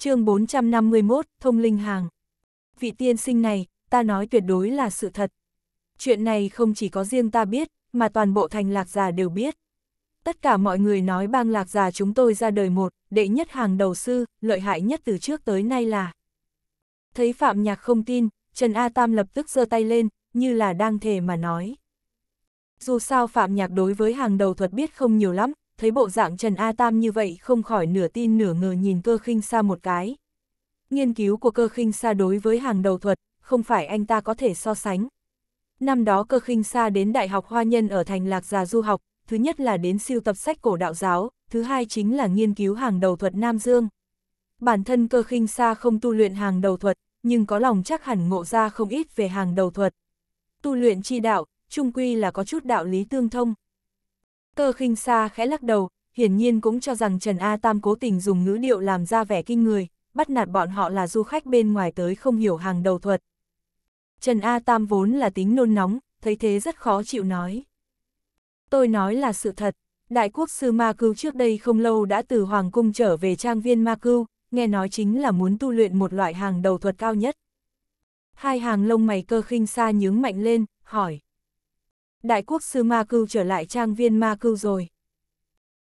chương 451, thông linh hàng. Vị tiên sinh này, ta nói tuyệt đối là sự thật. Chuyện này không chỉ có riêng ta biết, mà toàn bộ thành lạc giả đều biết. Tất cả mọi người nói bang lạc giả chúng tôi ra đời một, đệ nhất hàng đầu sư, lợi hại nhất từ trước tới nay là. Thấy Phạm Nhạc không tin, Trần A Tam lập tức giơ tay lên, như là đang thề mà nói. Dù sao Phạm Nhạc đối với hàng đầu thuật biết không nhiều lắm, thấy bộ dạng Trần A Tam như vậy không khỏi nửa tin nửa ngờ nhìn cơ khinh xa một cái. Nghiên cứu của cơ khinh xa đối với hàng đầu thuật, không phải anh ta có thể so sánh. Năm đó cơ khinh xa đến Đại học Hoa Nhân ở thành Lạc Già du học, thứ nhất là đến siêu tập sách cổ đạo giáo, thứ hai chính là nghiên cứu hàng đầu thuật Nam Dương. Bản thân cơ khinh xa không tu luyện hàng đầu thuật, nhưng có lòng chắc hẳn ngộ ra không ít về hàng đầu thuật. Tu luyện chi đạo, trung quy là có chút đạo lý tương thông, Cơ khinh xa khẽ lắc đầu, hiển nhiên cũng cho rằng Trần A Tam cố tình dùng ngữ điệu làm ra vẻ kinh người, bắt nạt bọn họ là du khách bên ngoài tới không hiểu hàng đầu thuật. Trần A Tam vốn là tính nôn nóng, thấy thế rất khó chịu nói. Tôi nói là sự thật, Đại quốc sư Ma Cưu trước đây không lâu đã từ Hoàng Cung trở về trang viên Ma Cưu, nghe nói chính là muốn tu luyện một loại hàng đầu thuật cao nhất. Hai hàng lông mày cơ khinh xa nhướng mạnh lên, hỏi. Đại quốc sư Ma Cưu trở lại trang viên Ma Cưu rồi.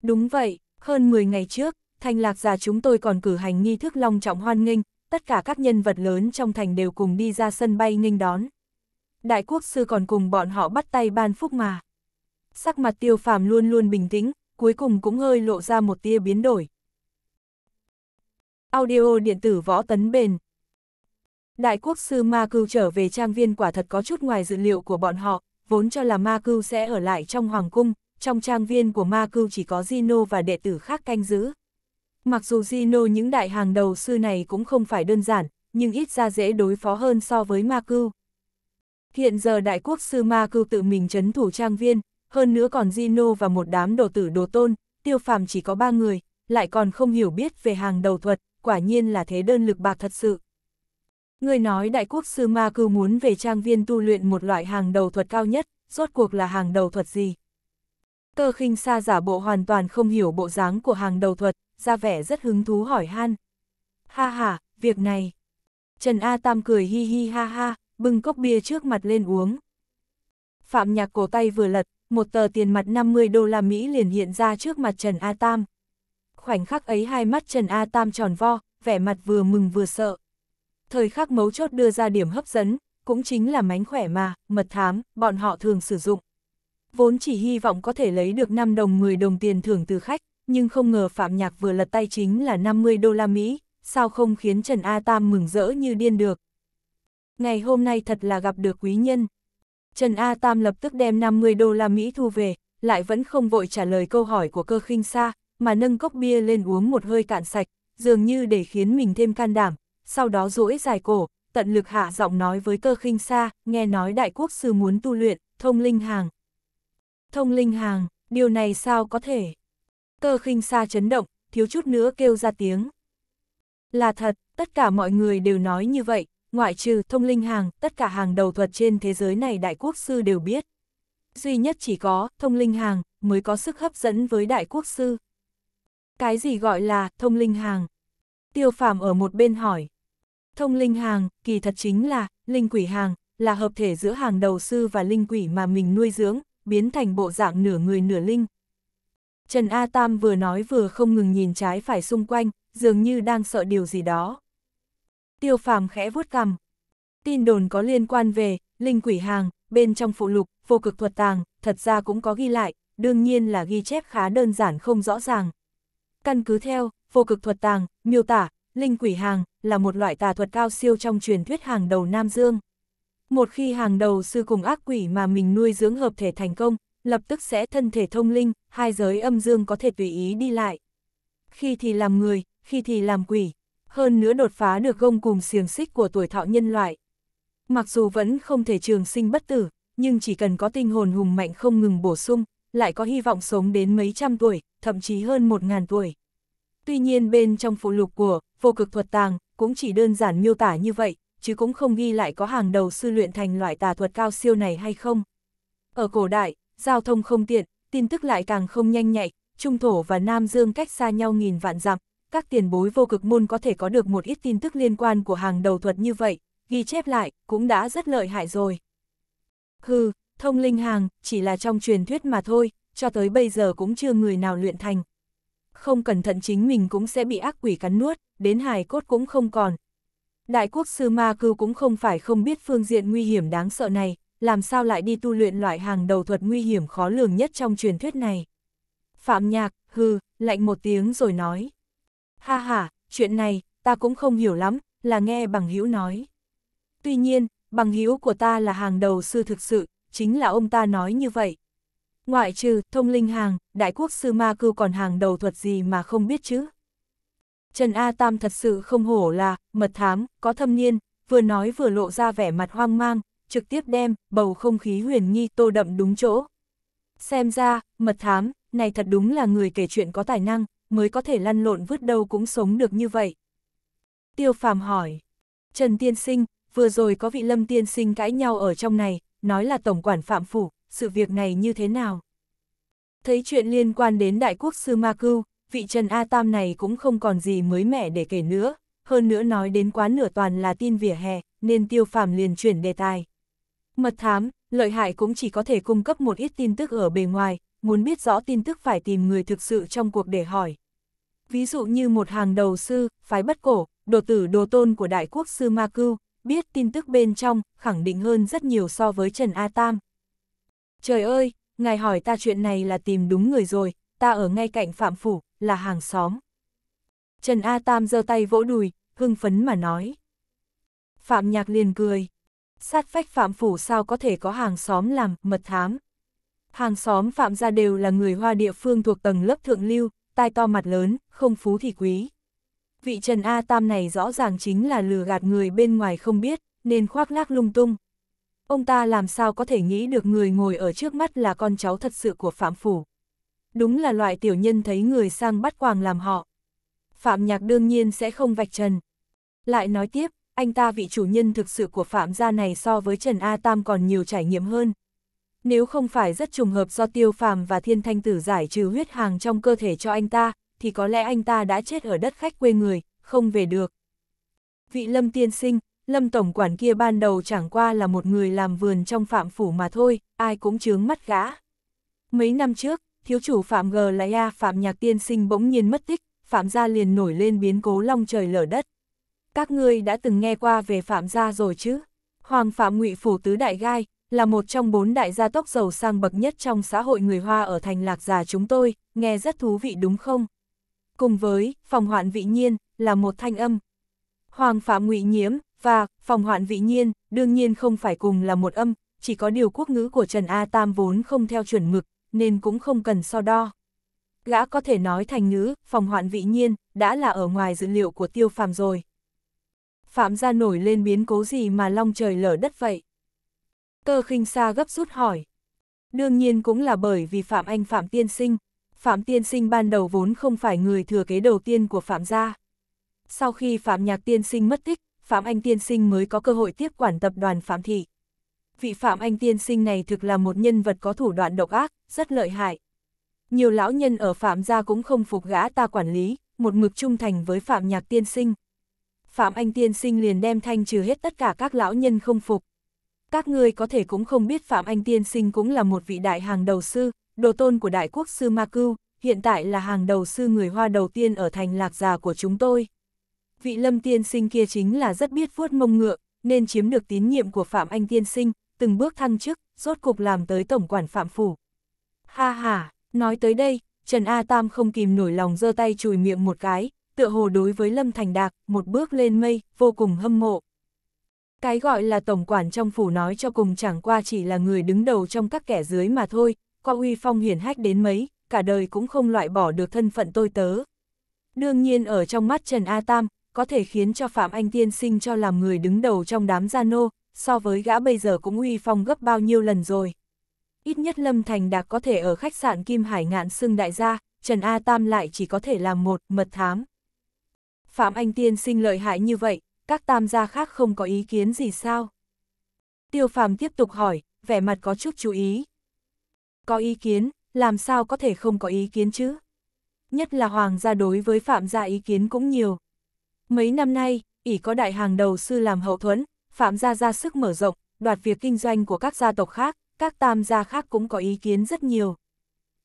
Đúng vậy, hơn 10 ngày trước, Thanh lạc giả chúng tôi còn cử hành nghi thức long trọng hoan nghênh, tất cả các nhân vật lớn trong thành đều cùng đi ra sân bay nghênh đón. Đại quốc sư còn cùng bọn họ bắt tay ban phúc mà. Sắc mặt tiêu phàm luôn luôn bình tĩnh, cuối cùng cũng hơi lộ ra một tia biến đổi. Audio điện tử võ tấn bền Đại quốc sư Ma Cưu trở về trang viên quả thật có chút ngoài dự liệu của bọn họ, vốn cho là ma cưu sẽ ở lại trong hoàng cung, trong trang viên của ma cưu chỉ có Zino và đệ tử khác canh giữ. Mặc dù Zino những đại hàng đầu sư này cũng không phải đơn giản, nhưng ít ra dễ đối phó hơn so với ma cưu. Hiện giờ đại quốc sư ma cưu tự mình chấn thủ trang viên, hơn nữa còn Zino và một đám đồ tử đồ tôn, tiêu phàm chỉ có ba người, lại còn không hiểu biết về hàng đầu thuật, quả nhiên là thế đơn lực bạc thật sự. Người nói đại quốc sư ma cư muốn về trang viên tu luyện một loại hàng đầu thuật cao nhất, rốt cuộc là hàng đầu thuật gì? Cơ khinh sa giả bộ hoàn toàn không hiểu bộ dáng của hàng đầu thuật, ra vẻ rất hứng thú hỏi han. Ha ha, việc này. Trần A Tam cười hi hi ha ha, bưng cốc bia trước mặt lên uống. Phạm nhạc cổ tay vừa lật, một tờ tiền mặt 50 đô la Mỹ liền hiện ra trước mặt Trần A Tam. Khoảnh khắc ấy hai mắt Trần A Tam tròn vo, vẻ mặt vừa mừng vừa sợ thời khắc mấu chốt đưa ra điểm hấp dẫn, cũng chính là mánh khỏe mà, mật thám, bọn họ thường sử dụng. Vốn chỉ hy vọng có thể lấy được 5 đồng 10 đồng tiền thưởng từ khách, nhưng không ngờ Phạm Nhạc vừa lật tay chính là 50 đô la Mỹ, sao không khiến Trần A Tam mừng rỡ như điên được. Ngày hôm nay thật là gặp được quý nhân. Trần A Tam lập tức đem 50 đô la Mỹ thu về, lại vẫn không vội trả lời câu hỏi của cơ khinh xa, mà nâng cốc bia lên uống một hơi cạn sạch, dường như để khiến mình thêm can đảm, sau đó duỗi dài cổ, tận lực hạ giọng nói với cơ khinh xa, nghe nói đại quốc sư muốn tu luyện, thông linh hàng. Thông linh hàng, điều này sao có thể? Cơ khinh xa chấn động, thiếu chút nữa kêu ra tiếng. Là thật, tất cả mọi người đều nói như vậy, ngoại trừ thông linh hàng, tất cả hàng đầu thuật trên thế giới này đại quốc sư đều biết. Duy nhất chỉ có thông linh hàng mới có sức hấp dẫn với đại quốc sư. Cái gì gọi là thông linh hàng? Tiêu phàm ở một bên hỏi. Thông linh hàng, kỳ thật chính là, linh quỷ hàng, là hợp thể giữa hàng đầu sư và linh quỷ mà mình nuôi dưỡng, biến thành bộ dạng nửa người nửa linh. Trần A Tam vừa nói vừa không ngừng nhìn trái phải xung quanh, dường như đang sợ điều gì đó. Tiêu phàm khẽ vuốt cằm. Tin đồn có liên quan về, linh quỷ hàng, bên trong phụ lục, vô cực thuật tàng, thật ra cũng có ghi lại, đương nhiên là ghi chép khá đơn giản không rõ ràng. Căn cứ theo, vô cực thuật tàng, miêu tả, linh quỷ hàng là một loại tà thuật cao siêu trong truyền thuyết hàng đầu Nam Dương. Một khi hàng đầu sư cùng ác quỷ mà mình nuôi dưỡng hợp thể thành công, lập tức sẽ thân thể thông linh, hai giới âm dương có thể tùy ý đi lại. Khi thì làm người, khi thì làm quỷ, hơn nữa đột phá được gông cùng xiềng xích của tuổi thọ nhân loại. Mặc dù vẫn không thể trường sinh bất tử, nhưng chỉ cần có tinh hồn hùng mạnh không ngừng bổ sung, lại có hy vọng sống đến mấy trăm tuổi, thậm chí hơn một ngàn tuổi. Tuy nhiên bên trong phụ lục của vô cực thuật tàng, cũng chỉ đơn giản miêu tả như vậy, chứ cũng không ghi lại có hàng đầu sư luyện thành loại tà thuật cao siêu này hay không. Ở cổ đại, giao thông không tiện, tin tức lại càng không nhanh nhạy, Trung Thổ và Nam Dương cách xa nhau nghìn vạn dặm, các tiền bối vô cực môn có thể có được một ít tin tức liên quan của hàng đầu thuật như vậy, ghi chép lại, cũng đã rất lợi hại rồi. Hừ, thông linh hàng, chỉ là trong truyền thuyết mà thôi, cho tới bây giờ cũng chưa người nào luyện thành, không cẩn thận chính mình cũng sẽ bị ác quỷ cắn nuốt, đến hài cốt cũng không còn. Đại quốc sư ma cư cũng không phải không biết phương diện nguy hiểm đáng sợ này, làm sao lại đi tu luyện loại hàng đầu thuật nguy hiểm khó lường nhất trong truyền thuyết này. Phạm nhạc, hư, lạnh một tiếng rồi nói. Ha ha, chuyện này, ta cũng không hiểu lắm, là nghe bằng hữu nói. Tuy nhiên, bằng hữu của ta là hàng đầu sư thực sự, chính là ông ta nói như vậy, Ngoại trừ, thông linh hàng, đại quốc sư ma cư còn hàng đầu thuật gì mà không biết chứ. Trần A Tam thật sự không hổ là, mật thám, có thâm niên, vừa nói vừa lộ ra vẻ mặt hoang mang, trực tiếp đem, bầu không khí huyền nghi tô đậm đúng chỗ. Xem ra, mật thám, này thật đúng là người kể chuyện có tài năng, mới có thể lăn lộn vứt đâu cũng sống được như vậy. Tiêu phàm hỏi, Trần Tiên Sinh, vừa rồi có vị lâm tiên sinh cãi nhau ở trong này, nói là tổng quản phạm phủ, sự việc này như thế nào. Thấy chuyện liên quan đến đại quốc sư Ma Cưu, vị Trần A Tam này cũng không còn gì mới mẻ để kể nữa, hơn nữa nói đến quá nửa toàn là tin vỉa hè, nên tiêu phàm liền chuyển đề tài. Mật thám, lợi hại cũng chỉ có thể cung cấp một ít tin tức ở bề ngoài, muốn biết rõ tin tức phải tìm người thực sự trong cuộc để hỏi. Ví dụ như một hàng đầu sư, phái bất cổ, đồ tử đồ tôn của đại quốc sư Ma Cưu, biết tin tức bên trong, khẳng định hơn rất nhiều so với Trần A Tam. Trời ơi, ngài hỏi ta chuyện này là tìm đúng người rồi, ta ở ngay cạnh Phạm Phủ, là hàng xóm. Trần A Tam giơ tay vỗ đùi, hưng phấn mà nói. Phạm Nhạc liền cười. Sát phách Phạm Phủ sao có thể có hàng xóm làm, mật thám. Hàng xóm Phạm gia đều là người hoa địa phương thuộc tầng lớp thượng lưu, tai to mặt lớn, không phú thì quý. Vị Trần A Tam này rõ ràng chính là lừa gạt người bên ngoài không biết, nên khoác lác lung tung ông ta làm sao có thể nghĩ được người ngồi ở trước mắt là con cháu thật sự của Phạm Phủ. Đúng là loại tiểu nhân thấy người sang bắt quàng làm họ. Phạm Nhạc đương nhiên sẽ không vạch trần. Lại nói tiếp, anh ta vị chủ nhân thực sự của Phạm gia này so với Trần A Tam còn nhiều trải nghiệm hơn. Nếu không phải rất trùng hợp do tiêu phàm và thiên thanh tử giải trừ huyết hàng trong cơ thể cho anh ta, thì có lẽ anh ta đã chết ở đất khách quê người, không về được. Vị lâm tiên sinh, Lâm Tổng Quản kia ban đầu chẳng qua là một người làm vườn trong phạm phủ mà thôi, ai cũng chướng mắt gã. Mấy năm trước, thiếu chủ Phạm G là A Phạm Nhạc Tiên Sinh bỗng nhiên mất tích, Phạm Gia liền nổi lên biến cố long trời lở đất. Các ngươi đã từng nghe qua về Phạm Gia rồi chứ? Hoàng Phạm Ngụy Phủ Tứ Đại Gai là một trong bốn đại gia tốc giàu sang bậc nhất trong xã hội người Hoa ở thành lạc già chúng tôi, nghe rất thú vị đúng không? Cùng với, phòng hoạn vị nhiên, là một thanh âm. Hoàng Phạm Ngụy Nhiễm, và phòng hoạn vị nhiên, đương nhiên không phải cùng là một âm, chỉ có điều quốc ngữ của Trần A Tam vốn không theo chuẩn mực, nên cũng không cần so đo. Gã có thể nói thành ngữ, phòng hoạn vị nhiên, đã là ở ngoài dữ liệu của tiêu phàm rồi. Phạm ra nổi lên biến cố gì mà long trời lở đất vậy? Cơ khinh xa gấp rút hỏi. Đương nhiên cũng là bởi vì Phạm Anh Phạm Tiên Sinh. Phạm Tiên Sinh ban đầu vốn không phải người thừa kế đầu tiên của Phạm gia. Sau khi Phạm Nhạc Tiên Sinh mất tích, Phạm Anh Tiên Sinh mới có cơ hội tiếp quản tập đoàn Phạm Thị. Vị Phạm Anh Tiên Sinh này thực là một nhân vật có thủ đoạn độc ác, rất lợi hại. Nhiều lão nhân ở Phạm gia cũng không phục gã ta quản lý, một mực trung thành với Phạm Nhạc Tiên Sinh. Phạm Anh Tiên Sinh liền đem thanh trừ hết tất cả các lão nhân không phục. Các ngươi có thể cũng không biết Phạm Anh Tiên Sinh cũng là một vị đại hàng đầu sư, đồ tôn của đại quốc sư Ma Cưu, hiện tại là hàng đầu sư người Hoa đầu tiên ở thành lạc già của chúng tôi vị lâm tiên sinh kia chính là rất biết vuốt mông ngựa, nên chiếm được tín nhiệm của Phạm Anh tiên sinh, từng bước thăng chức, rốt cục làm tới tổng quản Phạm Phủ. Ha ha, nói tới đây, Trần A Tam không kìm nổi lòng giơ tay chùi miệng một cái, tựa hồ đối với Lâm Thành Đạc, một bước lên mây, vô cùng hâm mộ. Cái gọi là tổng quản trong phủ nói cho cùng chẳng qua chỉ là người đứng đầu trong các kẻ dưới mà thôi, qua uy phong hiển hách đến mấy, cả đời cũng không loại bỏ được thân phận tôi tớ. Đương nhiên ở trong mắt Trần A Tam, có thể khiến cho Phạm Anh tiên sinh cho làm người đứng đầu trong đám gia nô, so với gã bây giờ cũng uy phong gấp bao nhiêu lần rồi. Ít nhất Lâm Thành Đạc có thể ở khách sạn Kim Hải ngạn xưng đại gia, Trần A Tam lại chỉ có thể làm một mật thám. Phạm Anh tiên sinh lợi hại như vậy, các tam gia khác không có ý kiến gì sao? Tiêu Phạm tiếp tục hỏi, vẻ mặt có chút chú ý. Có ý kiến, làm sao có thể không có ý kiến chứ? Nhất là hoàng gia đối với phạm gia ý kiến cũng nhiều. Mấy năm nay, ỷ có đại hàng đầu sư làm hậu thuẫn, Phạm gia ra sức mở rộng, đoạt việc kinh doanh của các gia tộc khác, các tam gia khác cũng có ý kiến rất nhiều.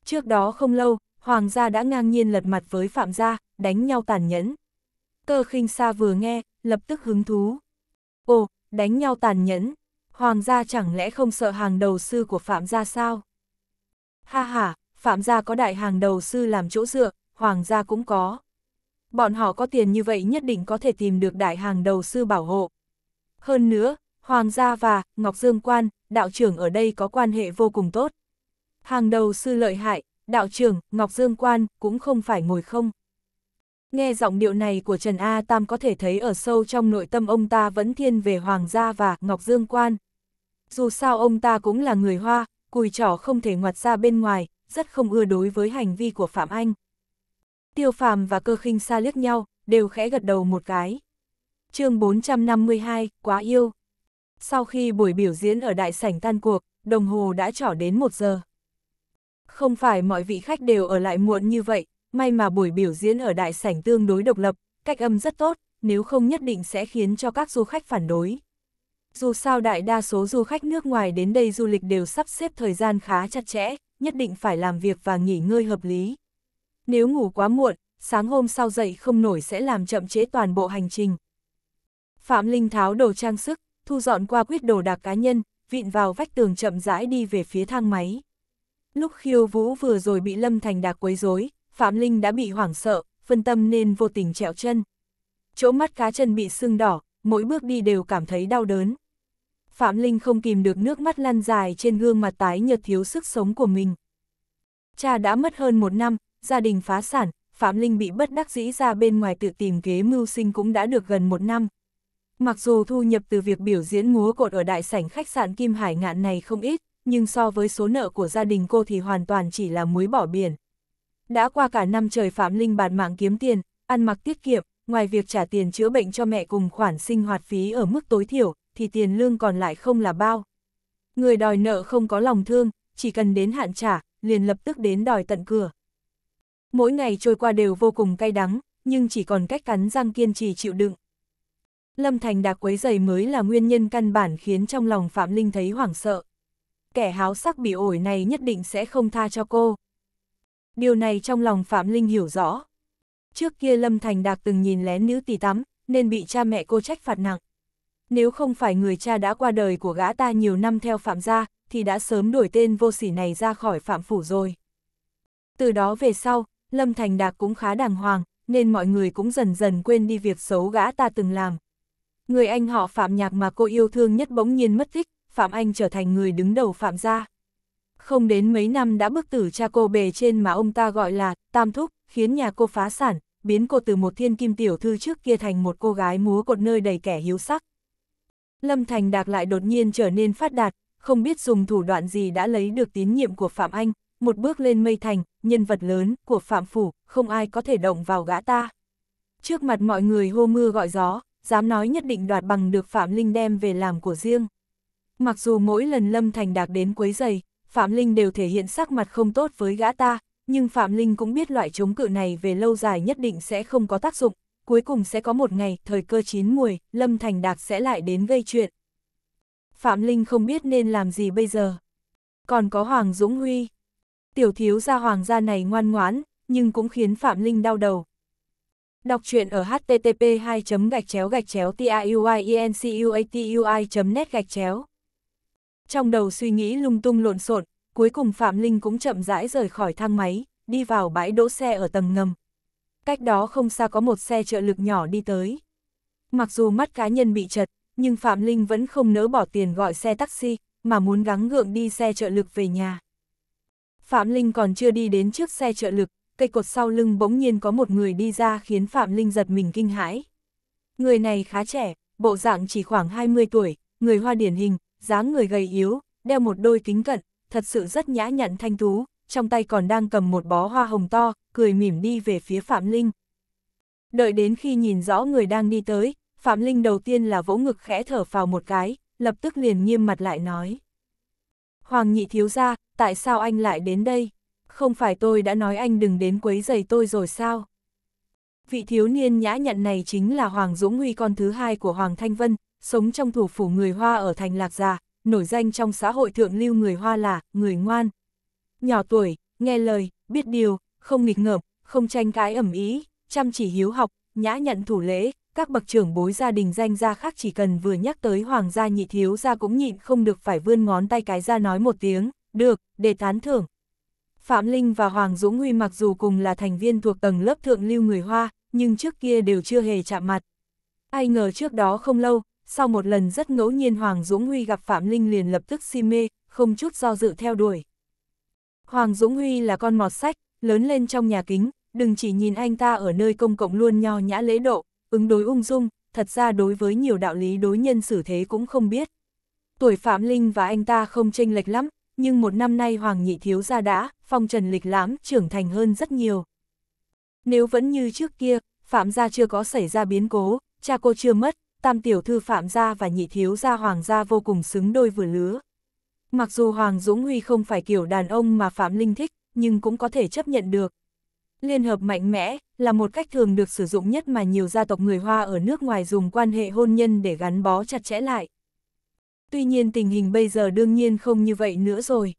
Trước đó không lâu, Hoàng gia đã ngang nhiên lật mặt với Phạm gia, đánh nhau tàn nhẫn. Cơ khinh xa vừa nghe, lập tức hứng thú. Ồ, đánh nhau tàn nhẫn, Hoàng gia chẳng lẽ không sợ hàng đầu sư của Phạm gia sao? Ha ha, Phạm gia có đại hàng đầu sư làm chỗ dựa, Hoàng gia cũng có bọn họ có tiền như vậy nhất định có thể tìm được đại hàng đầu sư bảo hộ. Hơn nữa, Hoàng gia và Ngọc Dương Quan, đạo trưởng ở đây có quan hệ vô cùng tốt. Hàng đầu sư lợi hại, đạo trưởng, Ngọc Dương Quan cũng không phải ngồi không. Nghe giọng điệu này của Trần A Tam có thể thấy ở sâu trong nội tâm ông ta vẫn thiên về Hoàng gia và Ngọc Dương Quan. Dù sao ông ta cũng là người Hoa, cùi trỏ không thể ngoặt ra bên ngoài, rất không ưa đối với hành vi của Phạm Anh. Tiêu phàm và cơ khinh xa liếc nhau, đều khẽ gật đầu một cái. chương 452, quá yêu. Sau khi buổi biểu diễn ở đại sảnh tan cuộc, đồng hồ đã trỏ đến một giờ. Không phải mọi vị khách đều ở lại muộn như vậy, may mà buổi biểu diễn ở đại sảnh tương đối độc lập, cách âm rất tốt, nếu không nhất định sẽ khiến cho các du khách phản đối. Dù sao đại đa số du khách nước ngoài đến đây du lịch đều sắp xếp thời gian khá chặt chẽ, nhất định phải làm việc và nghỉ ngơi hợp lý nếu ngủ quá muộn, sáng hôm sau dậy không nổi sẽ làm chậm chế toàn bộ hành trình. Phạm Linh tháo đồ trang sức, thu dọn qua quyết đồ đạc cá nhân, vịn vào vách tường chậm rãi đi về phía thang máy. Lúc khiêu vũ vừa rồi bị Lâm Thành Đạc quấy rối, Phạm Linh đã bị hoảng sợ, phân tâm nên vô tình trẹo chân. Chỗ mắt cá chân bị sưng đỏ, mỗi bước đi đều cảm thấy đau đớn. Phạm Linh không kìm được nước mắt lăn dài trên gương mặt tái nhợt thiếu sức sống của mình. Cha đã mất hơn một năm, gia đình phá sản, Phạm Linh bị bất đắc dĩ ra bên ngoài tự tìm kế mưu sinh cũng đã được gần một năm. Mặc dù thu nhập từ việc biểu diễn múa cột ở đại sảnh khách sạn Kim Hải ngạn này không ít, nhưng so với số nợ của gia đình cô thì hoàn toàn chỉ là muối bỏ biển. Đã qua cả năm trời Phạm Linh bàn mạng kiếm tiền, ăn mặc tiết kiệm, ngoài việc trả tiền chữa bệnh cho mẹ cùng khoản sinh hoạt phí ở mức tối thiểu, thì tiền lương còn lại không là bao. Người đòi nợ không có lòng thương, chỉ cần đến hạn trả, liền lập tức đến đòi tận cửa. Mỗi ngày trôi qua đều vô cùng cay đắng, nhưng chỉ còn cách cắn răng kiên trì chịu đựng. Lâm Thành Đạc quấy giày mới là nguyên nhân căn bản khiến trong lòng Phạm Linh thấy hoảng sợ. Kẻ háo sắc bị ổi này nhất định sẽ không tha cho cô. Điều này trong lòng Phạm Linh hiểu rõ. Trước kia Lâm Thành Đạc từng nhìn lén nữ tỷ tắm, nên bị cha mẹ cô trách phạt nặng. Nếu không phải người cha đã qua đời của gã ta nhiều năm theo Phạm gia, thì đã sớm đổi tên vô sỉ này ra khỏi Phạm phủ rồi. Từ đó về sau, Lâm Thành Đạc cũng khá đàng hoàng, nên mọi người cũng dần dần quên đi việc xấu gã ta từng làm. Người anh họ Phạm Nhạc mà cô yêu thương nhất bỗng nhiên mất tích, Phạm Anh trở thành người đứng đầu Phạm gia. Không đến mấy năm đã bức tử cha cô bề trên mà ông ta gọi là Tam Thúc, khiến nhà cô phá sản, biến cô từ một thiên kim tiểu thư trước kia thành một cô gái múa cột nơi đầy kẻ hiếu sắc. Lâm Thành Đạc lại đột nhiên trở nên phát đạt, không biết dùng thủ đoạn gì đã lấy được tín nhiệm của Phạm Anh, một bước lên mây thành, nhân vật lớn của Phạm Phủ, không ai có thể động vào gã ta. Trước mặt mọi người hô mưa gọi gió, dám nói nhất định đoạt bằng được Phạm Linh đem về làm của riêng. Mặc dù mỗi lần Lâm Thành đạt đến quấy giày, Phạm Linh đều thể hiện sắc mặt không tốt với gã ta, nhưng Phạm Linh cũng biết loại chống cự này về lâu dài nhất định sẽ không có tác dụng, cuối cùng sẽ có một ngày, thời cơ chín muồi, Lâm Thành Đạc sẽ lại đến gây chuyện. Phạm Linh không biết nên làm gì bây giờ. Còn có Hoàng Dũng Huy tiểu thiếu gia hoàng gia này ngoan ngoãn, nhưng cũng khiến Phạm Linh đau đầu. Đọc truyện ở http 2 gạch chéo gạch chéo tiuyencuatui.net gạch chéo. Trong đầu suy nghĩ lung tung lộn xộn, cuối cùng Phạm Linh cũng chậm rãi rời khỏi thang máy, đi vào bãi đỗ xe ở tầng ngầm. Cách đó không xa có một xe trợ lực nhỏ đi tới. Mặc dù mắt cá nhân bị chật, nhưng Phạm Linh vẫn không nỡ bỏ tiền gọi xe taxi, mà muốn gắng gượng đi xe trợ lực về nhà. Phạm Linh còn chưa đi đến trước xe trợ lực, cây cột sau lưng bỗng nhiên có một người đi ra khiến Phạm Linh giật mình kinh hãi. Người này khá trẻ, bộ dạng chỉ khoảng 20 tuổi, người hoa điển hình, dáng người gầy yếu, đeo một đôi kính cận, thật sự rất nhã nhặn thanh tú, trong tay còn đang cầm một bó hoa hồng to, cười mỉm đi về phía Phạm Linh. Đợi đến khi nhìn rõ người đang đi tới, Phạm Linh đầu tiên là vỗ ngực khẽ thở vào một cái, lập tức liền nghiêm mặt lại nói. Hoàng nhị thiếu ra, tại sao anh lại đến đây? Không phải tôi đã nói anh đừng đến quấy giày tôi rồi sao? Vị thiếu niên nhã nhặn này chính là Hoàng Dũng Huy con thứ hai của Hoàng Thanh Vân, sống trong thủ phủ người Hoa ở thành Lạc Già, nổi danh trong xã hội thượng lưu người Hoa là người ngoan. Nhỏ tuổi, nghe lời, biết điều, không nghịch ngợm, không tranh cãi ẩm ý, chăm chỉ hiếu học, nhã nhận thủ lễ, các bậc trưởng bối gia đình danh gia khác chỉ cần vừa nhắc tới hoàng gia nhị thiếu gia cũng nhịn không được phải vươn ngón tay cái ra nói một tiếng, được, để tán thưởng. Phạm Linh và Hoàng Dũng Huy mặc dù cùng là thành viên thuộc tầng lớp thượng lưu người Hoa, nhưng trước kia đều chưa hề chạm mặt. Ai ngờ trước đó không lâu, sau một lần rất ngẫu nhiên Hoàng Dũng Huy gặp Phạm Linh liền lập tức si mê, không chút do dự theo đuổi. Hoàng Dũng Huy là con mọt sách, lớn lên trong nhà kính, đừng chỉ nhìn anh ta ở nơi công cộng luôn nho nhã lễ độ, ứng đối ung dung, thật ra đối với nhiều đạo lý đối nhân xử thế cũng không biết. Tuổi Phạm Linh và anh ta không chênh lệch lắm, nhưng một năm nay Hoàng Nhị Thiếu gia đã, phong trần lịch lãm, trưởng thành hơn rất nhiều. Nếu vẫn như trước kia, Phạm gia chưa có xảy ra biến cố, cha cô chưa mất, tam tiểu thư Phạm gia và Nhị Thiếu gia Hoàng gia vô cùng xứng đôi vừa lứa. Mặc dù Hoàng Dũng Huy không phải kiểu đàn ông mà Phạm Linh thích, nhưng cũng có thể chấp nhận được, Liên hợp mạnh mẽ là một cách thường được sử dụng nhất mà nhiều gia tộc người Hoa ở nước ngoài dùng quan hệ hôn nhân để gắn bó chặt chẽ lại. Tuy nhiên tình hình bây giờ đương nhiên không như vậy nữa rồi.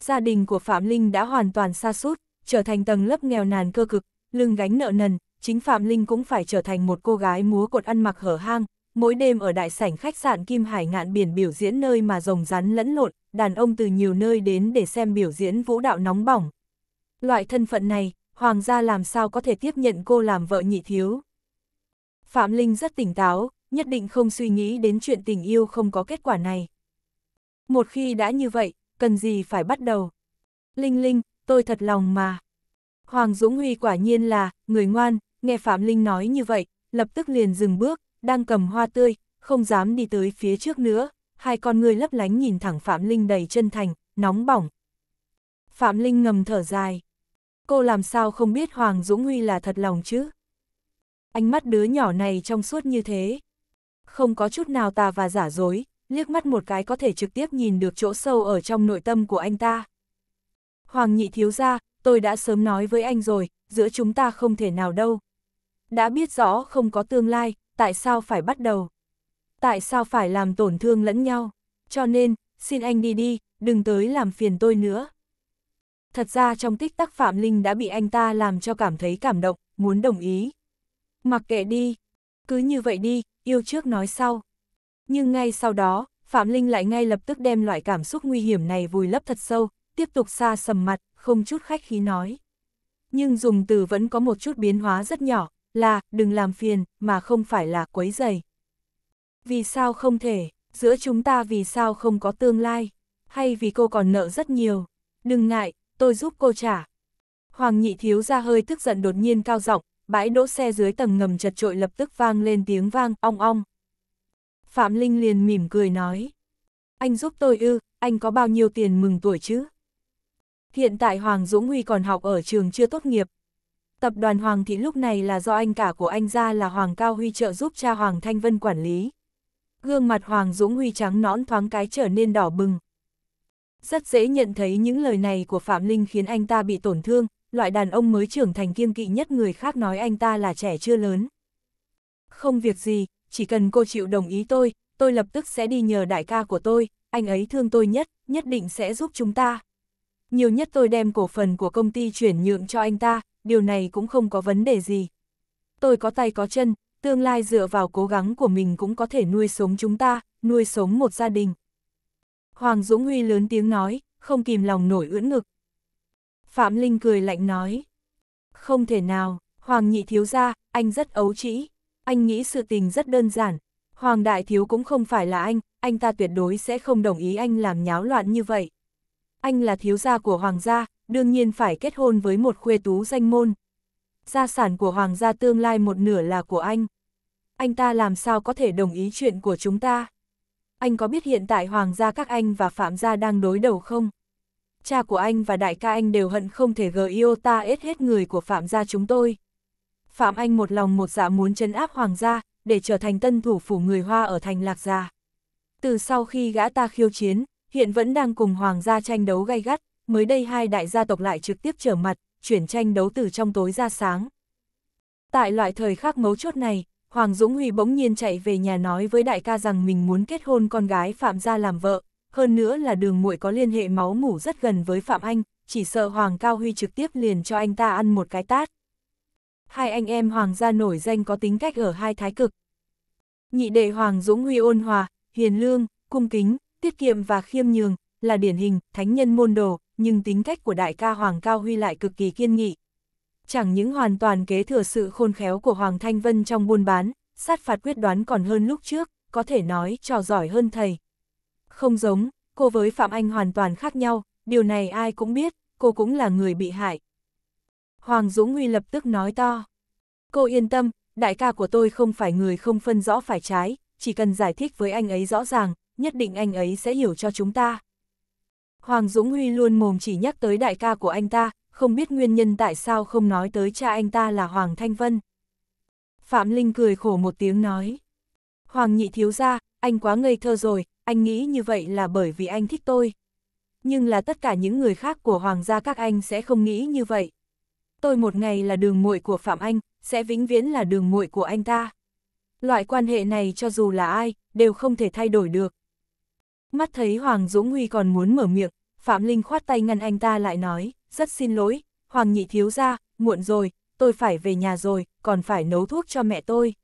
Gia đình của Phạm Linh đã hoàn toàn xa sút trở thành tầng lớp nghèo nàn cơ cực, lưng gánh nợ nần, chính Phạm Linh cũng phải trở thành một cô gái múa cột ăn mặc hở hang, mỗi đêm ở đại sảnh khách sạn Kim Hải ngạn biển biểu diễn nơi mà rồng rắn lẫn lộn, đàn ông từ nhiều nơi đến để xem biểu diễn vũ đạo nóng bỏng, Loại thân phận này, hoàng gia làm sao có thể tiếp nhận cô làm vợ nhị thiếu. Phạm Linh rất tỉnh táo, nhất định không suy nghĩ đến chuyện tình yêu không có kết quả này. Một khi đã như vậy, cần gì phải bắt đầu. Linh Linh, tôi thật lòng mà. Hoàng Dũng Huy quả nhiên là, người ngoan, nghe Phạm Linh nói như vậy, lập tức liền dừng bước, đang cầm hoa tươi, không dám đi tới phía trước nữa, hai con người lấp lánh nhìn thẳng Phạm Linh đầy chân thành, nóng bỏng. Phạm Linh ngầm thở dài cô làm sao không biết Hoàng Dũng Huy là thật lòng chứ? Ánh mắt đứa nhỏ này trong suốt như thế. Không có chút nào tà và giả dối, liếc mắt một cái có thể trực tiếp nhìn được chỗ sâu ở trong nội tâm của anh ta. Hoàng nhị thiếu ra, tôi đã sớm nói với anh rồi, giữa chúng ta không thể nào đâu. Đã biết rõ không có tương lai, tại sao phải bắt đầu? Tại sao phải làm tổn thương lẫn nhau? Cho nên, xin anh đi đi, đừng tới làm phiền tôi nữa thật ra trong tích tắc Phạm Linh đã bị anh ta làm cho cảm thấy cảm động, muốn đồng ý. Mặc kệ đi, cứ như vậy đi, yêu trước nói sau. Nhưng ngay sau đó, Phạm Linh lại ngay lập tức đem loại cảm xúc nguy hiểm này vùi lấp thật sâu, tiếp tục xa sầm mặt, không chút khách khí nói. Nhưng dùng từ vẫn có một chút biến hóa rất nhỏ, là đừng làm phiền, mà không phải là quấy dày. Vì sao không thể, giữa chúng ta vì sao không có tương lai, hay vì cô còn nợ rất nhiều. Đừng ngại, tôi giúp cô trả. Hoàng nhị thiếu ra hơi tức giận đột nhiên cao giọng bãi đỗ xe dưới tầng ngầm chật trội lập tức vang lên tiếng vang, ong ong. Phạm Linh liền mỉm cười nói. Anh giúp tôi ư, anh có bao nhiêu tiền mừng tuổi chứ? Hiện tại Hoàng Dũng Huy còn học ở trường chưa tốt nghiệp. Tập đoàn Hoàng Thị lúc này là do anh cả của anh ra là Hoàng Cao Huy trợ giúp cha Hoàng Thanh Vân quản lý. Gương mặt Hoàng Dũng Huy trắng nõn thoáng cái trở nên đỏ bừng, rất dễ nhận thấy những lời này của Phạm Linh khiến anh ta bị tổn thương, loại đàn ông mới trưởng thành kiêng kỵ nhất người khác nói anh ta là trẻ chưa lớn. Không việc gì, chỉ cần cô chịu đồng ý tôi, tôi lập tức sẽ đi nhờ đại ca của tôi, anh ấy thương tôi nhất, nhất định sẽ giúp chúng ta. Nhiều nhất tôi đem cổ phần của công ty chuyển nhượng cho anh ta, điều này cũng không có vấn đề gì. Tôi có tay có chân, tương lai dựa vào cố gắng của mình cũng có thể nuôi sống chúng ta, nuôi sống một gia đình. Hoàng Dũng Huy lớn tiếng nói, không kìm lòng nổi ưỡn ngực. Phạm Linh cười lạnh nói, không thể nào, Hoàng nhị thiếu ra, anh rất ấu trĩ, anh nghĩ sự tình rất đơn giản, Hoàng đại thiếu cũng không phải là anh, anh ta tuyệt đối sẽ không đồng ý anh làm nháo loạn như vậy. Anh là thiếu gia của Hoàng gia, đương nhiên phải kết hôn với một khuê tú danh môn. Gia sản của Hoàng gia tương lai một nửa là của anh. Anh ta làm sao có thể đồng ý chuyện của chúng ta? anh có biết hiện tại Hoàng gia các anh và Phạm gia đang đối đầu không? Cha của anh và đại ca anh đều hận không thể gờ yêu ta ết hết người của Phạm gia chúng tôi. Phạm anh một lòng một dạ muốn chấn áp Hoàng gia, để trở thành tân thủ phủ người Hoa ở thành Lạc Gia. Từ sau khi gã ta khiêu chiến, hiện vẫn đang cùng Hoàng gia tranh đấu gay gắt, mới đây hai đại gia tộc lại trực tiếp trở mặt, chuyển tranh đấu từ trong tối ra sáng. Tại loại thời khắc mấu chốt này, Hoàng Dũng Huy bỗng nhiên chạy về nhà nói với đại ca rằng mình muốn kết hôn con gái Phạm Gia làm vợ, hơn nữa là đường muội có liên hệ máu mủ rất gần với Phạm Anh, chỉ sợ Hoàng Cao Huy trực tiếp liền cho anh ta ăn một cái tát. Hai anh em Hoàng gia nổi danh có tính cách ở hai thái cực. Nhị đệ Hoàng Dũng Huy ôn hòa, hiền lương, cung kính, tiết kiệm và khiêm nhường, là điển hình, thánh nhân môn đồ, nhưng tính cách của đại ca Hoàng Cao Huy lại cực kỳ kiên nghị, chẳng những hoàn toàn kế thừa sự khôn khéo của Hoàng Thanh Vân trong buôn bán, sát phạt quyết đoán còn hơn lúc trước, có thể nói trò giỏi hơn thầy. Không giống, cô với Phạm Anh hoàn toàn khác nhau, điều này ai cũng biết, cô cũng là người bị hại. Hoàng Dũng Huy lập tức nói to. Cô yên tâm, đại ca của tôi không phải người không phân rõ phải trái, chỉ cần giải thích với anh ấy rõ ràng, nhất định anh ấy sẽ hiểu cho chúng ta. Hoàng Dũng Huy luôn mồm chỉ nhắc tới đại ca của anh ta, không biết nguyên nhân tại sao không nói tới cha anh ta là Hoàng Thanh Vân. Phạm Linh cười khổ một tiếng nói. Hoàng nhị thiếu ra, anh quá ngây thơ rồi, anh nghĩ như vậy là bởi vì anh thích tôi. Nhưng là tất cả những người khác của Hoàng gia các anh sẽ không nghĩ như vậy. Tôi một ngày là đường muội của Phạm Anh, sẽ vĩnh viễn là đường muội của anh ta. Loại quan hệ này cho dù là ai, đều không thể thay đổi được. Mắt thấy Hoàng Dũng Huy còn muốn mở miệng, Phạm Linh khoát tay ngăn anh ta lại nói, rất xin lỗi, Hoàng nhị thiếu ra, muộn rồi, tôi phải về nhà rồi, còn phải nấu thuốc cho mẹ tôi.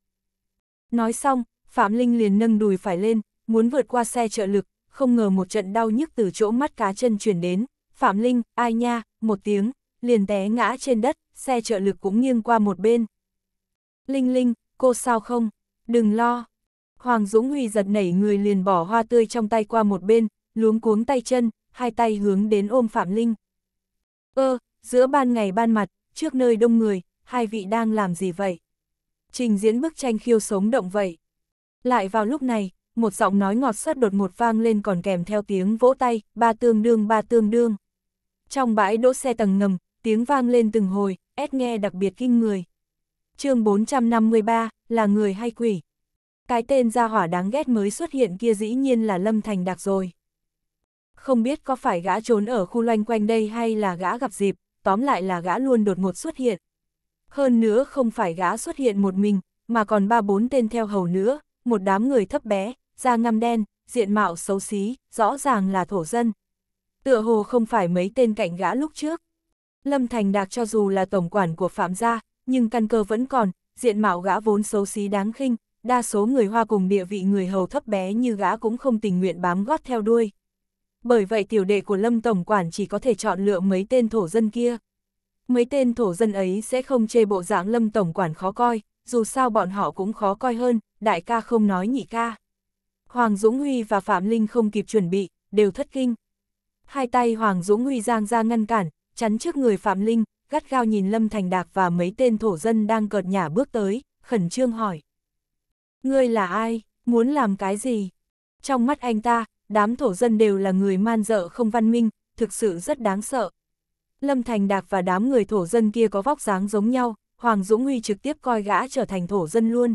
Nói xong, Phạm Linh liền nâng đùi phải lên, muốn vượt qua xe trợ lực, không ngờ một trận đau nhức từ chỗ mắt cá chân chuyển đến, Phạm Linh, ai nha, một tiếng, liền té ngã trên đất, xe trợ lực cũng nghiêng qua một bên. Linh Linh, cô sao không? Đừng lo. Hoàng Dũng Huy giật nảy người liền bỏ hoa tươi trong tay qua một bên, luống cuống tay chân, hai tay hướng đến ôm Phạm Linh. Ơ, ờ, giữa ban ngày ban mặt, trước nơi đông người, hai vị đang làm gì vậy? Trình diễn bức tranh khiêu sống động vậy. Lại vào lúc này, một giọng nói ngọt sắt đột một vang lên còn kèm theo tiếng vỗ tay, ba tương đương ba tương đương. Trong bãi đỗ xe tầng ngầm, tiếng vang lên từng hồi, ép nghe đặc biệt kinh người. chương 453, là người hay quỷ? Cái tên gia hỏa đáng ghét mới xuất hiện kia dĩ nhiên là Lâm Thành Đạc rồi. Không biết có phải gã trốn ở khu loanh quanh đây hay là gã gặp dịp, tóm lại là gã luôn đột ngột xuất hiện. Hơn nữa không phải gã xuất hiện một mình, mà còn ba bốn tên theo hầu nữa, một đám người thấp bé, da ngăm đen, diện mạo xấu xí, rõ ràng là thổ dân. Tựa hồ không phải mấy tên cạnh gã lúc trước. Lâm Thành Đạc cho dù là tổng quản của Phạm gia, nhưng căn cơ vẫn còn, diện mạo gã vốn xấu xí đáng khinh, đa số người hoa cùng địa vị người hầu thấp bé như gã cũng không tình nguyện bám gót theo đuôi bởi vậy tiểu đệ của Lâm Tổng Quản chỉ có thể chọn lựa mấy tên thổ dân kia. Mấy tên thổ dân ấy sẽ không chê bộ dạng Lâm Tổng Quản khó coi, dù sao bọn họ cũng khó coi hơn, đại ca không nói nhị ca. Hoàng Dũng Huy và Phạm Linh không kịp chuẩn bị, đều thất kinh. Hai tay Hoàng Dũng Huy giang ra ngăn cản, chắn trước người Phạm Linh, gắt gao nhìn Lâm Thành Đạc và mấy tên thổ dân đang cợt nhả bước tới, khẩn trương hỏi. Ngươi là ai, muốn làm cái gì? Trong mắt anh ta, đám thổ dân đều là người man dợ không văn minh, thực sự rất đáng sợ. Lâm Thành Đạc và đám người thổ dân kia có vóc dáng giống nhau, Hoàng Dũng Huy trực tiếp coi gã trở thành thổ dân luôn.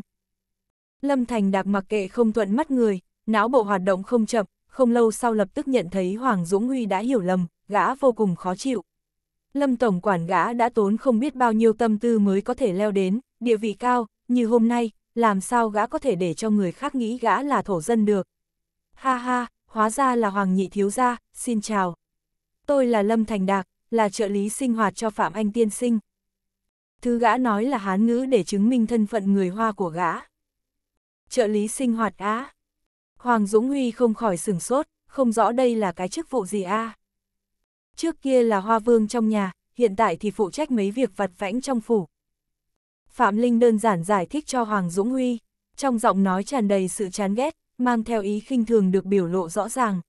Lâm Thành Đạc mặc kệ không thuận mắt người, não bộ hoạt động không chậm, không lâu sau lập tức nhận thấy Hoàng Dũng Huy đã hiểu lầm, gã vô cùng khó chịu. Lâm Tổng quản gã đã tốn không biết bao nhiêu tâm tư mới có thể leo đến, địa vị cao, như hôm nay, làm sao gã có thể để cho người khác nghĩ gã là thổ dân được. Ha ha, hóa ra là Hoàng Nhị Thiếu Gia, xin chào. Tôi là Lâm Thành Đạc, là trợ lý sinh hoạt cho Phạm Anh Tiên Sinh. Thứ gã nói là hán ngữ để chứng minh thân phận người Hoa của gã. Trợ lý sinh hoạt á. Hoàng Dũng Huy không khỏi sửng sốt, không rõ đây là cái chức vụ gì a. À. Trước kia là Hoa Vương trong nhà, hiện tại thì phụ trách mấy việc vặt vãnh trong phủ. Phạm Linh đơn giản giải thích cho Hoàng Dũng Huy, trong giọng nói tràn đầy sự chán ghét, mang theo ý khinh thường được biểu lộ rõ ràng.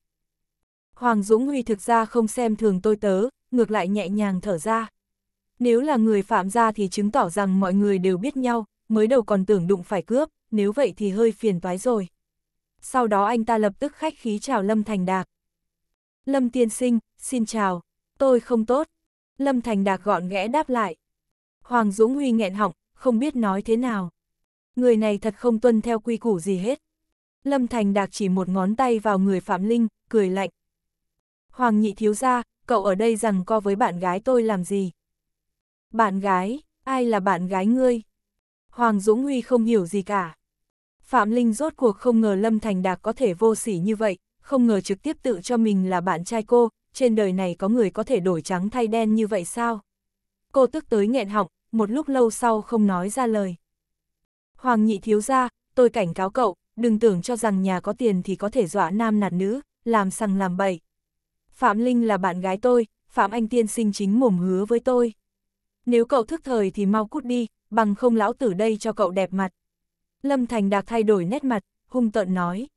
Hoàng Dũng Huy thực ra không xem thường tôi tớ, ngược lại nhẹ nhàng thở ra. Nếu là người phạm ra thì chứng tỏ rằng mọi người đều biết nhau, mới đầu còn tưởng đụng phải cướp, nếu vậy thì hơi phiền toái rồi. Sau đó anh ta lập tức khách khí chào Lâm Thành Đạc. Lâm tiên sinh, xin chào, tôi không tốt. Lâm Thành Đạc gọn ghẽ đáp lại. Hoàng Dũng Huy nghẹn họng, không biết nói thế nào. Người này thật không tuân theo quy củ gì hết. Lâm Thành Đạc chỉ một ngón tay vào người Phạm Linh, cười lạnh. Hoàng nhị thiếu gia, cậu ở đây rằng co với bạn gái tôi làm gì? Bạn gái, ai là bạn gái ngươi? Hoàng Dũng Huy không hiểu gì cả. Phạm Linh rốt cuộc không ngờ Lâm Thành Đạc có thể vô sỉ như vậy, không ngờ trực tiếp tự cho mình là bạn trai cô, trên đời này có người có thể đổi trắng thay đen như vậy sao? Cô tức tới nghẹn họng, một lúc lâu sau không nói ra lời. Hoàng nhị thiếu gia, tôi cảnh cáo cậu, đừng tưởng cho rằng nhà có tiền thì có thể dọa nam nạt nữ, làm sằng làm bậy. Phạm Linh là bạn gái tôi, Phạm Anh Tiên sinh chính mồm hứa với tôi. Nếu cậu thức thời thì mau cút đi, bằng không lão tử đây cho cậu đẹp mặt. Lâm Thành Đạc thay đổi nét mặt, hung tợn nói.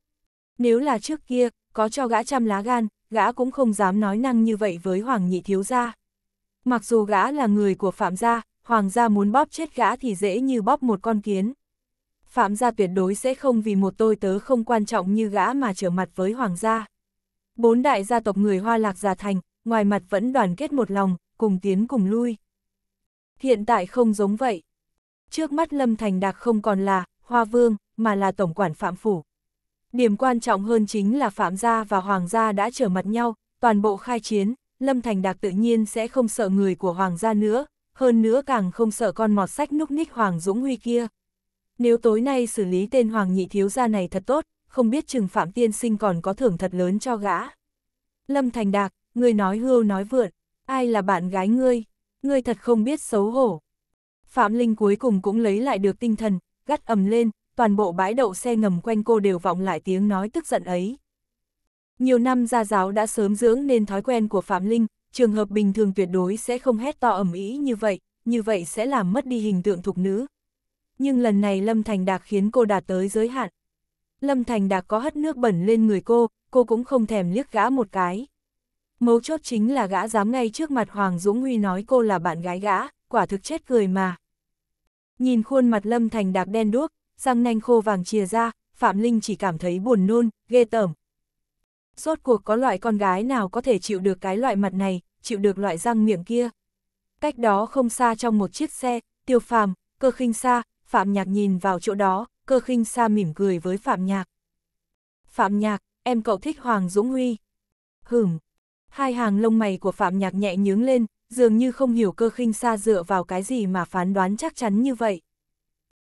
Nếu là trước kia, có cho gã trăm lá gan, gã cũng không dám nói năng như vậy với Hoàng Nhị Thiếu Gia. Mặc dù gã là người của Phạm Gia, Hoàng Gia muốn bóp chết gã thì dễ như bóp một con kiến. Phạm gia tuyệt đối sẽ không vì một tôi tớ không quan trọng như gã mà trở mặt với hoàng gia. Bốn đại gia tộc người Hoa Lạc Gia Thành, ngoài mặt vẫn đoàn kết một lòng, cùng tiến cùng lui. Hiện tại không giống vậy. Trước mắt Lâm Thành Đạc không còn là Hoa Vương, mà là Tổng quản Phạm Phủ. Điểm quan trọng hơn chính là Phạm Gia và Hoàng Gia đã trở mặt nhau, toàn bộ khai chiến, Lâm Thành Đạc tự nhiên sẽ không sợ người của Hoàng Gia nữa, hơn nữa càng không sợ con mọt sách núc ních Hoàng Dũng Huy kia, nếu tối nay xử lý tên Hoàng Nhị Thiếu gia này thật tốt, không biết chừng Phạm Tiên Sinh còn có thưởng thật lớn cho gã. Lâm Thành Đạc, ngươi nói hưu nói vượn, ai là bạn gái ngươi, ngươi thật không biết xấu hổ. Phạm Linh cuối cùng cũng lấy lại được tinh thần, gắt ầm lên, toàn bộ bãi đậu xe ngầm quanh cô đều vọng lại tiếng nói tức giận ấy. Nhiều năm gia giáo đã sớm dưỡng nên thói quen của Phạm Linh, trường hợp bình thường tuyệt đối sẽ không hét to ầm ý như vậy, như vậy sẽ làm mất đi hình tượng thục nữ, nhưng lần này Lâm Thành Đạc khiến cô đạt tới giới hạn. Lâm Thành Đạc có hất nước bẩn lên người cô, cô cũng không thèm liếc gã một cái. Mấu chốt chính là gã dám ngay trước mặt Hoàng Dũng Huy nói cô là bạn gái gã, quả thực chết cười mà. Nhìn khuôn mặt Lâm Thành Đạc đen đuốc, răng nanh khô vàng chìa ra, Phạm Linh chỉ cảm thấy buồn nôn, ghê tởm. Rốt cuộc có loại con gái nào có thể chịu được cái loại mặt này, chịu được loại răng miệng kia. Cách đó không xa trong một chiếc xe, Tiêu Phàm, Cơ Khinh xa Phạm Nhạc nhìn vào chỗ đó, cơ khinh xa mỉm cười với Phạm Nhạc. Phạm Nhạc, em cậu thích Hoàng Dũng Huy. Hửm. Hai hàng lông mày của Phạm Nhạc nhẹ nhướng lên, dường như không hiểu cơ khinh xa dựa vào cái gì mà phán đoán chắc chắn như vậy.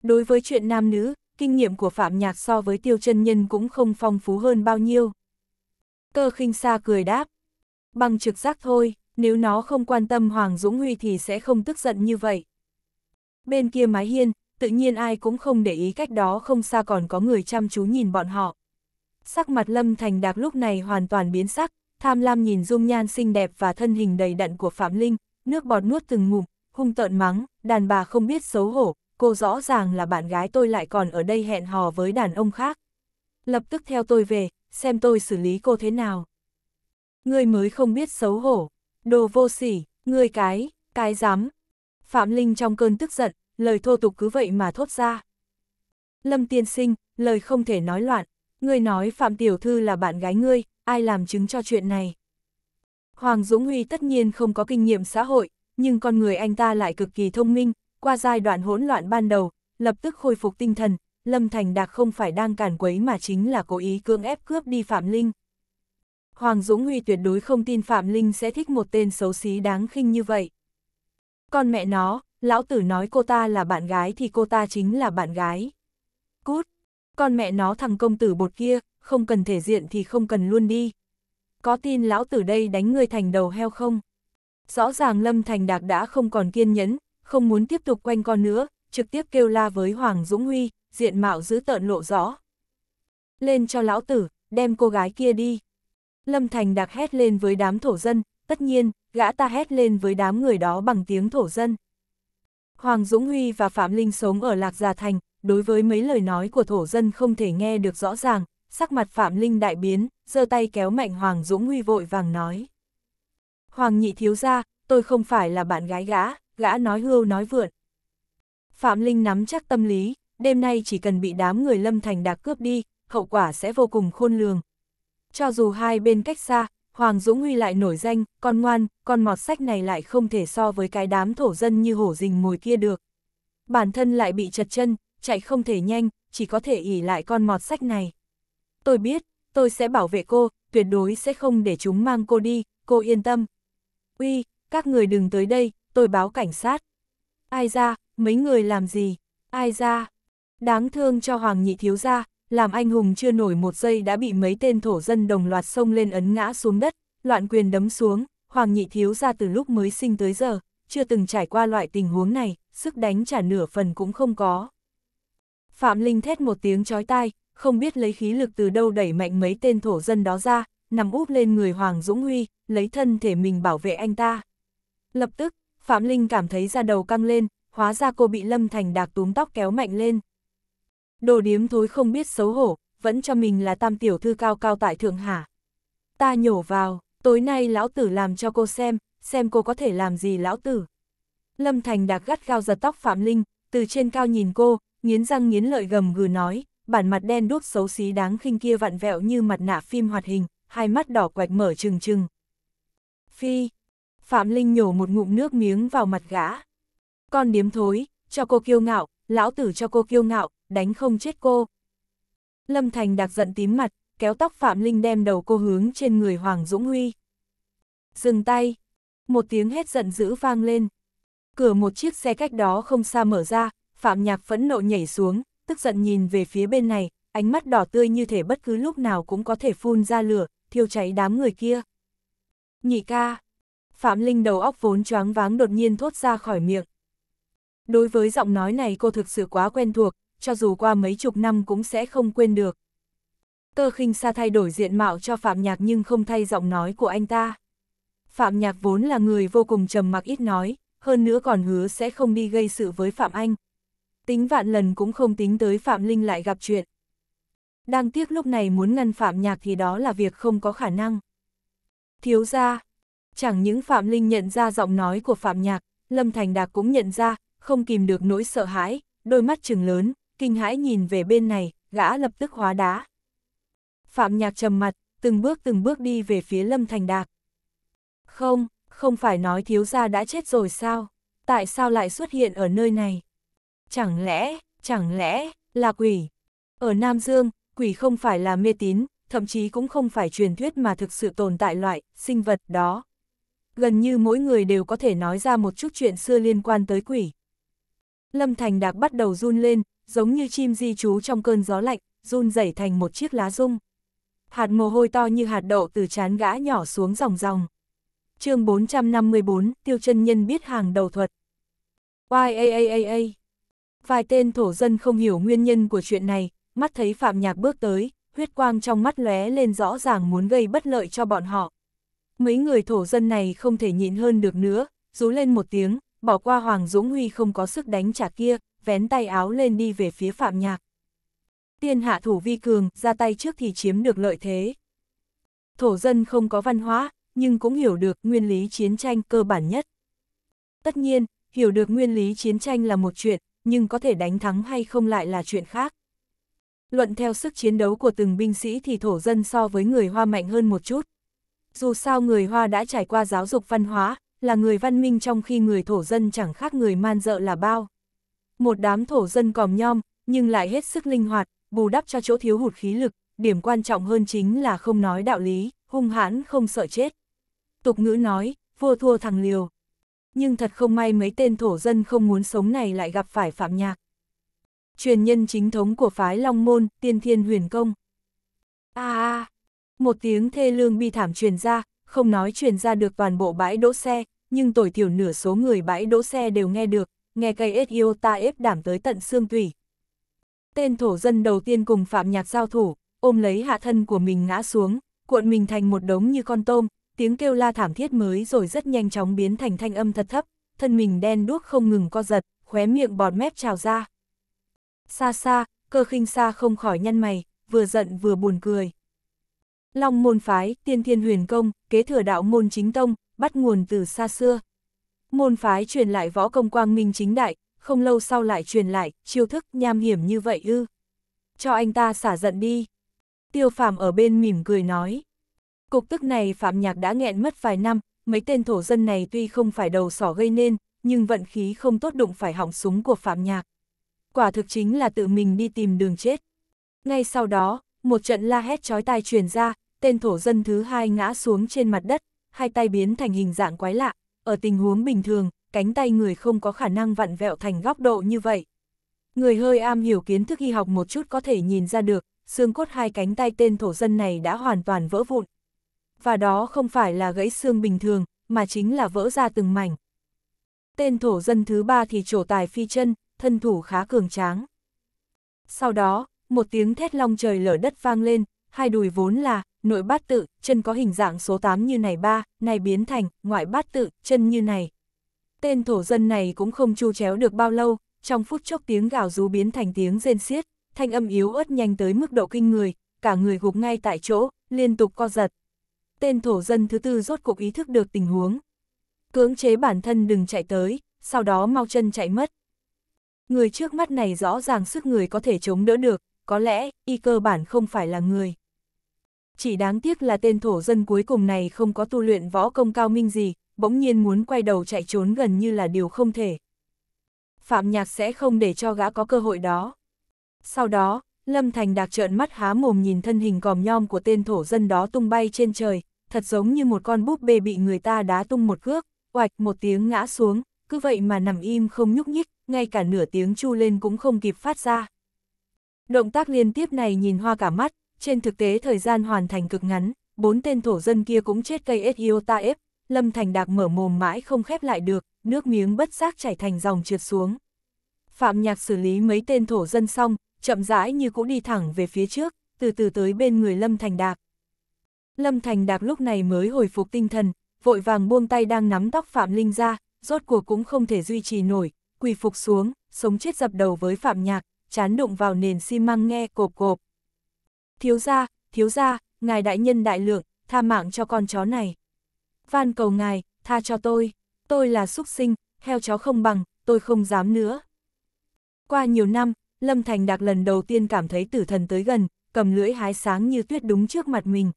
Đối với chuyện nam nữ, kinh nghiệm của Phạm Nhạc so với tiêu chân nhân cũng không phong phú hơn bao nhiêu. Cơ khinh xa cười đáp. Bằng trực giác thôi, nếu nó không quan tâm Hoàng Dũng Huy thì sẽ không tức giận như vậy. Bên kia mái hiên, tự nhiên ai cũng không để ý cách đó không xa còn có người chăm chú nhìn bọn họ. Sắc mặt Lâm Thành Đạc lúc này hoàn toàn biến sắc, tham lam nhìn dung nhan xinh đẹp và thân hình đầy đặn của Phạm Linh, nước bọt nuốt từng ngụm, hung tợn mắng, đàn bà không biết xấu hổ, cô rõ ràng là bạn gái tôi lại còn ở đây hẹn hò với đàn ông khác. Lập tức theo tôi về, xem tôi xử lý cô thế nào. Ngươi mới không biết xấu hổ, đồ vô sỉ, ngươi cái, cái dám. Phạm Linh trong cơn tức giận, lời thô tục cứ vậy mà thốt ra. Lâm tiên sinh, lời không thể nói loạn, ngươi nói Phạm Tiểu Thư là bạn gái ngươi, ai làm chứng cho chuyện này. Hoàng Dũng Huy tất nhiên không có kinh nghiệm xã hội, nhưng con người anh ta lại cực kỳ thông minh, qua giai đoạn hỗn loạn ban đầu, lập tức khôi phục tinh thần, Lâm Thành Đạc không phải đang cản quấy mà chính là cố ý cưỡng ép cướp đi Phạm Linh. Hoàng Dũng Huy tuyệt đối không tin Phạm Linh sẽ thích một tên xấu xí đáng khinh như vậy. Con mẹ nó, lão tử nói cô ta là bạn gái thì cô ta chính là bạn gái. Cút, con mẹ nó thằng công tử bột kia, không cần thể diện thì không cần luôn đi. Có tin lão tử đây đánh người thành đầu heo không? Rõ ràng Lâm Thành Đạc đã không còn kiên nhẫn, không muốn tiếp tục quanh con nữa, trực tiếp kêu la với Hoàng Dũng Huy, diện mạo dữ tợn lộ rõ. Lên cho lão tử, đem cô gái kia đi. Lâm Thành Đạc hét lên với đám thổ dân, tất nhiên, gã ta hét lên với đám người đó bằng tiếng thổ dân. Hoàng Dũng Huy và Phạm Linh sống ở Lạc Gia Thành, đối với mấy lời nói của thổ dân không thể nghe được rõ ràng, sắc mặt Phạm Linh đại biến, giơ tay kéo mạnh Hoàng Dũng Huy vội vàng nói. Hoàng nhị thiếu ra, tôi không phải là bạn gái gã, gã nói hưu nói vượn. Phạm Linh nắm chắc tâm lý, đêm nay chỉ cần bị đám người lâm thành đạc cướp đi, hậu quả sẽ vô cùng khôn lường. Cho dù hai bên cách xa, Hoàng Dũng Huy lại nổi danh, con ngoan, con mọt sách này lại không thể so với cái đám thổ dân như hổ rình mùi kia được. Bản thân lại bị chật chân, chạy không thể nhanh, chỉ có thể ỉ lại con mọt sách này. Tôi biết, tôi sẽ bảo vệ cô, tuyệt đối sẽ không để chúng mang cô đi, cô yên tâm. Uy, các người đừng tới đây, tôi báo cảnh sát. Ai ra, mấy người làm gì? Ai ra? Đáng thương cho Hoàng Nhị Thiếu Gia, làm anh hùng chưa nổi một giây đã bị mấy tên thổ dân đồng loạt xông lên ấn ngã xuống đất, loạn quyền đấm xuống, Hoàng Nhị Thiếu ra từ lúc mới sinh tới giờ, chưa từng trải qua loại tình huống này, sức đánh trả nửa phần cũng không có. Phạm Linh thét một tiếng chói tai, không biết lấy khí lực từ đâu đẩy mạnh mấy tên thổ dân đó ra, nằm úp lên người Hoàng Dũng Huy, lấy thân thể mình bảo vệ anh ta. Lập tức, Phạm Linh cảm thấy da đầu căng lên, hóa ra cô bị Lâm Thành Đạc túm tóc kéo mạnh lên. Đồ điếm thối không biết xấu hổ, vẫn cho mình là tam tiểu thư cao cao tại thượng hả. Ta nhổ vào, tối nay lão tử làm cho cô xem, xem cô có thể làm gì lão tử. Lâm Thành đặc gắt gao giật tóc Phạm Linh, từ trên cao nhìn cô, nghiến răng nghiến lợi gầm gừ nói, bản mặt đen đuốc xấu xí đáng khinh kia vặn vẹo như mặt nạ phim hoạt hình, hai mắt đỏ quạch mở trừng trừng. Phi, Phạm Linh nhổ một ngụm nước miếng vào mặt gã. Con điếm thối, cho cô kiêu ngạo, lão tử cho cô kiêu ngạo, đánh không chết cô. Lâm Thành đặc giận tím mặt, kéo tóc Phạm Linh đem đầu cô hướng trên người Hoàng Dũng Huy. Dừng tay, một tiếng hét giận dữ vang lên. Cửa một chiếc xe cách đó không xa mở ra, Phạm Nhạc phẫn nộ nhảy xuống, tức giận nhìn về phía bên này, ánh mắt đỏ tươi như thể bất cứ lúc nào cũng có thể phun ra lửa, thiêu cháy đám người kia. Nhị ca, Phạm Linh đầu óc vốn choáng váng đột nhiên thốt ra khỏi miệng. Đối với giọng nói này cô thực sự quá quen thuộc, cho dù qua mấy chục năm cũng sẽ không quên được. Cơ khinh xa thay đổi diện mạo cho Phạm Nhạc nhưng không thay giọng nói của anh ta. Phạm Nhạc vốn là người vô cùng trầm mặc ít nói, hơn nữa còn hứa sẽ không đi gây sự với Phạm Anh. Tính vạn lần cũng không tính tới Phạm Linh lại gặp chuyện. Đang tiếc lúc này muốn ngăn Phạm Nhạc thì đó là việc không có khả năng. Thiếu ra, chẳng những Phạm Linh nhận ra giọng nói của Phạm Nhạc, Lâm Thành Đạc cũng nhận ra, không kìm được nỗi sợ hãi, đôi mắt trừng lớn, kinh hãi nhìn về bên này, gã lập tức hóa đá. Phạm Nhạc trầm mặt, từng bước từng bước đi về phía Lâm Thành Đạc. Không, không phải nói thiếu gia đã chết rồi sao? Tại sao lại xuất hiện ở nơi này? Chẳng lẽ, chẳng lẽ, là quỷ? Ở Nam Dương, quỷ không phải là mê tín, thậm chí cũng không phải truyền thuyết mà thực sự tồn tại loại, sinh vật đó. Gần như mỗi người đều có thể nói ra một chút chuyện xưa liên quan tới quỷ. Lâm Thành Đạc bắt đầu run lên, giống như chim di trú trong cơn gió lạnh, run rẩy thành một chiếc lá rung. Hạt mồ hôi to như hạt đậu từ chán gã nhỏ xuống dòng dòng. chương 454, Tiêu chân Nhân biết hàng đầu thuật. YAAAA Vài tên thổ dân không hiểu nguyên nhân của chuyện này, mắt thấy Phạm Nhạc bước tới, huyết quang trong mắt lóe lên rõ ràng muốn gây bất lợi cho bọn họ. Mấy người thổ dân này không thể nhịn hơn được nữa, rú lên một tiếng, bỏ qua Hoàng Dũng Huy không có sức đánh trả kia, vén tay áo lên đi về phía Phạm Nhạc. Tiên hạ thủ vi cường, ra tay trước thì chiếm được lợi thế. Thổ dân không có văn hóa, nhưng cũng hiểu được nguyên lý chiến tranh cơ bản nhất. Tất nhiên, hiểu được nguyên lý chiến tranh là một chuyện, nhưng có thể đánh thắng hay không lại là chuyện khác. Luận theo sức chiến đấu của từng binh sĩ thì thổ dân so với người Hoa mạnh hơn một chút. Dù sao người Hoa đã trải qua giáo dục văn hóa, là người văn minh trong khi người thổ dân chẳng khác người man dợ là bao. Một đám thổ dân còm nhom, nhưng lại hết sức linh hoạt, bù đắp cho chỗ thiếu hụt khí lực, điểm quan trọng hơn chính là không nói đạo lý, hung hãn không sợ chết. Tục ngữ nói, vua thua thằng liều. Nhưng thật không may mấy tên thổ dân không muốn sống này lại gặp phải phạm nhạc. Truyền nhân chính thống của phái Long Môn, tiên thiên huyền công. a à, một tiếng thê lương bi thảm truyền ra, không nói truyền ra được toàn bộ bãi đỗ xe, nhưng tối thiểu nửa số người bãi đỗ xe đều nghe được, nghe cây ết yêu ta ép đảm tới tận xương tủy. Tên thổ dân đầu tiên cùng Phạm Nhạc giao thủ, ôm lấy hạ thân của mình ngã xuống, cuộn mình thành một đống như con tôm, tiếng kêu la thảm thiết mới rồi rất nhanh chóng biến thành thanh âm thật thấp, thân mình đen đuốc không ngừng co giật, khóe miệng bọt mép trào ra. Xa xa, cơ khinh xa không khỏi nhăn mày, vừa giận vừa buồn cười. Long môn phái, tiên thiên huyền công, kế thừa đạo môn chính tông, bắt nguồn từ xa xưa, Môn phái truyền lại võ công quang minh chính đại, không lâu sau lại truyền lại, chiêu thức nham hiểm như vậy ư. Cho anh ta xả giận đi. Tiêu phàm ở bên mỉm cười nói. Cục tức này Phạm Nhạc đã nghẹn mất vài năm, mấy tên thổ dân này tuy không phải đầu sỏ gây nên, nhưng vận khí không tốt đụng phải hỏng súng của Phạm Nhạc. Quả thực chính là tự mình đi tìm đường chết. Ngay sau đó, một trận la hét chói tai truyền ra, tên thổ dân thứ hai ngã xuống trên mặt đất, hai tay biến thành hình dạng quái lạ, ở tình huống bình thường, cánh tay người không có khả năng vặn vẹo thành góc độ như vậy. Người hơi am hiểu kiến thức y học một chút có thể nhìn ra được, xương cốt hai cánh tay tên thổ dân này đã hoàn toàn vỡ vụn. Và đó không phải là gãy xương bình thường, mà chính là vỡ ra từng mảnh. Tên thổ dân thứ ba thì trổ tài phi chân, thân thủ khá cường tráng. Sau đó, một tiếng thét long trời lở đất vang lên, hai đùi vốn là, nội bát tự, chân có hình dạng số 8 như này ba, này biến thành, ngoại bát tự, chân như này. Tên thổ dân này cũng không chu chéo được bao lâu, trong phút chốc tiếng gào rú biến thành tiếng rên xiết, thanh âm yếu ớt nhanh tới mức độ kinh người, cả người gục ngay tại chỗ, liên tục co giật. Tên thổ dân thứ tư rốt cuộc ý thức được tình huống. Cưỡng chế bản thân đừng chạy tới, sau đó mau chân chạy mất. Người trước mắt này rõ ràng sức người có thể chống đỡ được, có lẽ, y cơ bản không phải là người chỉ đáng tiếc là tên thổ dân cuối cùng này không có tu luyện võ công cao minh gì, bỗng nhiên muốn quay đầu chạy trốn gần như là điều không thể. Phạm Nhạc sẽ không để cho gã có cơ hội đó. Sau đó, Lâm Thành Đạc trợn mắt há mồm nhìn thân hình còm nhom của tên thổ dân đó tung bay trên trời, thật giống như một con búp bê bị người ta đá tung một cước, oạch một tiếng ngã xuống, cứ vậy mà nằm im không nhúc nhích, ngay cả nửa tiếng chu lên cũng không kịp phát ra. Động tác liên tiếp này nhìn hoa cả mắt, trên thực tế thời gian hoàn thành cực ngắn, bốn tên thổ dân kia cũng chết cây Etiota Lâm Thành Đạc mở mồm mãi không khép lại được, nước miếng bất giác chảy thành dòng trượt xuống. Phạm Nhạc xử lý mấy tên thổ dân xong, chậm rãi như cũng đi thẳng về phía trước, từ từ tới bên người Lâm Thành Đạc. Lâm Thành Đạc lúc này mới hồi phục tinh thần, vội vàng buông tay đang nắm tóc Phạm Linh ra, rốt cuộc cũng không thể duy trì nổi, quỳ phục xuống, sống chết dập đầu với Phạm Nhạc, chán đụng vào nền xi măng nghe cộp cộp, Thiếu gia, thiếu gia, ngài đại nhân đại lượng, tha mạng cho con chó này. Van cầu ngài, tha cho tôi, tôi là súc sinh, heo chó không bằng, tôi không dám nữa. Qua nhiều năm, Lâm Thành Đạc lần đầu tiên cảm thấy tử thần tới gần, cầm lưỡi hái sáng như tuyết đúng trước mặt mình.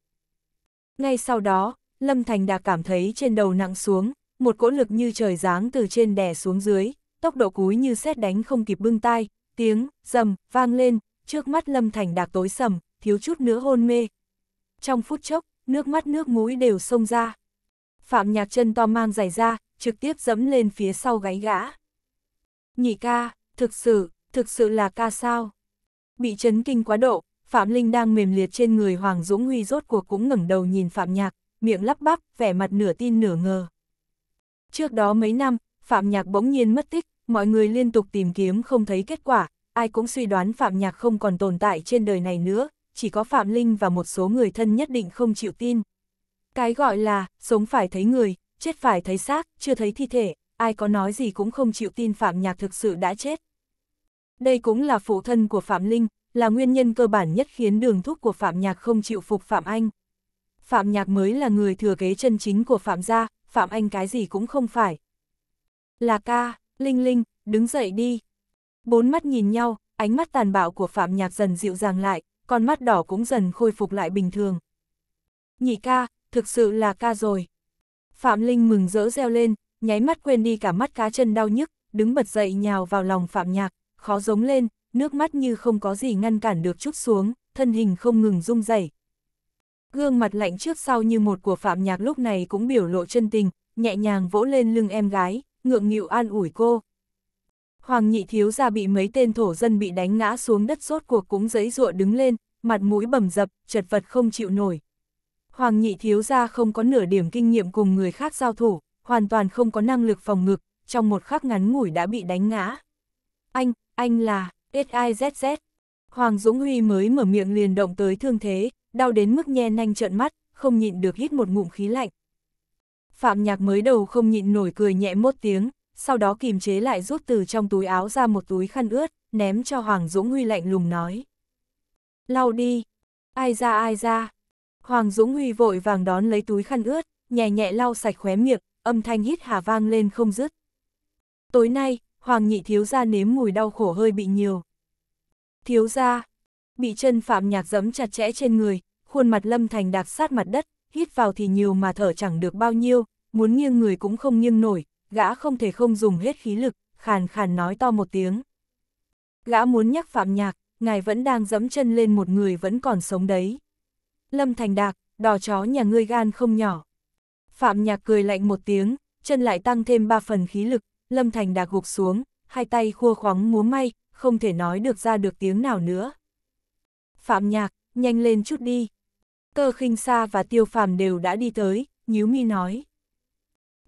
Ngay sau đó, Lâm Thành Đạc cảm thấy trên đầu nặng xuống, một cỗ lực như trời giáng từ trên đè xuống dưới, tốc độ cúi như xét đánh không kịp bưng tai, tiếng rầm vang lên, trước mắt Lâm Thành Đạc tối sầm, thiếu chút nữa hôn mê. Trong phút chốc, nước mắt nước mũi đều sông ra. Phạm Nhạc chân to mang giày ra, trực tiếp dẫm lên phía sau gáy gã. Nhị ca, thực sự, thực sự là ca sao? Bị chấn kinh quá độ, Phạm Linh đang mềm liệt trên người Hoàng Dũng Huy rốt cuộc cũng ngẩng đầu nhìn Phạm Nhạc, miệng lắp bắp, vẻ mặt nửa tin nửa ngờ. Trước đó mấy năm, Phạm Nhạc bỗng nhiên mất tích, mọi người liên tục tìm kiếm không thấy kết quả, ai cũng suy đoán Phạm Nhạc không còn tồn tại trên đời này nữa, chỉ có Phạm Linh và một số người thân nhất định không chịu tin. Cái gọi là, sống phải thấy người, chết phải thấy xác, chưa thấy thi thể, ai có nói gì cũng không chịu tin Phạm Nhạc thực sự đã chết. Đây cũng là phụ thân của Phạm Linh, là nguyên nhân cơ bản nhất khiến đường thúc của Phạm Nhạc không chịu phục Phạm Anh. Phạm Nhạc mới là người thừa kế chân chính của Phạm gia, Phạm Anh cái gì cũng không phải. Là ca, Linh Linh, đứng dậy đi. Bốn mắt nhìn nhau, ánh mắt tàn bạo của Phạm Nhạc dần dịu dàng lại, con mắt đỏ cũng dần khôi phục lại bình thường. Nhị ca, thực sự là ca rồi. Phạm Linh mừng rỡ reo lên, nháy mắt quên đi cả mắt cá chân đau nhức, đứng bật dậy nhào vào lòng Phạm Nhạc, khó giống lên, nước mắt như không có gì ngăn cản được chút xuống, thân hình không ngừng rung rẩy. Gương mặt lạnh trước sau như một của Phạm Nhạc lúc này cũng biểu lộ chân tình, nhẹ nhàng vỗ lên lưng em gái, ngượng nghịu an ủi cô. Hoàng nhị thiếu gia bị mấy tên thổ dân bị đánh ngã xuống đất sốt cuộc cũng giấy ruộng đứng lên, mặt mũi bầm dập, chật vật không chịu nổi. Hoàng nhị thiếu gia không có nửa điểm kinh nghiệm cùng người khác giao thủ, hoàn toàn không có năng lực phòng ngực, trong một khắc ngắn ngủi đã bị đánh ngã. Anh, anh là, S.I.Z.Z. Hoàng Dũng Huy mới mở miệng liền động tới thương thế, đau đến mức nhe nanh trợn mắt, không nhịn được hít một ngụm khí lạnh. Phạm Nhạc mới đầu không nhịn nổi cười nhẹ mốt tiếng, sau đó kìm chế lại rút từ trong túi áo ra một túi khăn ướt, ném cho Hoàng Dũng Huy lạnh lùng nói. Lau đi, ai ra ai ra. Hoàng Dũng Huy vội vàng đón lấy túi khăn ướt, nhẹ nhẹ lau sạch khóe miệng, âm thanh hít hà vang lên không dứt. Tối nay, Hoàng nhị thiếu gia nếm mùi đau khổ hơi bị nhiều. Thiếu gia, bị chân phạm nhạc dẫm chặt chẽ trên người, khuôn mặt lâm thành đạp sát mặt đất, hít vào thì nhiều mà thở chẳng được bao nhiêu, muốn nghiêng người cũng không nghiêng nổi, gã không thể không dùng hết khí lực, khàn khàn nói to một tiếng. Gã muốn nhắc Phạm Nhạc, ngài vẫn đang dẫm chân lên một người vẫn còn sống đấy. Lâm Thành Đạc, đò chó nhà ngươi gan không nhỏ. Phạm Nhạc cười lạnh một tiếng, chân lại tăng thêm ba phần khí lực, Lâm Thành Đạc gục xuống, hai tay khua khoáng múa may, không thể nói được ra được tiếng nào nữa. Phạm Nhạc, nhanh lên chút đi. Cơ khinh xa và tiêu phàm đều đã đi tới, nhíu mi nói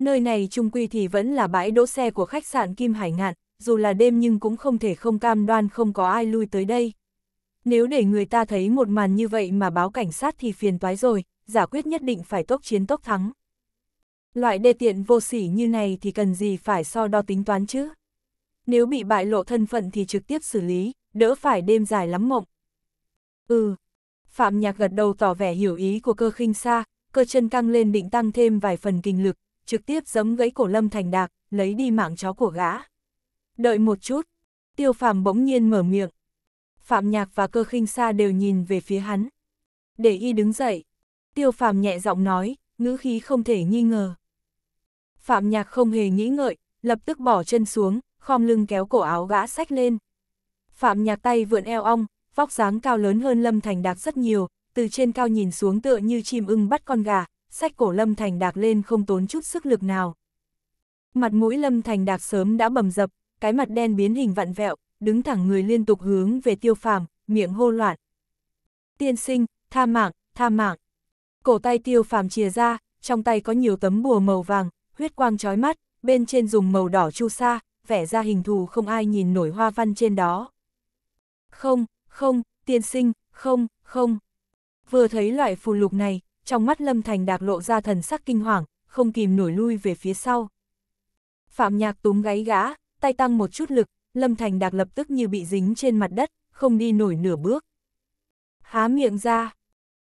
nơi này trung quy thì vẫn là bãi đỗ xe của khách sạn Kim Hải Ngạn, dù là đêm nhưng cũng không thể không cam đoan không có ai lui tới đây. Nếu để người ta thấy một màn như vậy mà báo cảnh sát thì phiền toái rồi, giả quyết nhất định phải tốc chiến tốc thắng. Loại đê tiện vô sỉ như này thì cần gì phải so đo tính toán chứ? Nếu bị bại lộ thân phận thì trực tiếp xử lý, đỡ phải đêm dài lắm mộng. Ừ, Phạm Nhạc gật đầu tỏ vẻ hiểu ý của cơ khinh xa, cơ chân căng lên định tăng thêm vài phần kinh lực, trực tiếp giấm gãy cổ Lâm Thành Đạc, lấy đi mạng chó của gã. Đợi một chút, tiêu phàm bỗng nhiên mở miệng. Phạm Nhạc và cơ khinh xa đều nhìn về phía hắn. Để y đứng dậy, tiêu phàm nhẹ giọng nói, ngữ khí không thể nghi ngờ. Phạm Nhạc không hề nghĩ ngợi, lập tức bỏ chân xuống, khom lưng kéo cổ áo gã sách lên. Phạm Nhạc tay vượn eo ong, vóc dáng cao lớn hơn Lâm Thành Đạc rất nhiều, từ trên cao nhìn xuống tựa như chim ưng bắt con gà, sách cổ Lâm Thành Đạc lên không tốn chút sức lực nào. Mặt mũi Lâm Thành Đạc sớm đã bầm dập, cái mặt đen biến hình vặn vẹo, đứng thẳng người liên tục hướng về tiêu phàm, miệng hô loạn. Tiên sinh, tha mạng, tha mạng. Cổ tay tiêu phàm chìa ra, trong tay có nhiều tấm bùa màu vàng, huyết quang trói mắt, bên trên dùng màu đỏ chu sa, vẽ ra hình thù không ai nhìn nổi hoa văn trên đó. Không, không, tiên sinh, không, không. Vừa thấy loại phù lục này, trong mắt Lâm Thành Đạc lộ ra thần sắc kinh hoàng, không kìm nổi lui về phía sau. Phạm Nhạc túm gáy gã, tay tăng một chút lực, Lâm Thành Đạc lập tức như bị dính trên mặt đất, không đi nổi nửa bước. Há miệng ra,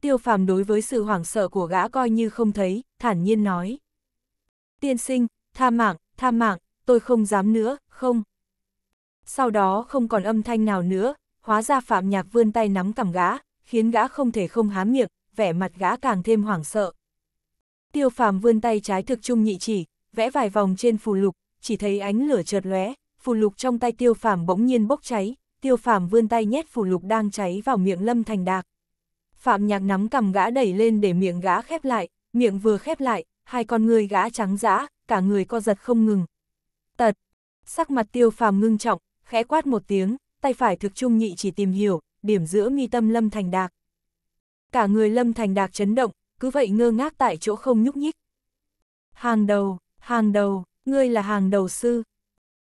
tiêu phàm đối với sự hoảng sợ của gã coi như không thấy, thản nhiên nói. Tiên sinh, tha mạng, tha mạng, tôi không dám nữa, không. Sau đó không còn âm thanh nào nữa, hóa ra Phạm Nhạc vươn tay nắm cầm gã, khiến gã không thể không há miệng, vẻ mặt gã càng thêm hoảng sợ. Tiêu phàm vươn tay trái thực trung nhị chỉ, vẽ vài vòng trên phù lục, chỉ thấy ánh lửa chợt lóe, phù lục trong tay tiêu phàm bỗng nhiên bốc cháy, tiêu phàm vươn tay nhét phù lục đang cháy vào miệng lâm thành đạc. Phạm nhạc nắm cầm gã đẩy lên để miệng gã khép lại, miệng vừa khép lại, hai con người gã trắng dã, cả người co giật không ngừng. Tật, sắc mặt tiêu phàm ngưng trọng, khẽ quát một tiếng, tay phải thực trung nhị chỉ tìm hiểu, điểm giữa mi tâm lâm thành đạc. Cả người Lâm Thành Đạc chấn động, cứ vậy ngơ ngác tại chỗ không nhúc nhích. Hàng đầu, hàng đầu, ngươi là hàng đầu sư.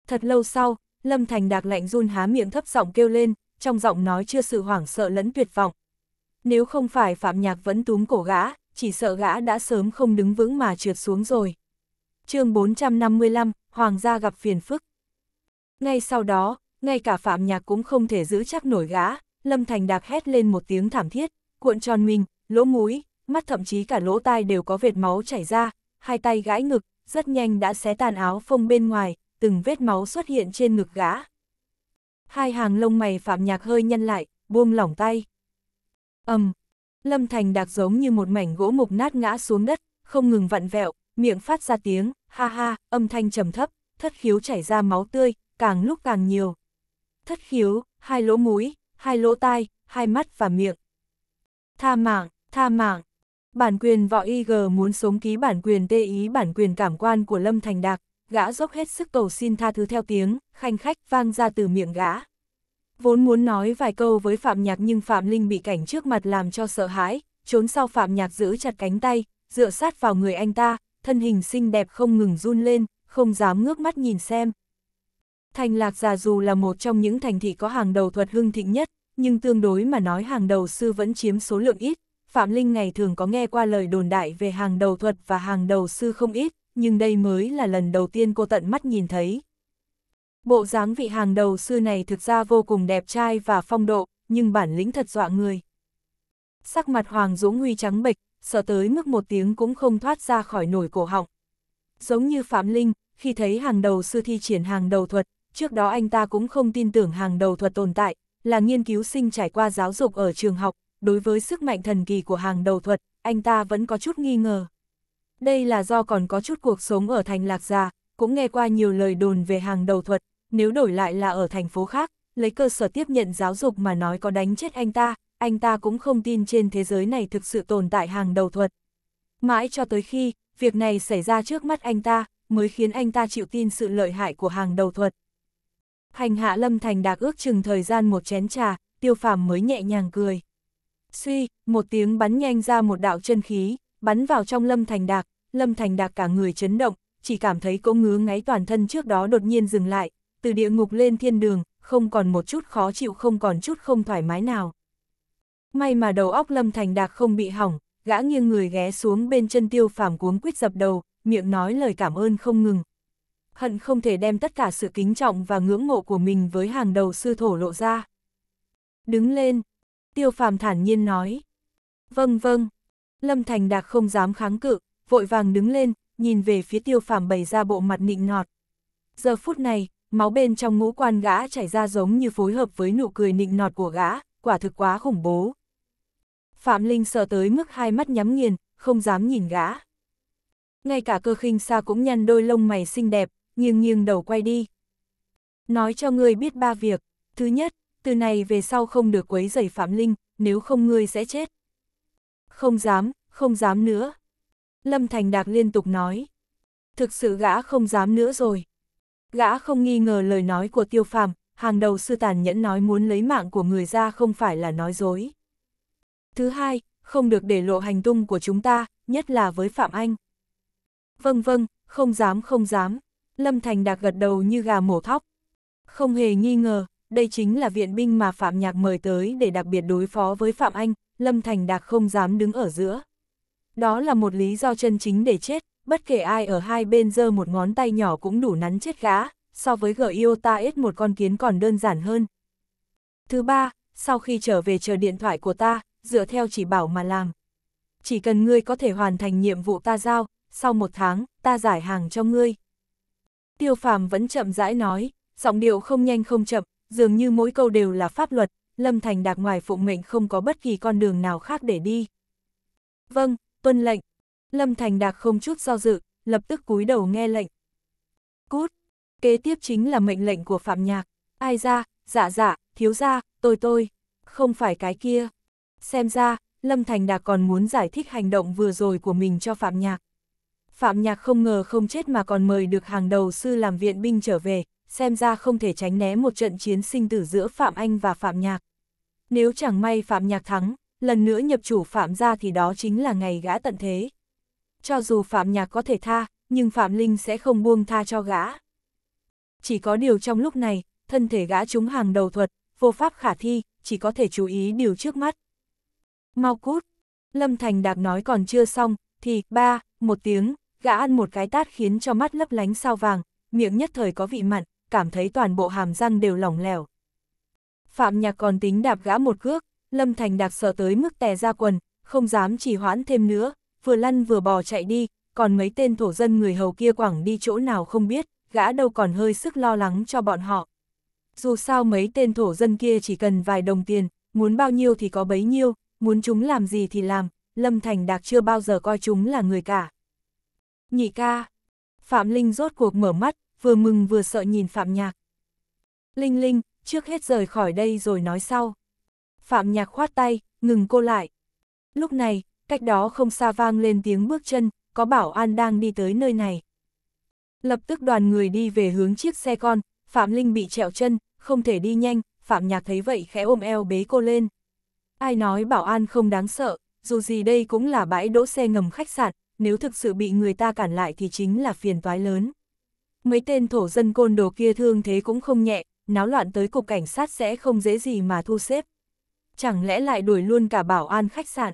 Thật lâu sau, Lâm Thành Đạc lạnh run há miệng thấp giọng kêu lên, trong giọng nói chưa sự hoảng sợ lẫn tuyệt vọng. Nếu không phải Phạm Nhạc vẫn túm cổ gã, chỉ sợ gã đã sớm không đứng vững mà trượt xuống rồi. chương 455, Hoàng gia gặp phiền phức. Ngay sau đó, ngay cả Phạm Nhạc cũng không thể giữ chắc nổi gã, Lâm Thành Đạc hét lên một tiếng thảm thiết, cuộn tròn mình, lỗ mũi, mắt thậm chí cả lỗ tai đều có vệt máu chảy ra, hai tay gãi ngực, rất nhanh đã xé tàn áo phông bên ngoài, từng vết máu xuất hiện trên ngực gã. Hai hàng lông mày Phạm Nhạc hơi nhăn lại, buông lỏng tay. ầm, um, Lâm Thành Đạc giống như một mảnh gỗ mục nát ngã xuống đất, không ngừng vặn vẹo, miệng phát ra tiếng, ha ha, âm thanh trầm thấp, thất khiếu chảy ra máu tươi, càng lúc càng nhiều. Thất khiếu, hai lỗ mũi, hai lỗ tai, hai mắt và miệng, Tha mạng, tha mạng. Bản quyền võ IG muốn sống ký bản quyền tê ý bản quyền cảm quan của Lâm Thành Đạc, gã dốc hết sức cầu xin tha thứ theo tiếng, khanh khách vang ra từ miệng gã. Vốn muốn nói vài câu với Phạm Nhạc nhưng Phạm Linh bị cảnh trước mặt làm cho sợ hãi, trốn sau Phạm Nhạc giữ chặt cánh tay, dựa sát vào người anh ta, thân hình xinh đẹp không ngừng run lên, không dám ngước mắt nhìn xem. Thành Lạc Già dù là một trong những thành thị có hàng đầu thuật hưng thịnh nhất, nhưng tương đối mà nói hàng đầu sư vẫn chiếm số lượng ít. Phạm Linh ngày thường có nghe qua lời đồn đại về hàng đầu thuật và hàng đầu sư không ít, nhưng đây mới là lần đầu tiên cô tận mắt nhìn thấy. Bộ dáng vị hàng đầu sư này thực ra vô cùng đẹp trai và phong độ, nhưng bản lĩnh thật dọa người. Sắc mặt Hoàng Dũng Huy trắng bệch, sợ tới mức một tiếng cũng không thoát ra khỏi nổi cổ họng. Giống như Phạm Linh, khi thấy hàng đầu sư thi triển hàng đầu thuật, trước đó anh ta cũng không tin tưởng hàng đầu thuật tồn tại, là nghiên cứu sinh trải qua giáo dục ở trường học, đối với sức mạnh thần kỳ của hàng đầu thuật, anh ta vẫn có chút nghi ngờ. Đây là do còn có chút cuộc sống ở thành lạc già, cũng nghe qua nhiều lời đồn về hàng đầu thuật, nếu đổi lại là ở thành phố khác, lấy cơ sở tiếp nhận giáo dục mà nói có đánh chết anh ta, anh ta cũng không tin trên thế giới này thực sự tồn tại hàng đầu thuật. Mãi cho tới khi, việc này xảy ra trước mắt anh ta, mới khiến anh ta chịu tin sự lợi hại của hàng đầu thuật. Hành hạ Lâm Thành Đạc ước chừng thời gian một chén trà, tiêu phàm mới nhẹ nhàng cười. Suy, một tiếng bắn nhanh ra một đạo chân khí, bắn vào trong Lâm Thành Đạc, Lâm Thành Đạc cả người chấn động, chỉ cảm thấy cỗ ngứa ngáy toàn thân trước đó đột nhiên dừng lại, từ địa ngục lên thiên đường, không còn một chút khó chịu không còn chút không thoải mái nào. May mà đầu óc Lâm Thành Đạc không bị hỏng, gã nghiêng người ghé xuống bên chân tiêu phàm cuống quýt dập đầu, miệng nói lời cảm ơn không ngừng, hận không thể đem tất cả sự kính trọng và ngưỡng mộ của mình với hàng đầu sư thổ lộ ra. Đứng lên, tiêu phàm thản nhiên nói. Vâng vâng, Lâm Thành Đạc không dám kháng cự, vội vàng đứng lên, nhìn về phía tiêu phàm bày ra bộ mặt nịnh nọt. Giờ phút này, máu bên trong ngũ quan gã chảy ra giống như phối hợp với nụ cười nịnh nọt của gã, quả thực quá khủng bố. Phạm Linh sợ tới mức hai mắt nhắm nghiền, không dám nhìn gã. Ngay cả cơ khinh xa cũng nhăn đôi lông mày xinh đẹp, nghiêng nghiêng đầu quay đi. Nói cho ngươi biết ba việc. Thứ nhất, từ này về sau không được quấy rầy Phạm Linh, nếu không ngươi sẽ chết. Không dám, không dám nữa. Lâm Thành Đạc liên tục nói. Thực sự gã không dám nữa rồi. Gã không nghi ngờ lời nói của tiêu phàm, hàng đầu sư tàn nhẫn nói muốn lấy mạng của người ra không phải là nói dối. Thứ hai, không được để lộ hành tung của chúng ta, nhất là với Phạm Anh. Vâng vâng, không dám không dám. Lâm Thành Đạc gật đầu như gà mổ thóc. Không hề nghi ngờ, đây chính là viện binh mà Phạm Nhạc mời tới để đặc biệt đối phó với Phạm Anh, Lâm Thành Đạc không dám đứng ở giữa. Đó là một lý do chân chính để chết, bất kể ai ở hai bên giơ một ngón tay nhỏ cũng đủ nắn chết gã, so với gở yêu ta ít một con kiến còn đơn giản hơn. Thứ ba, sau khi trở về chờ điện thoại của ta, dựa theo chỉ bảo mà làm. Chỉ cần ngươi có thể hoàn thành nhiệm vụ ta giao, sau một tháng, ta giải hàng cho ngươi. Tiêu phàm vẫn chậm rãi nói, giọng điệu không nhanh không chậm, dường như mỗi câu đều là pháp luật, Lâm Thành Đạc ngoài phụ mệnh không có bất kỳ con đường nào khác để đi. Vâng, tuân lệnh. Lâm Thành Đạc không chút do dự, lập tức cúi đầu nghe lệnh. Cút. Kế tiếp chính là mệnh lệnh của Phạm Nhạc. Ai ra, dạ dạ, thiếu ra, tôi tôi. Không phải cái kia. Xem ra, Lâm Thành Đạc còn muốn giải thích hành động vừa rồi của mình cho Phạm Nhạc. Phạm Nhạc không ngờ không chết mà còn mời được hàng đầu sư làm viện binh trở về, xem ra không thể tránh né một trận chiến sinh tử giữa Phạm Anh và Phạm Nhạc. Nếu chẳng may Phạm Nhạc thắng, lần nữa nhập chủ Phạm ra thì đó chính là ngày gã tận thế. Cho dù Phạm Nhạc có thể tha, nhưng Phạm Linh sẽ không buông tha cho gã. Chỉ có điều trong lúc này, thân thể gã trúng hàng đầu thuật, vô pháp khả thi, chỉ có thể chú ý điều trước mắt. Mau cút! Lâm Thành Đạc nói còn chưa xong, thì, ba, một tiếng, gã ăn một cái tát khiến cho mắt lấp lánh sao vàng, miệng nhất thời có vị mặn, cảm thấy toàn bộ hàm răng đều lỏng lẻo. Phạm Nhạc còn tính đạp gã một cước, Lâm Thành Đạc sợ tới mức tè ra quần, không dám chỉ hoãn thêm nữa, vừa lăn vừa bò chạy đi, còn mấy tên thổ dân người hầu kia quẳng đi chỗ nào không biết, gã đâu còn hơi sức lo lắng cho bọn họ. Dù sao mấy tên thổ dân kia chỉ cần vài đồng tiền, muốn bao nhiêu thì có bấy nhiêu, muốn chúng làm gì thì làm, Lâm Thành Đạc chưa bao giờ coi chúng là người cả. Nhị ca. Phạm Linh rốt cuộc mở mắt, vừa mừng vừa sợ nhìn Phạm Nhạc. Linh Linh, trước hết rời khỏi đây rồi nói sau. Phạm Nhạc khoát tay, ngừng cô lại. Lúc này, cách đó không xa vang lên tiếng bước chân, có bảo an đang đi tới nơi này. Lập tức đoàn người đi về hướng chiếc xe con, Phạm Linh bị trẹo chân, không thể đi nhanh, Phạm Nhạc thấy vậy khẽ ôm eo bế cô lên. Ai nói bảo an không đáng sợ, dù gì đây cũng là bãi đỗ xe ngầm khách sạn, nếu thực sự bị người ta cản lại thì chính là phiền toái lớn. Mấy tên thổ dân côn đồ kia thương thế cũng không nhẹ, náo loạn tới cục cảnh sát sẽ không dễ gì mà thu xếp. Chẳng lẽ lại đuổi luôn cả bảo an khách sạn?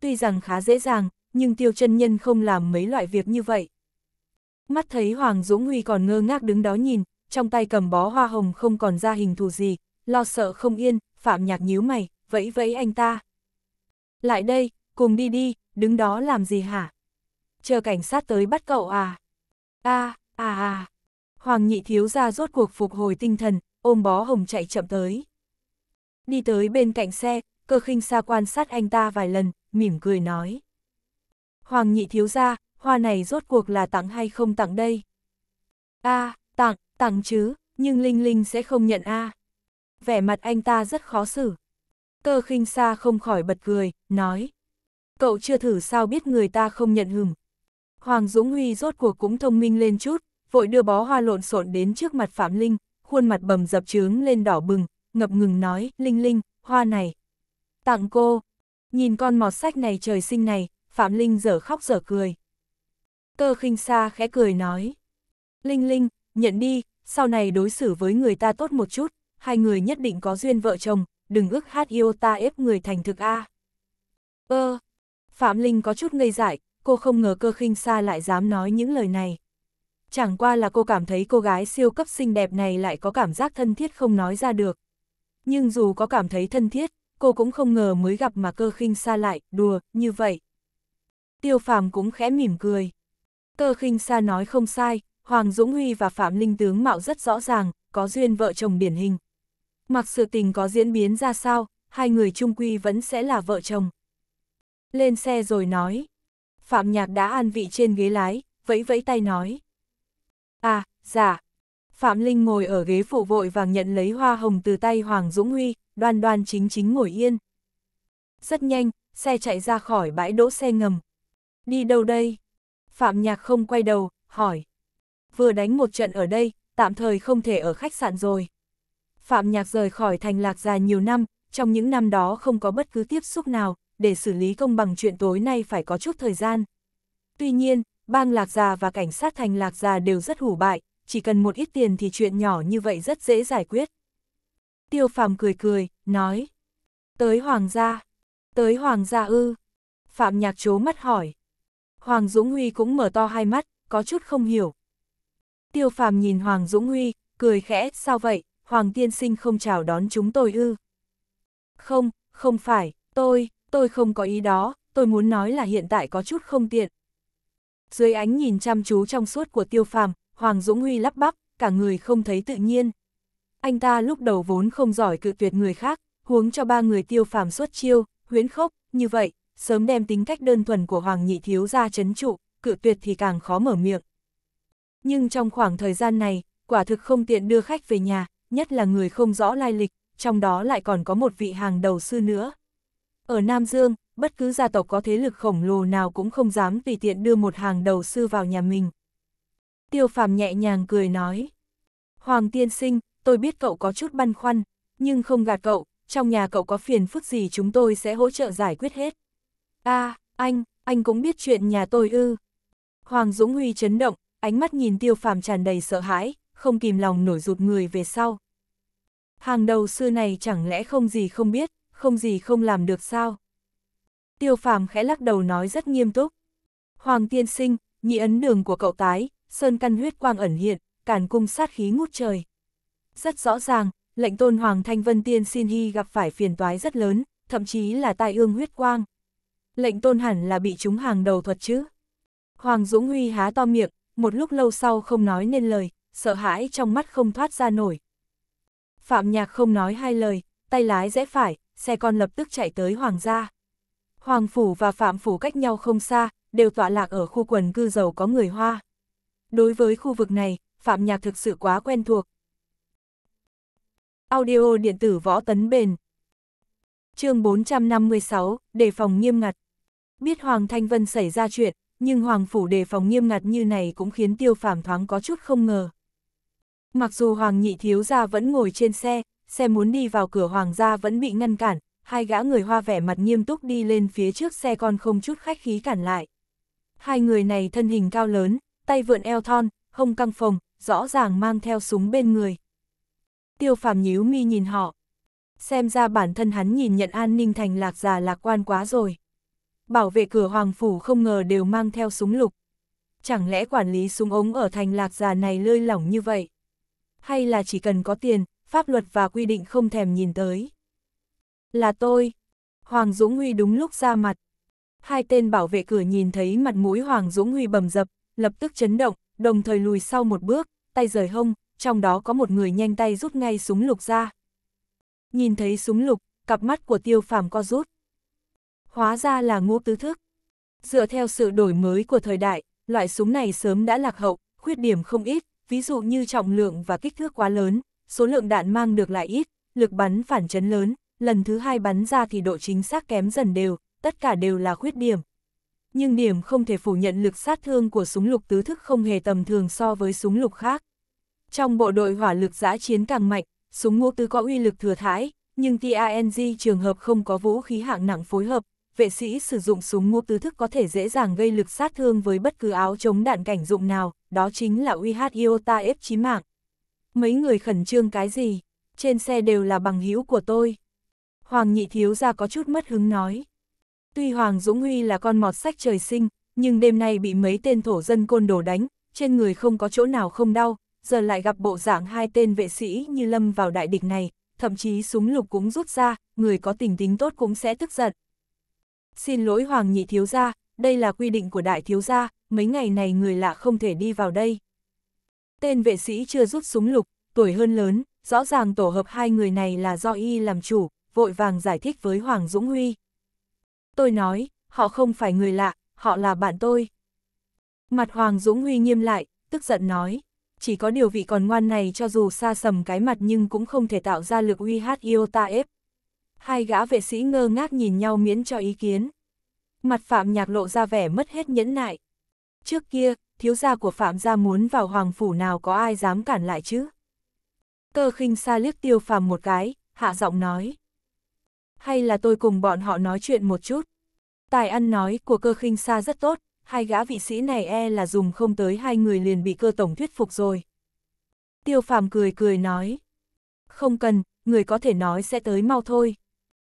Tuy rằng khá dễ dàng, nhưng tiêu chân nhân không làm mấy loại việc như vậy. Mắt thấy Hoàng Dũng Huy còn ngơ ngác đứng đó nhìn, trong tay cầm bó hoa hồng không còn ra hình thù gì, lo sợ không yên, Phạm Nhạc nhíu mày, vẫy vẫy anh ta. Lại đây, cùng đi đi, đứng đó làm gì hả? chờ cảnh sát tới bắt cậu à. a à à. Hoàng nhị thiếu ra rốt cuộc phục hồi tinh thần, ôm bó hồng chạy chậm tới. Đi tới bên cạnh xe, cơ khinh xa quan sát anh ta vài lần, mỉm cười nói. Hoàng nhị thiếu ra, hoa này rốt cuộc là tặng hay không tặng đây? a à, tặng, tặng chứ, nhưng Linh Linh sẽ không nhận a à. Vẻ mặt anh ta rất khó xử. Cơ khinh xa không khỏi bật cười, nói. Cậu chưa thử sao biết người ta không nhận hừng, Hoàng Dũng Huy rốt cuộc cũng thông minh lên chút, vội đưa bó hoa lộn xộn đến trước mặt Phạm Linh, khuôn mặt bầm dập trướng lên đỏ bừng, ngập ngừng nói, Linh Linh, hoa này. Tặng cô, nhìn con mọt sách này trời sinh này, Phạm Linh dở khóc dở cười. Cơ khinh xa khẽ cười nói, Linh Linh, nhận đi, sau này đối xử với người ta tốt một chút, hai người nhất định có duyên vợ chồng, đừng ước hát yêu ta ép người thành thực a. Ơ, Phạm Linh có chút ngây dại, cô không ngờ cơ khinh xa lại dám nói những lời này. Chẳng qua là cô cảm thấy cô gái siêu cấp xinh đẹp này lại có cảm giác thân thiết không nói ra được. Nhưng dù có cảm thấy thân thiết, cô cũng không ngờ mới gặp mà cơ khinh xa lại, đùa, như vậy. Tiêu phàm cũng khẽ mỉm cười. Cơ khinh xa nói không sai, Hoàng Dũng Huy và Phạm Linh Tướng mạo rất rõ ràng, có duyên vợ chồng điển hình. Mặc sự tình có diễn biến ra sao, hai người trung quy vẫn sẽ là vợ chồng. Lên xe rồi nói, Phạm Nhạc đã an vị trên ghế lái, vẫy vẫy tay nói. À, dạ. Phạm Linh ngồi ở ghế phụ vội vàng nhận lấy hoa hồng từ tay Hoàng Dũng Huy, đoan đoan chính chính ngồi yên. Rất nhanh, xe chạy ra khỏi bãi đỗ xe ngầm. Đi đâu đây? Phạm Nhạc không quay đầu, hỏi. Vừa đánh một trận ở đây, tạm thời không thể ở khách sạn rồi. Phạm Nhạc rời khỏi thành lạc già nhiều năm, trong những năm đó không có bất cứ tiếp xúc nào, để xử lý công bằng chuyện tối nay phải có chút thời gian. Tuy nhiên, bang Lạc Già và cảnh sát thành Lạc Già đều rất hủ bại, chỉ cần một ít tiền thì chuyện nhỏ như vậy rất dễ giải quyết. Tiêu phàm cười cười, nói. Tới Hoàng gia. Tới Hoàng gia ư. Phạm Nhạc chố mắt hỏi. Hoàng Dũng Huy cũng mở to hai mắt, có chút không hiểu. Tiêu phàm nhìn Hoàng Dũng Huy, cười khẽ, sao vậy, Hoàng Tiên Sinh không chào đón chúng tôi ư? Không, không phải, tôi, tôi không có ý đó, tôi muốn nói là hiện tại có chút không tiện. Dưới ánh nhìn chăm chú trong suốt của tiêu phàm, Hoàng Dũng Huy lắp bắp, cả người không thấy tự nhiên. Anh ta lúc đầu vốn không giỏi cự tuyệt người khác, huống cho ba người tiêu phàm xuất chiêu, huyến khốc, như vậy, sớm đem tính cách đơn thuần của Hoàng Nhị Thiếu ra chấn trụ, cự tuyệt thì càng khó mở miệng. Nhưng trong khoảng thời gian này, quả thực không tiện đưa khách về nhà, nhất là người không rõ lai lịch, trong đó lại còn có một vị hàng đầu sư nữa. Ở Nam Dương, bất cứ gia tộc có thế lực khổng lồ nào cũng không dám tùy tiện đưa một hàng đầu sư vào nhà mình. Tiêu phàm nhẹ nhàng cười nói. Hoàng tiên sinh, tôi biết cậu có chút băn khoăn, nhưng không gạt cậu, trong nhà cậu có phiền phức gì chúng tôi sẽ hỗ trợ giải quyết hết. à, anh, anh cũng biết chuyện nhà tôi ư. Hoàng Dũng Huy chấn động, ánh mắt nhìn tiêu phàm tràn đầy sợ hãi, không kìm lòng nổi rụt người về sau. Hàng đầu sư này chẳng lẽ không gì không biết, không gì không làm được sao. Tiêu phàm khẽ lắc đầu nói rất nghiêm túc. Hoàng tiên sinh, nhị ấn đường của cậu tái, sơn căn huyết quang ẩn hiện, càn cung sát khí ngút trời. Rất rõ ràng, lệnh tôn Hoàng Thanh Vân Tiên xin hy gặp phải phiền toái rất lớn, thậm chí là tai ương huyết quang. Lệnh tôn hẳn là bị chúng hàng đầu thuật chứ. Hoàng Dũng Huy há to miệng, một lúc lâu sau không nói nên lời, sợ hãi trong mắt không thoát ra nổi. Phạm Nhạc không nói hai lời, tay lái rẽ phải, xe con lập tức chạy tới Hoàng gia. Hoàng Phủ và Phạm Phủ cách nhau không xa, đều tọa lạc ở khu quần cư giàu có người Hoa. Đối với khu vực này, Phạm Nhạc thực sự quá quen thuộc. Audio điện tử võ tấn bền chương 456, đề phòng nghiêm ngặt. Biết Hoàng Thanh Vân xảy ra chuyện, nhưng Hoàng Phủ đề phòng nghiêm ngặt như này cũng khiến tiêu phạm thoáng có chút không ngờ. Mặc dù Hoàng Nhị Thiếu Gia vẫn ngồi trên xe, xe muốn đi vào cửa hoàng gia vẫn bị ngăn cản, hai gã người hoa vẻ mặt nghiêm túc đi lên phía trước xe con không chút khách khí cản lại. Hai người này thân hình cao lớn, tay vượn eo thon, không căng phồng, rõ ràng mang theo súng bên người. Tiêu phàm nhíu mi nhìn họ. Xem ra bản thân hắn nhìn nhận an ninh thành lạc già lạc quan quá rồi. Bảo vệ cửa hoàng phủ không ngờ đều mang theo súng lục. Chẳng lẽ quản lý súng ống ở thành lạc già này lơi lỏng như vậy? Hay là chỉ cần có tiền, pháp luật và quy định không thèm nhìn tới. Là tôi. Hoàng Dũng Huy đúng lúc ra mặt. Hai tên bảo vệ cửa nhìn thấy mặt mũi Hoàng Dũng Huy bầm dập, lập tức chấn động, đồng thời lùi sau một bước, tay rời hông, trong đó có một người nhanh tay rút ngay súng lục ra. Nhìn thấy súng lục, cặp mắt của tiêu phàm co rút. Hóa ra là ngô tứ thức. Dựa theo sự đổi mới của thời đại, loại súng này sớm đã lạc hậu, khuyết điểm không ít, ví dụ như trọng lượng và kích thước quá lớn, số lượng đạn mang được lại ít, lực bắn phản chấn lớn, lần thứ hai bắn ra thì độ chính xác kém dần đều, tất cả đều là khuyết điểm. Nhưng điểm không thể phủ nhận lực sát thương của súng lục tứ thức không hề tầm thường so với súng lục khác. Trong bộ đội hỏa lực giã chiến càng mạnh, súng ngũ tứ có uy lực thừa thãi, nhưng TANG trường hợp không có vũ khí hạng nặng phối hợp, vệ sĩ sử dụng súng ngũ tứ thức có thể dễ dàng gây lực sát thương với bất cứ áo chống đạn cảnh dụng nào, đó chính là uh hát Iota F chí mạng mấy người khẩn trương cái gì, trên xe đều là bằng hữu của tôi. Hoàng nhị thiếu ra có chút mất hứng nói. Tuy Hoàng Dũng Huy là con mọt sách trời sinh, nhưng đêm nay bị mấy tên thổ dân côn đồ đánh, trên người không có chỗ nào không đau, giờ lại gặp bộ dạng hai tên vệ sĩ như lâm vào đại địch này, thậm chí súng lục cũng rút ra, người có tình tính tốt cũng sẽ tức giận. Xin lỗi Hoàng nhị thiếu gia, đây là quy định của đại thiếu gia, mấy ngày này người lạ không thể đi vào đây. Tên vệ sĩ chưa rút súng lục, tuổi hơn lớn, rõ ràng tổ hợp hai người này là do y làm chủ, vội vàng giải thích với Hoàng Dũng Huy. Tôi nói, họ không phải người lạ, họ là bạn tôi. Mặt Hoàng Dũng Huy nghiêm lại, tức giận nói, chỉ có điều vị còn ngoan này cho dù xa sầm cái mặt nhưng cũng không thể tạo ra lực uy hát yêu ta ép. Hai gã vệ sĩ ngơ ngác nhìn nhau miễn cho ý kiến. Mặt Phạm Nhạc lộ ra vẻ mất hết nhẫn nại. Trước kia, thiếu gia của Phạm gia muốn vào hoàng phủ nào có ai dám cản lại chứ? Cơ khinh xa liếc tiêu phàm một cái, hạ giọng nói. Hay là tôi cùng bọn họ nói chuyện một chút? Tài ăn nói của cơ khinh xa rất tốt, hai gã vị sĩ này e là dùng không tới hai người liền bị cơ tổng thuyết phục rồi. Tiêu phàm cười cười nói. Không cần, người có thể nói sẽ tới mau thôi.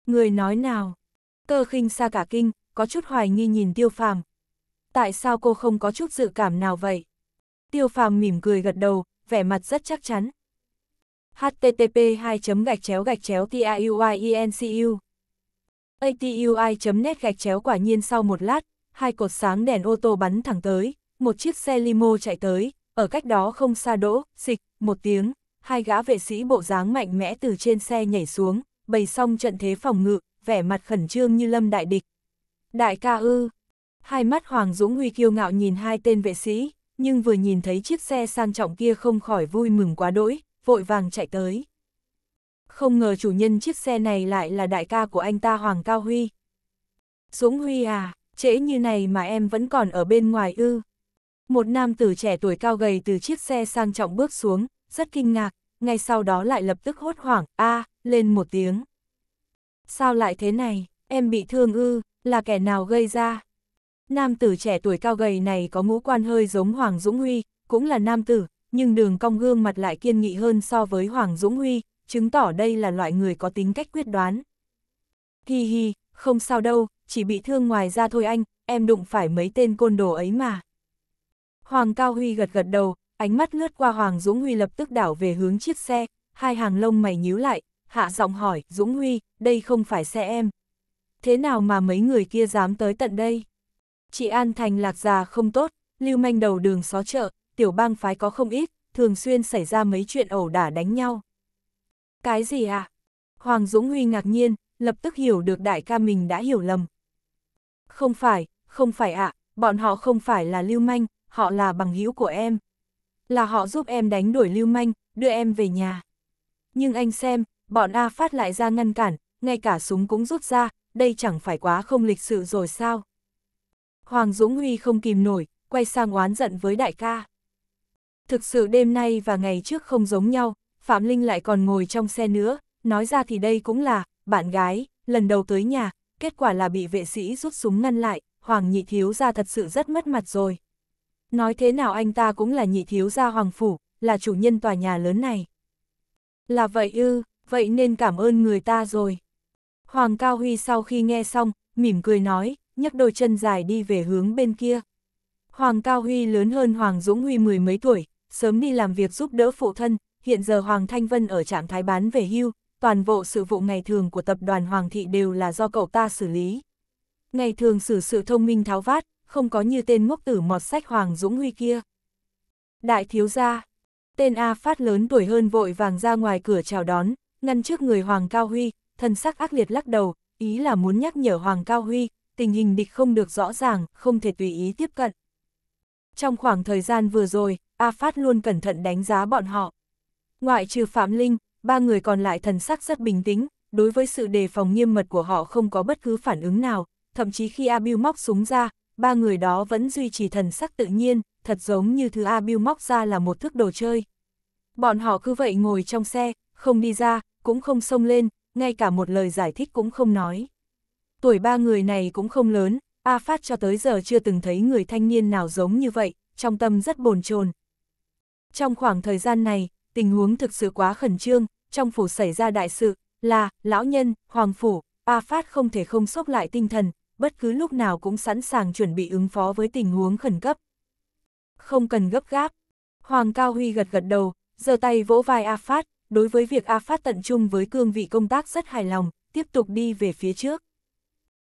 Người nói nào? Cơ khinh xa cả kinh, có chút hoài nghi nhìn tiêu phàm, tại sao cô không có chút dự cảm nào vậy? Tiêu phàm mỉm cười gật đầu, vẻ mặt rất chắc chắn. http 2 gạch chéo gạch chéo tiuincu e atui.net gạch chéo quả nhiên sau một lát, hai cột sáng đèn ô tô bắn thẳng tới, một chiếc xe limo chạy tới, ở cách đó không xa đỗ, xịch, một tiếng, hai gã vệ sĩ bộ dáng mạnh mẽ từ trên xe nhảy xuống, bày xong trận thế phòng ngự, vẻ mặt khẩn trương như lâm đại địch. Đại ca ư, Hai mắt Hoàng Dũng Huy kiêu ngạo nhìn hai tên vệ sĩ, nhưng vừa nhìn thấy chiếc xe sang trọng kia không khỏi vui mừng quá đỗi, vội vàng chạy tới. Không ngờ chủ nhân chiếc xe này lại là đại ca của anh ta Hoàng Cao Huy. Dũng Huy à, trễ như này mà em vẫn còn ở bên ngoài ư. Một nam tử trẻ tuổi cao gầy từ chiếc xe sang trọng bước xuống, rất kinh ngạc, ngay sau đó lại lập tức hốt hoảng, a à, lên một tiếng. Sao lại thế này, em bị thương ư, là kẻ nào gây ra? Nam tử trẻ tuổi cao gầy này có ngũ quan hơi giống Hoàng Dũng Huy, cũng là nam tử, nhưng đường cong gương mặt lại kiên nghị hơn so với Hoàng Dũng Huy, chứng tỏ đây là loại người có tính cách quyết đoán. Hi hi, không sao đâu, chỉ bị thương ngoài ra thôi anh, em đụng phải mấy tên côn đồ ấy mà. Hoàng Cao Huy gật gật đầu, ánh mắt lướt qua Hoàng Dũng Huy lập tức đảo về hướng chiếc xe, hai hàng lông mày nhíu lại, hạ giọng hỏi, Dũng Huy, đây không phải xe em. Thế nào mà mấy người kia dám tới tận đây? Chị An Thành lạc già không tốt, lưu manh đầu đường xó chợ, tiểu bang phái có không ít, thường xuyên xảy ra mấy chuyện ẩu đả đánh nhau. Cái gì à? Hoàng Dũng Huy ngạc nhiên, lập tức hiểu được đại ca mình đã hiểu lầm. Không phải, không phải ạ, à, bọn họ không phải là lưu manh, họ là bằng hữu của em. Là họ giúp em đánh đuổi lưu manh, đưa em về nhà. Nhưng anh xem, bọn A Phát lại ra ngăn cản, ngay cả súng cũng rút ra, đây chẳng phải quá không lịch sự rồi sao? Hoàng Dũng Huy không kìm nổi, quay sang oán giận với đại ca. Thực sự đêm nay và ngày trước không giống nhau, Phạm Linh lại còn ngồi trong xe nữa, nói ra thì đây cũng là, bạn gái, lần đầu tới nhà, kết quả là bị vệ sĩ rút súng ngăn lại, Hoàng Nhị Thiếu Gia thật sự rất mất mặt rồi. Nói thế nào anh ta cũng là Nhị Thiếu Gia Hoàng Phủ, là chủ nhân tòa nhà lớn này. Là vậy ư, vậy nên cảm ơn người ta rồi. Hoàng Cao Huy sau khi nghe xong, mỉm cười nói, nhấc đôi chân dài đi về hướng bên kia. Hoàng Cao Huy lớn hơn Hoàng Dũng Huy mười mấy tuổi, sớm đi làm việc giúp đỡ phụ thân, hiện giờ Hoàng Thanh Vân ở trạng thái bán về hưu, toàn bộ sự vụ ngày thường của tập đoàn Hoàng Thị đều là do cậu ta xử lý. Ngày thường xử sự thông minh tháo vát, không có như tên ngốc tử mọt sách Hoàng Dũng Huy kia. Đại thiếu gia, tên A Phát lớn tuổi hơn vội vàng ra ngoài cửa chào đón, ngăn trước người Hoàng Cao Huy, thân sắc ác liệt lắc đầu, ý là muốn nhắc nhở Hoàng Cao Huy, tình hình địch không được rõ ràng, không thể tùy ý tiếp cận. Trong khoảng thời gian vừa rồi, A Phát luôn cẩn thận đánh giá bọn họ. Ngoại trừ Phạm Linh, ba người còn lại thần sắc rất bình tĩnh, đối với sự đề phòng nghiêm mật của họ không có bất cứ phản ứng nào, thậm chí khi A Biu móc súng ra, ba người đó vẫn duy trì thần sắc tự nhiên, thật giống như thứ A Biu móc ra là một thước đồ chơi. Bọn họ cứ vậy ngồi trong xe, không đi ra, cũng không xông lên, ngay cả một lời giải thích cũng không nói. Tuổi ba người này cũng không lớn, A Phát cho tới giờ chưa từng thấy người thanh niên nào giống như vậy, trong tâm rất bồn chồn. Trong khoảng thời gian này, tình huống thực sự quá khẩn trương, trong phủ xảy ra đại sự, là, lão nhân, hoàng phủ, A Phát không thể không sốc lại tinh thần, bất cứ lúc nào cũng sẵn sàng chuẩn bị ứng phó với tình huống khẩn cấp. Không cần gấp gáp, Hoàng Cao Huy gật gật đầu, giơ tay vỗ vai A Phát, đối với việc A Phát tận trung với cương vị công tác rất hài lòng, tiếp tục đi về phía trước.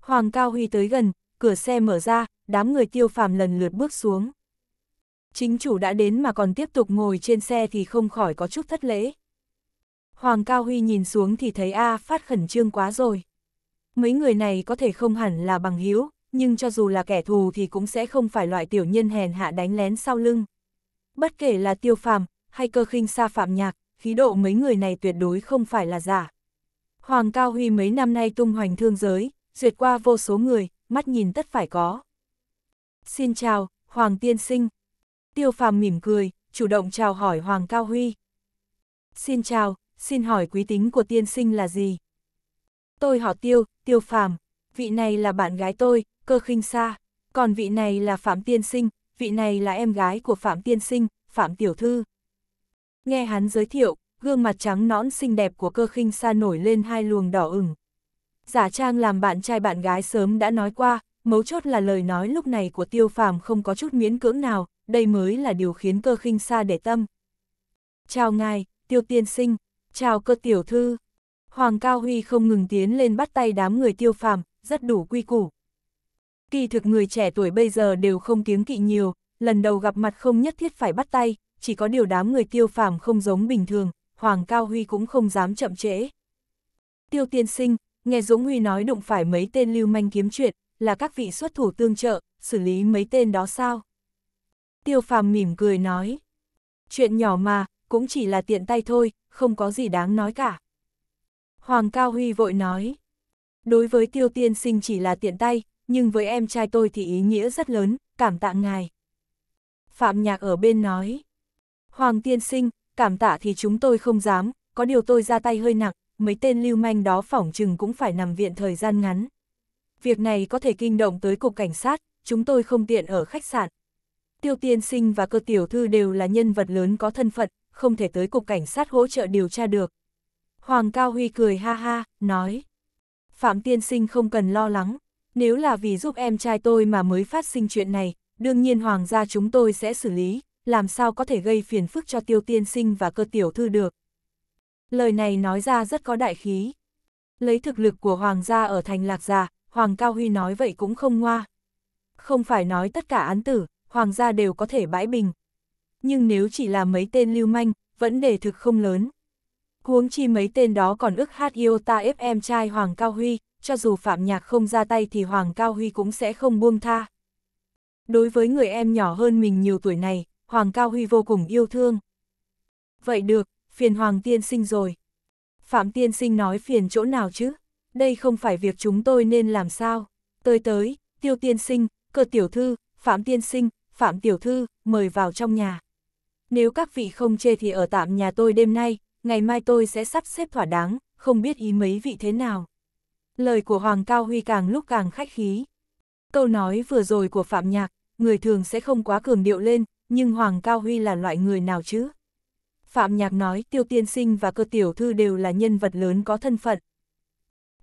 Hoàng Cao Huy tới gần, cửa xe mở ra, đám người tiêu phàm lần lượt bước xuống. Chính chủ đã đến mà còn tiếp tục ngồi trên xe thì không khỏi có chút thất lễ. Hoàng Cao Huy nhìn xuống thì thấy A phát khẩn trương quá rồi. Mấy người này có thể không hẳn là bằng hữu, nhưng cho dù là kẻ thù thì cũng sẽ không phải loại tiểu nhân hèn hạ đánh lén sau lưng. Bất kể là tiêu phàm, hay cơ khinh xa phạm nhạc, khí độ mấy người này tuyệt đối không phải là giả. Hoàng Cao Huy mấy năm nay tung hoành thương giới, duyệt qua vô số người, mắt nhìn tất phải có. Xin chào, Hoàng Tiên Sinh. Tiêu phàm mỉm cười, chủ động chào hỏi Hoàng Cao Huy. Xin chào, xin hỏi quý tính của tiên sinh là gì? Tôi họ Tiêu, Tiêu phàm, vị này là bạn gái tôi, cơ khinh xa, còn vị này là Phạm Tiên Sinh, vị này là em gái của Phạm Tiên Sinh, Phạm Tiểu Thư. Nghe hắn giới thiệu, gương mặt trắng nõn xinh đẹp của cơ khinh xa nổi lên hai luồng đỏ ửng, giả trang làm bạn trai bạn gái sớm đã nói qua, mấu chốt là lời nói lúc này của tiêu phàm không có chút miễn cưỡng nào, đây mới là điều khiến cơ khinh xa để tâm. Chào ngài, tiêu tiên sinh, chào cơ tiểu thư. Hoàng Cao Huy không ngừng tiến lên bắt tay đám người tiêu phàm, rất đủ quy củ. Kỳ thực người trẻ tuổi bây giờ đều không kiếng kỵ nhiều, lần đầu gặp mặt không nhất thiết phải bắt tay, chỉ có điều đám người tiêu phàm không giống bình thường, Hoàng Cao Huy cũng không dám chậm trễ. Tiêu tiên sinh, Nghe Dũng Huy nói đụng phải mấy tên lưu manh kiếm chuyện, là các vị xuất thủ tương trợ, xử lý mấy tên đó sao? Tiêu phàm mỉm cười nói. Chuyện nhỏ mà, cũng chỉ là tiện tay thôi, không có gì đáng nói cả. Hoàng Cao Huy vội nói. Đối với tiêu tiên sinh chỉ là tiện tay, nhưng với em trai tôi thì ý nghĩa rất lớn, cảm tạ ngài. Phạm Nhạc ở bên nói. Hoàng tiên sinh, cảm tạ thì chúng tôi không dám, có điều tôi ra tay hơi nặng, mấy tên lưu manh đó phỏng chừng cũng phải nằm viện thời gian ngắn. Việc này có thể kinh động tới cục cảnh sát, chúng tôi không tiện ở khách sạn. Tiêu tiên sinh và cơ tiểu thư đều là nhân vật lớn có thân phận, không thể tới cục cảnh sát hỗ trợ điều tra được. Hoàng Cao Huy cười ha ha, nói. Phạm tiên sinh không cần lo lắng, nếu là vì giúp em trai tôi mà mới phát sinh chuyện này, đương nhiên hoàng gia chúng tôi sẽ xử lý, làm sao có thể gây phiền phức cho tiêu tiên sinh và cơ tiểu thư được. Lời này nói ra rất có đại khí. Lấy thực lực của hoàng gia ở thành lạc già, hoàng cao huy nói vậy cũng không ngoa. Không phải nói tất cả án tử, hoàng gia đều có thể bãi bình. Nhưng nếu chỉ là mấy tên lưu manh, vẫn đề thực không lớn. Huống chi mấy tên đó còn ức hát yêu ta ép em trai hoàng cao huy, cho dù phạm nhạc không ra tay thì hoàng cao huy cũng sẽ không buông tha. Đối với người em nhỏ hơn mình nhiều tuổi này, Hoàng Cao Huy vô cùng yêu thương. Vậy được, phiền Hoàng Tiên Sinh rồi. Phạm Tiên Sinh nói phiền chỗ nào chứ? Đây không phải việc chúng tôi nên làm sao? Tới tới, Tiêu Tiên Sinh, Cơ Tiểu Thư, Phạm Tiên Sinh, Phạm Tiểu Thư, mời vào trong nhà. Nếu các vị không chê thì ở tạm nhà tôi đêm nay, ngày mai tôi sẽ sắp xếp thỏa đáng, không biết ý mấy vị thế nào. Lời của Hoàng Cao Huy càng lúc càng khách khí. Câu nói vừa rồi của Phạm Nhạc, người thường sẽ không quá cường điệu lên, nhưng Hoàng Cao Huy là loại người nào chứ? Phạm Nhạc nói tiêu tiên sinh và cơ tiểu thư đều là nhân vật lớn có thân phận.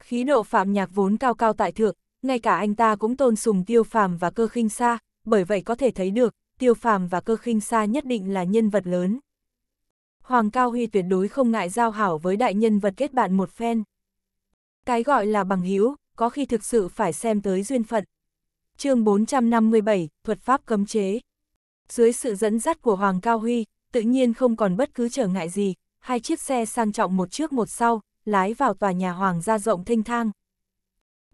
Khí độ Phạm Nhạc vốn cao cao tại thượng, ngay cả anh ta cũng tôn sùng tiêu phàm và cơ khinh xa, bởi vậy có thể thấy được, tiêu phàm và cơ khinh xa nhất định là nhân vật lớn. Hoàng Cao Huy tuyệt đối không ngại giao hảo với đại nhân vật kết bạn một phen. Cái gọi là bằng hữu có khi thực sự phải xem tới duyên phận. chương 457, Thuật Pháp Cấm Chế Dưới sự dẫn dắt của Hoàng Cao Huy, tự nhiên không còn bất cứ trở ngại gì, hai chiếc xe sang trọng một trước một sau, lái vào tòa nhà hoàng gia rộng thênh thang.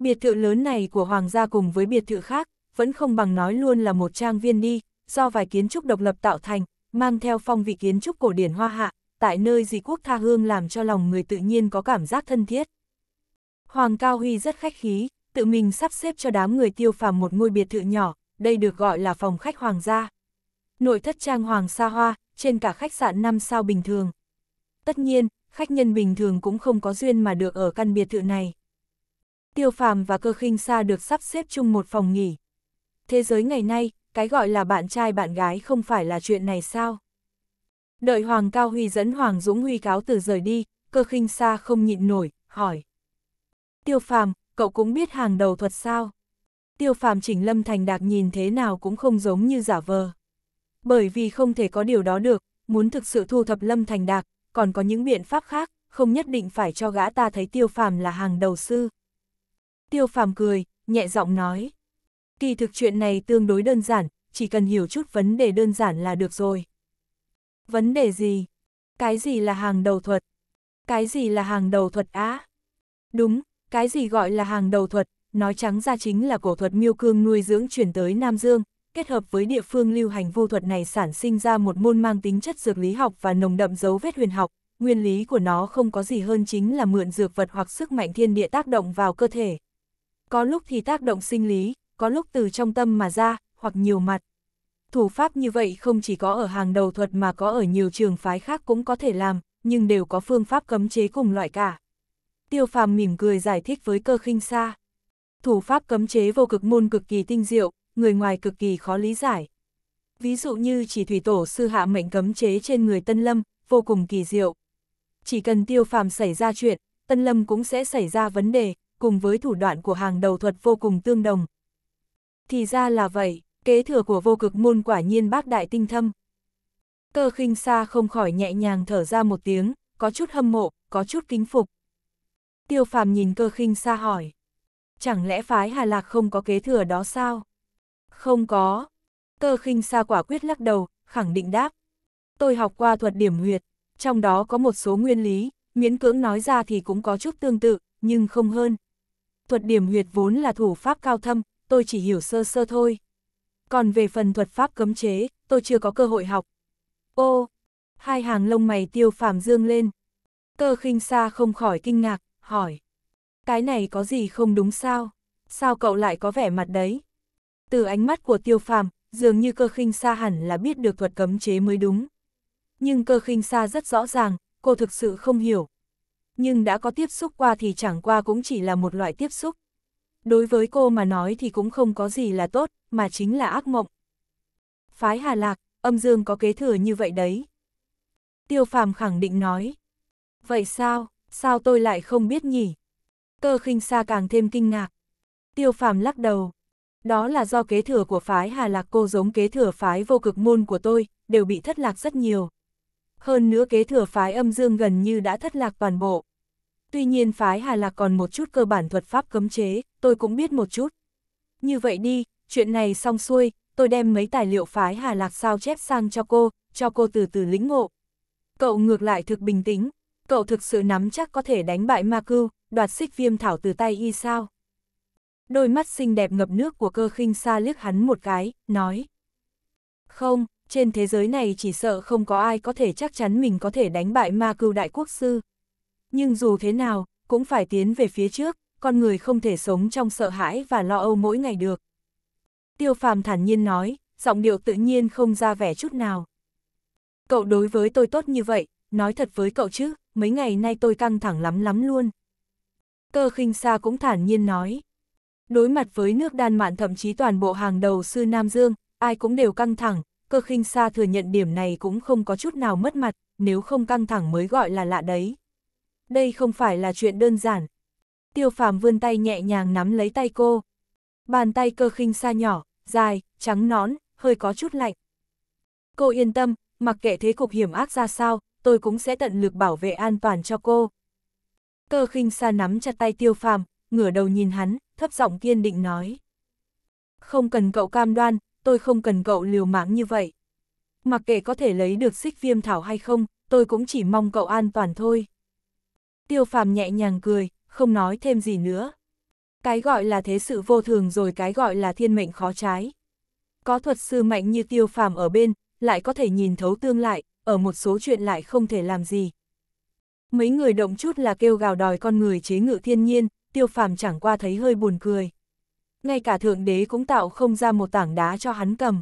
Biệt thự lớn này của hoàng gia cùng với biệt thự khác, vẫn không bằng nói luôn là một trang viên đi, do vài kiến trúc độc lập tạo thành, mang theo phong vị kiến trúc cổ điển hoa hạ, tại nơi dị quốc tha hương làm cho lòng người tự nhiên có cảm giác thân thiết. Hoàng Cao Huy rất khách khí, tự mình sắp xếp cho đám người tiêu phàm một ngôi biệt thự nhỏ, đây được gọi là phòng khách hoàng gia. Nội thất trang hoàng xa hoa, trên cả khách sạn 5 sao bình thường. Tất nhiên, khách nhân bình thường cũng không có duyên mà được ở căn biệt thự này. Tiêu phàm và cơ khinh xa được sắp xếp chung một phòng nghỉ. Thế giới ngày nay, cái gọi là bạn trai bạn gái không phải là chuyện này sao? Đợi Hoàng Cao Huy dẫn Hoàng Dũng Huy cáo từ rời đi, cơ khinh xa không nhịn nổi, hỏi. Tiêu phàm, cậu cũng biết hàng đầu thuật sao? Tiêu phàm chỉnh lâm thành đạc nhìn thế nào cũng không giống như giả vờ bởi vì không thể có điều đó được, muốn thực sự thu thập Lâm Thành Đạc, còn có những biện pháp khác, không nhất định phải cho gã ta thấy tiêu phàm là hàng đầu sư. Tiêu phàm cười, nhẹ giọng nói. Kỳ thực chuyện này tương đối đơn giản, chỉ cần hiểu chút vấn đề đơn giản là được rồi. Vấn đề gì? Cái gì là hàng đầu thuật? Cái gì là hàng đầu thuật á? Đúng, cái gì gọi là hàng đầu thuật, nói trắng ra chính là cổ thuật miêu cương nuôi dưỡng chuyển tới Nam Dương, kết hợp với địa phương lưu hành vô thuật này sản sinh ra một môn mang tính chất dược lý học và nồng đậm dấu vết huyền học, nguyên lý của nó không có gì hơn chính là mượn dược vật hoặc sức mạnh thiên địa tác động vào cơ thể. Có lúc thì tác động sinh lý, có lúc từ trong tâm mà ra, hoặc nhiều mặt. Thủ pháp như vậy không chỉ có ở hàng đầu thuật mà có ở nhiều trường phái khác cũng có thể làm, nhưng đều có phương pháp cấm chế cùng loại cả. Tiêu phàm mỉm cười giải thích với cơ khinh xa. Thủ pháp cấm chế vô cực môn cực kỳ tinh diệu, người ngoài cực kỳ khó lý giải. Ví dụ như chỉ thủy tổ sư hạ mệnh cấm chế trên người Tân Lâm, vô cùng kỳ diệu. Chỉ cần tiêu phàm xảy ra chuyện, Tân Lâm cũng sẽ xảy ra vấn đề, cùng với thủ đoạn của hàng đầu thuật vô cùng tương đồng. Thì ra là vậy, kế thừa của vô cực môn quả nhiên bác đại tinh thâm. Cơ khinh xa không khỏi nhẹ nhàng thở ra một tiếng, có chút hâm mộ, có chút kính phục. Tiêu phàm nhìn cơ khinh xa hỏi, chẳng lẽ phái Hà Lạc không có kế thừa đó sao? Không có. Cơ khinh xa quả quyết lắc đầu, khẳng định đáp. Tôi học qua thuật điểm huyệt, trong đó có một số nguyên lý, miễn cưỡng nói ra thì cũng có chút tương tự, nhưng không hơn. Thuật điểm huyệt vốn là thủ pháp cao thâm, tôi chỉ hiểu sơ sơ thôi. Còn về phần thuật pháp cấm chế, tôi chưa có cơ hội học. Ô, hai hàng lông mày tiêu phàm dương lên. Cơ khinh xa không khỏi kinh ngạc, hỏi. Cái này có gì không đúng sao? Sao cậu lại có vẻ mặt đấy? từ ánh mắt của tiêu phàm, dường như cơ khinh xa hẳn là biết được thuật cấm chế mới đúng. Nhưng cơ khinh xa rất rõ ràng, cô thực sự không hiểu. Nhưng đã có tiếp xúc qua thì chẳng qua cũng chỉ là một loại tiếp xúc. Đối với cô mà nói thì cũng không có gì là tốt, mà chính là ác mộng. Phái Hà Lạc, âm dương có kế thừa như vậy đấy. Tiêu phàm khẳng định nói. Vậy sao, sao tôi lại không biết nhỉ? Cơ khinh xa càng thêm kinh ngạc. Tiêu phàm lắc đầu, đó là do kế thừa của phái Hà Lạc Cô giống kế thừa phái vô cực môn của tôi, đều bị thất lạc rất nhiều. Hơn nữa kế thừa phái âm dương gần như đã thất lạc toàn bộ. Tuy nhiên phái Hà Lạc còn một chút cơ bản thuật pháp cấm chế, tôi cũng biết một chút. Như vậy đi, chuyện này xong xuôi, tôi đem mấy tài liệu phái Hà Lạc sao chép sang cho cô, cho cô từ từ lĩnh ngộ. Cậu ngược lại thực bình tĩnh, cậu thực sự nắm chắc có thể đánh bại ma Cư đoạt xích viêm thảo từ tay y sao. Đôi mắt xinh đẹp ngập nước của cơ khinh xa liếc hắn một cái, nói. Không, trên thế giới này chỉ sợ không có ai có thể chắc chắn mình có thể đánh bại ma cưu đại quốc sư. Nhưng dù thế nào, cũng phải tiến về phía trước, con người không thể sống trong sợ hãi và lo âu mỗi ngày được. Tiêu phàm thản nhiên nói, giọng điệu tự nhiên không ra vẻ chút nào. Cậu đối với tôi tốt như vậy, nói thật với cậu chứ, mấy ngày nay tôi căng thẳng lắm lắm luôn. Cơ khinh xa cũng thản nhiên nói, Đối mặt với nước đan mạn thậm chí toàn bộ hàng đầu sư Nam Dương, ai cũng đều căng thẳng, cơ khinh xa thừa nhận điểm này cũng không có chút nào mất mặt, nếu không căng thẳng mới gọi là lạ đấy. Đây không phải là chuyện đơn giản. Tiêu phàm vươn tay nhẹ nhàng nắm lấy tay cô. Bàn tay cơ khinh xa nhỏ, dài, trắng nón, hơi có chút lạnh. Cô yên tâm, mặc kệ thế cục hiểm ác ra sao, tôi cũng sẽ tận lực bảo vệ an toàn cho cô. Cơ khinh xa nắm chặt tay tiêu phàm, ngửa đầu nhìn hắn, thấp giọng kiên định nói. Không cần cậu cam đoan, tôi không cần cậu liều mạng như vậy. Mặc kệ có thể lấy được xích viêm thảo hay không, tôi cũng chỉ mong cậu an toàn thôi. Tiêu phàm nhẹ nhàng cười, không nói thêm gì nữa. Cái gọi là thế sự vô thường rồi cái gọi là thiên mệnh khó trái. Có thuật sư mạnh như tiêu phàm ở bên, lại có thể nhìn thấu tương lại, ở một số chuyện lại không thể làm gì. Mấy người động chút là kêu gào đòi con người chế ngự thiên nhiên, tiêu phàm chẳng qua thấy hơi buồn cười. Ngay cả thượng đế cũng tạo không ra một tảng đá cho hắn cầm.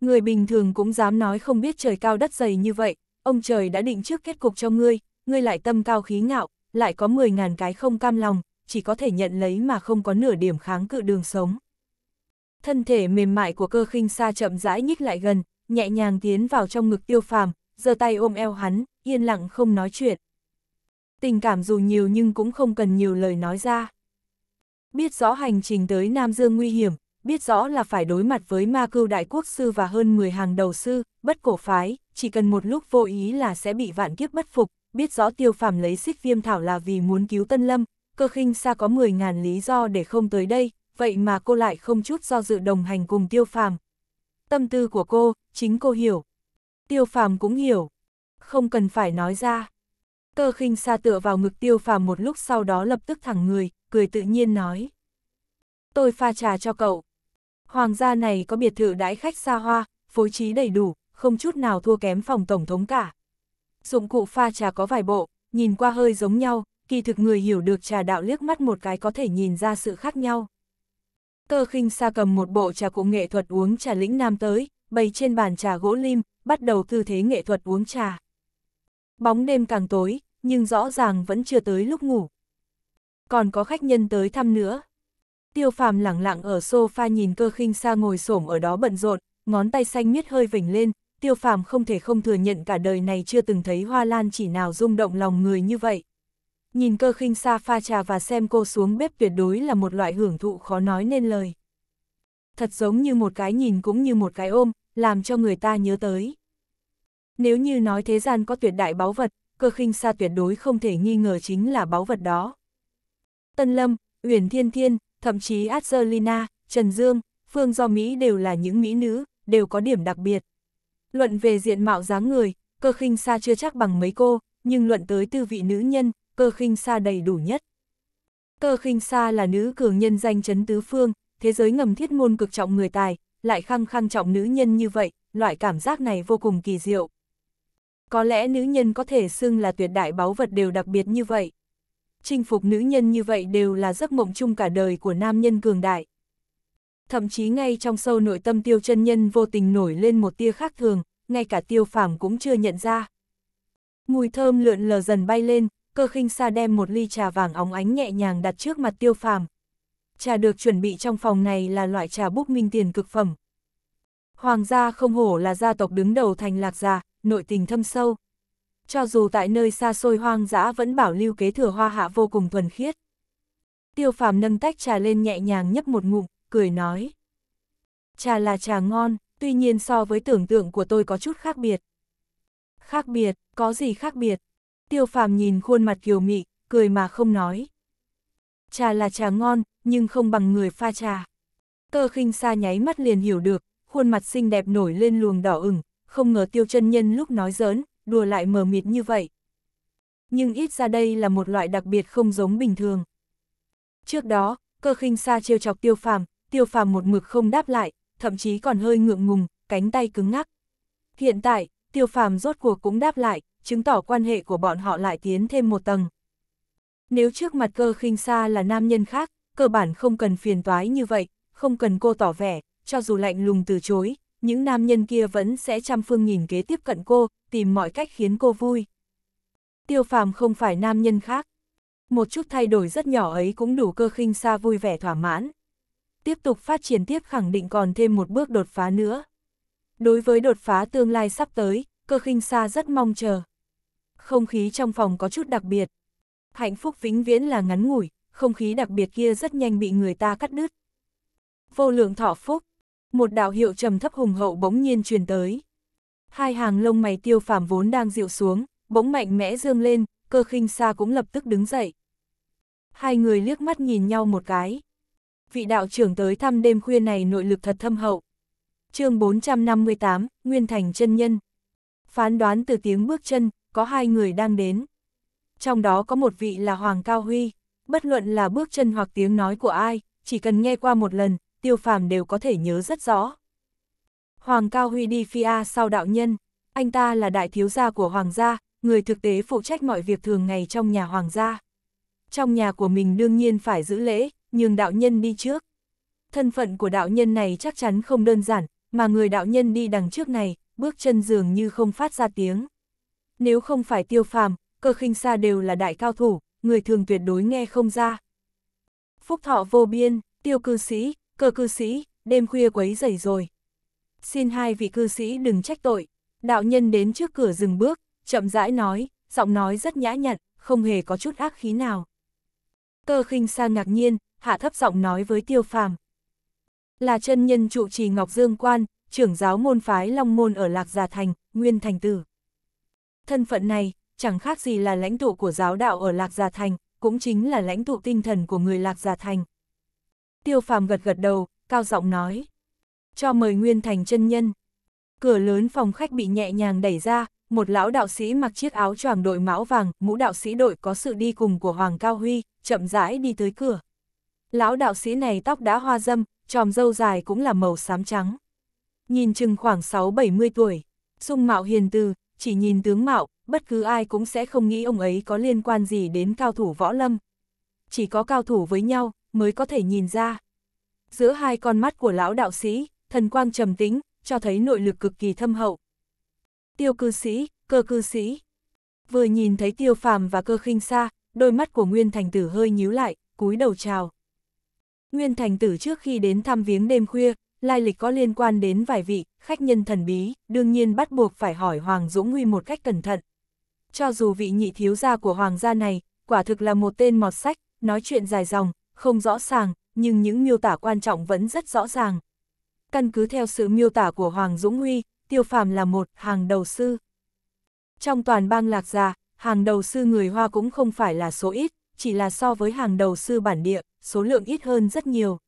Người bình thường cũng dám nói không biết trời cao đất dày như vậy, ông trời đã định trước kết cục cho ngươi, ngươi lại tâm cao khí ngạo, lại có 10.000 cái không cam lòng, chỉ có thể nhận lấy mà không có nửa điểm kháng cự đường sống. Thân thể mềm mại của cơ khinh xa chậm rãi nhích lại gần, nhẹ nhàng tiến vào trong ngực tiêu phàm, giơ tay ôm eo hắn, yên lặng không nói chuyện tình cảm dù nhiều nhưng cũng không cần nhiều lời nói ra. Biết rõ hành trình tới Nam Dương nguy hiểm, biết rõ là phải đối mặt với ma cưu đại quốc sư và hơn 10 hàng đầu sư, bất cổ phái, chỉ cần một lúc vô ý là sẽ bị vạn kiếp bất phục, biết rõ tiêu phàm lấy xích viêm thảo là vì muốn cứu Tân Lâm, cơ khinh xa có 10.000 lý do để không tới đây, vậy mà cô lại không chút do dự đồng hành cùng tiêu phàm. Tâm tư của cô, chính cô hiểu. Tiêu phàm cũng hiểu. Không cần phải nói ra. Cơ khinh xa tựa vào ngực tiêu phàm một lúc sau đó lập tức thẳng người, cười tự nhiên nói. Tôi pha trà cho cậu. Hoàng gia này có biệt thự đãi khách xa hoa, phối trí đầy đủ, không chút nào thua kém phòng tổng thống cả. Dụng cụ pha trà có vài bộ, nhìn qua hơi giống nhau, kỳ thực người hiểu được trà đạo liếc mắt một cái có thể nhìn ra sự khác nhau. Cơ khinh xa cầm một bộ trà cụ nghệ thuật uống trà lĩnh nam tới, bày trên bàn trà gỗ lim, bắt đầu tư thế nghệ thuật uống trà. Bóng đêm càng tối, nhưng rõ ràng vẫn chưa tới lúc ngủ. Còn có khách nhân tới thăm nữa. Tiêu phàm lẳng lặng ở sofa nhìn cơ khinh xa ngồi xổm ở đó bận rộn, ngón tay xanh miết hơi vỉnh lên, tiêu phàm không thể không thừa nhận cả đời này chưa từng thấy hoa lan chỉ nào rung động lòng người như vậy. Nhìn cơ khinh xa pha trà và xem cô xuống bếp tuyệt đối là một loại hưởng thụ khó nói nên lời. Thật giống như một cái nhìn cũng như một cái ôm, làm cho người ta nhớ tới. Nếu như nói thế gian có tuyệt đại báu vật, cơ khinh xa tuyệt đối không thể nghi ngờ chính là báu vật đó. Tân Lâm, Uyển Thiên Thiên, thậm chí Angelina, Trần Dương, Phương Do Mỹ đều là những mỹ nữ, đều có điểm đặc biệt. Luận về diện mạo dáng người, cơ khinh xa chưa chắc bằng mấy cô, nhưng luận tới tư vị nữ nhân, cơ khinh xa đầy đủ nhất. Cơ khinh xa là nữ cường nhân danh chấn tứ phương, thế giới ngầm thiết môn cực trọng người tài, lại khăng khăng trọng nữ nhân như vậy, loại cảm giác này vô cùng kỳ diệu có lẽ nữ nhân có thể xưng là tuyệt đại báu vật đều đặc biệt như vậy. Chinh phục nữ nhân như vậy đều là giấc mộng chung cả đời của nam nhân cường đại. Thậm chí ngay trong sâu nội tâm tiêu chân nhân vô tình nổi lên một tia khác thường, ngay cả tiêu phàm cũng chưa nhận ra. Mùi thơm lượn lờ dần bay lên, cơ khinh xa đem một ly trà vàng óng ánh nhẹ nhàng đặt trước mặt tiêu phàm. Trà được chuẩn bị trong phòng này là loại trà búc minh tiền cực phẩm. Hoàng gia không hổ là gia tộc đứng đầu thành lạc gia, nội tình thâm sâu. Cho dù tại nơi xa xôi hoang dã vẫn bảo lưu kế thừa hoa hạ vô cùng thuần khiết. Tiêu phàm nâng tách trà lên nhẹ nhàng nhấp một ngụm, cười nói. Trà là trà ngon, tuy nhiên so với tưởng tượng của tôi có chút khác biệt. Khác biệt, có gì khác biệt? Tiêu phàm nhìn khuôn mặt kiều mị, cười mà không nói. Trà là trà ngon, nhưng không bằng người pha trà. Cơ khinh xa nháy mắt liền hiểu được, khuôn mặt xinh đẹp nổi lên luồng đỏ ửng, không ngờ tiêu chân nhân lúc nói giỡn, đùa lại mờ mịt như vậy. Nhưng ít ra đây là một loại đặc biệt không giống bình thường. Trước đó, cơ khinh xa trêu chọc tiêu phàm, tiêu phàm một mực không đáp lại, thậm chí còn hơi ngượng ngùng, cánh tay cứng ngắc. Hiện tại, tiêu phàm rốt cuộc cũng đáp lại, chứng tỏ quan hệ của bọn họ lại tiến thêm một tầng. Nếu trước mặt cơ khinh xa là nam nhân khác, cơ bản không cần phiền toái như vậy, không cần cô tỏ vẻ, cho dù lạnh lùng từ chối, những nam nhân kia vẫn sẽ trăm phương nghìn kế tiếp cận cô, tìm mọi cách khiến cô vui. Tiêu phàm không phải nam nhân khác. Một chút thay đổi rất nhỏ ấy cũng đủ cơ khinh xa vui vẻ thỏa mãn. Tiếp tục phát triển tiếp khẳng định còn thêm một bước đột phá nữa. Đối với đột phá tương lai sắp tới, cơ khinh xa rất mong chờ. Không khí trong phòng có chút đặc biệt. Hạnh phúc vĩnh viễn là ngắn ngủi, không khí đặc biệt kia rất nhanh bị người ta cắt đứt. Vô lượng thọ phúc, một đạo hiệu trầm thấp hùng hậu bỗng nhiên truyền tới. Hai hàng lông mày tiêu phàm vốn đang dịu xuống, bỗng mạnh mẽ dương lên, cơ khinh xa cũng lập tức đứng dậy. Hai người liếc mắt nhìn nhau một cái. Vị đạo trưởng tới thăm đêm khuya này nội lực thật thâm hậu. chương 458, Nguyên Thành chân Nhân. Phán đoán từ tiếng bước chân, có hai người đang đến. Trong đó có một vị là Hoàng Cao Huy, bất luận là bước chân hoặc tiếng nói của ai, chỉ cần nghe qua một lần, tiêu phàm đều có thể nhớ rất rõ. Hoàng Cao Huy đi phía sau đạo nhân, anh ta là đại thiếu gia của hoàng gia, người thực tế phụ trách mọi việc thường ngày trong nhà hoàng gia. Trong nhà của mình đương nhiên phải giữ lễ, nhưng đạo nhân đi trước. Thân phận của đạo nhân này chắc chắn không đơn giản, mà người đạo nhân đi đằng trước này, bước chân dường như không phát ra tiếng. Nếu không phải tiêu phàm, cơ khinh Sa đều là đại cao thủ, người thường tuyệt đối nghe không ra. Phúc thọ vô biên, tiêu cư sĩ, cơ cư sĩ, đêm khuya quấy rầy rồi. Xin hai vị cư sĩ đừng trách tội. Đạo nhân đến trước cửa dừng bước, chậm rãi nói, giọng nói rất nhã nhặn, không hề có chút ác khí nào. Cơ khinh san ngạc nhiên, hạ thấp giọng nói với tiêu phàm. Là chân nhân trụ trì Ngọc Dương Quan, trưởng giáo môn phái Long Môn ở Lạc Già Thành, Nguyên Thành Tử. Thân phận này, chẳng khác gì là lãnh tụ của giáo đạo ở Lạc Già Thành, cũng chính là lãnh tụ tinh thần của người Lạc Già Thành tiêu phàm gật gật đầu, cao giọng nói. Cho mời Nguyên Thành chân nhân. Cửa lớn phòng khách bị nhẹ nhàng đẩy ra, một lão đạo sĩ mặc chiếc áo choàng đội mão vàng, mũ đạo sĩ đội có sự đi cùng của Hoàng Cao Huy, chậm rãi đi tới cửa. Lão đạo sĩ này tóc đã hoa dâm, tròm dâu dài cũng là màu xám trắng. Nhìn chừng khoảng 6-70 tuổi, dung mạo hiền từ, chỉ nhìn tướng mạo, bất cứ ai cũng sẽ không nghĩ ông ấy có liên quan gì đến cao thủ võ lâm. Chỉ có cao thủ với nhau, mới có thể nhìn ra. Giữa hai con mắt của lão đạo sĩ, thần quang trầm tính, cho thấy nội lực cực kỳ thâm hậu. Tiêu cư sĩ, cơ cư sĩ. Vừa nhìn thấy tiêu phàm và cơ khinh xa, đôi mắt của Nguyên Thành Tử hơi nhíu lại, cúi đầu chào. Nguyên Thành Tử trước khi đến thăm viếng đêm khuya, lai lịch có liên quan đến vài vị, khách nhân thần bí, đương nhiên bắt buộc phải hỏi Hoàng Dũng Huy một cách cẩn thận. Cho dù vị nhị thiếu gia của Hoàng gia này, quả thực là một tên mọt sách, nói chuyện dài dòng, không rõ ràng, nhưng những miêu tả quan trọng vẫn rất rõ ràng. Căn cứ theo sự miêu tả của Hoàng Dũng Huy, Tiêu Phàm là một hàng đầu sư. Trong toàn bang Lạc Già, hàng đầu sư người Hoa cũng không phải là số ít, chỉ là so với hàng đầu sư bản địa, số lượng ít hơn rất nhiều.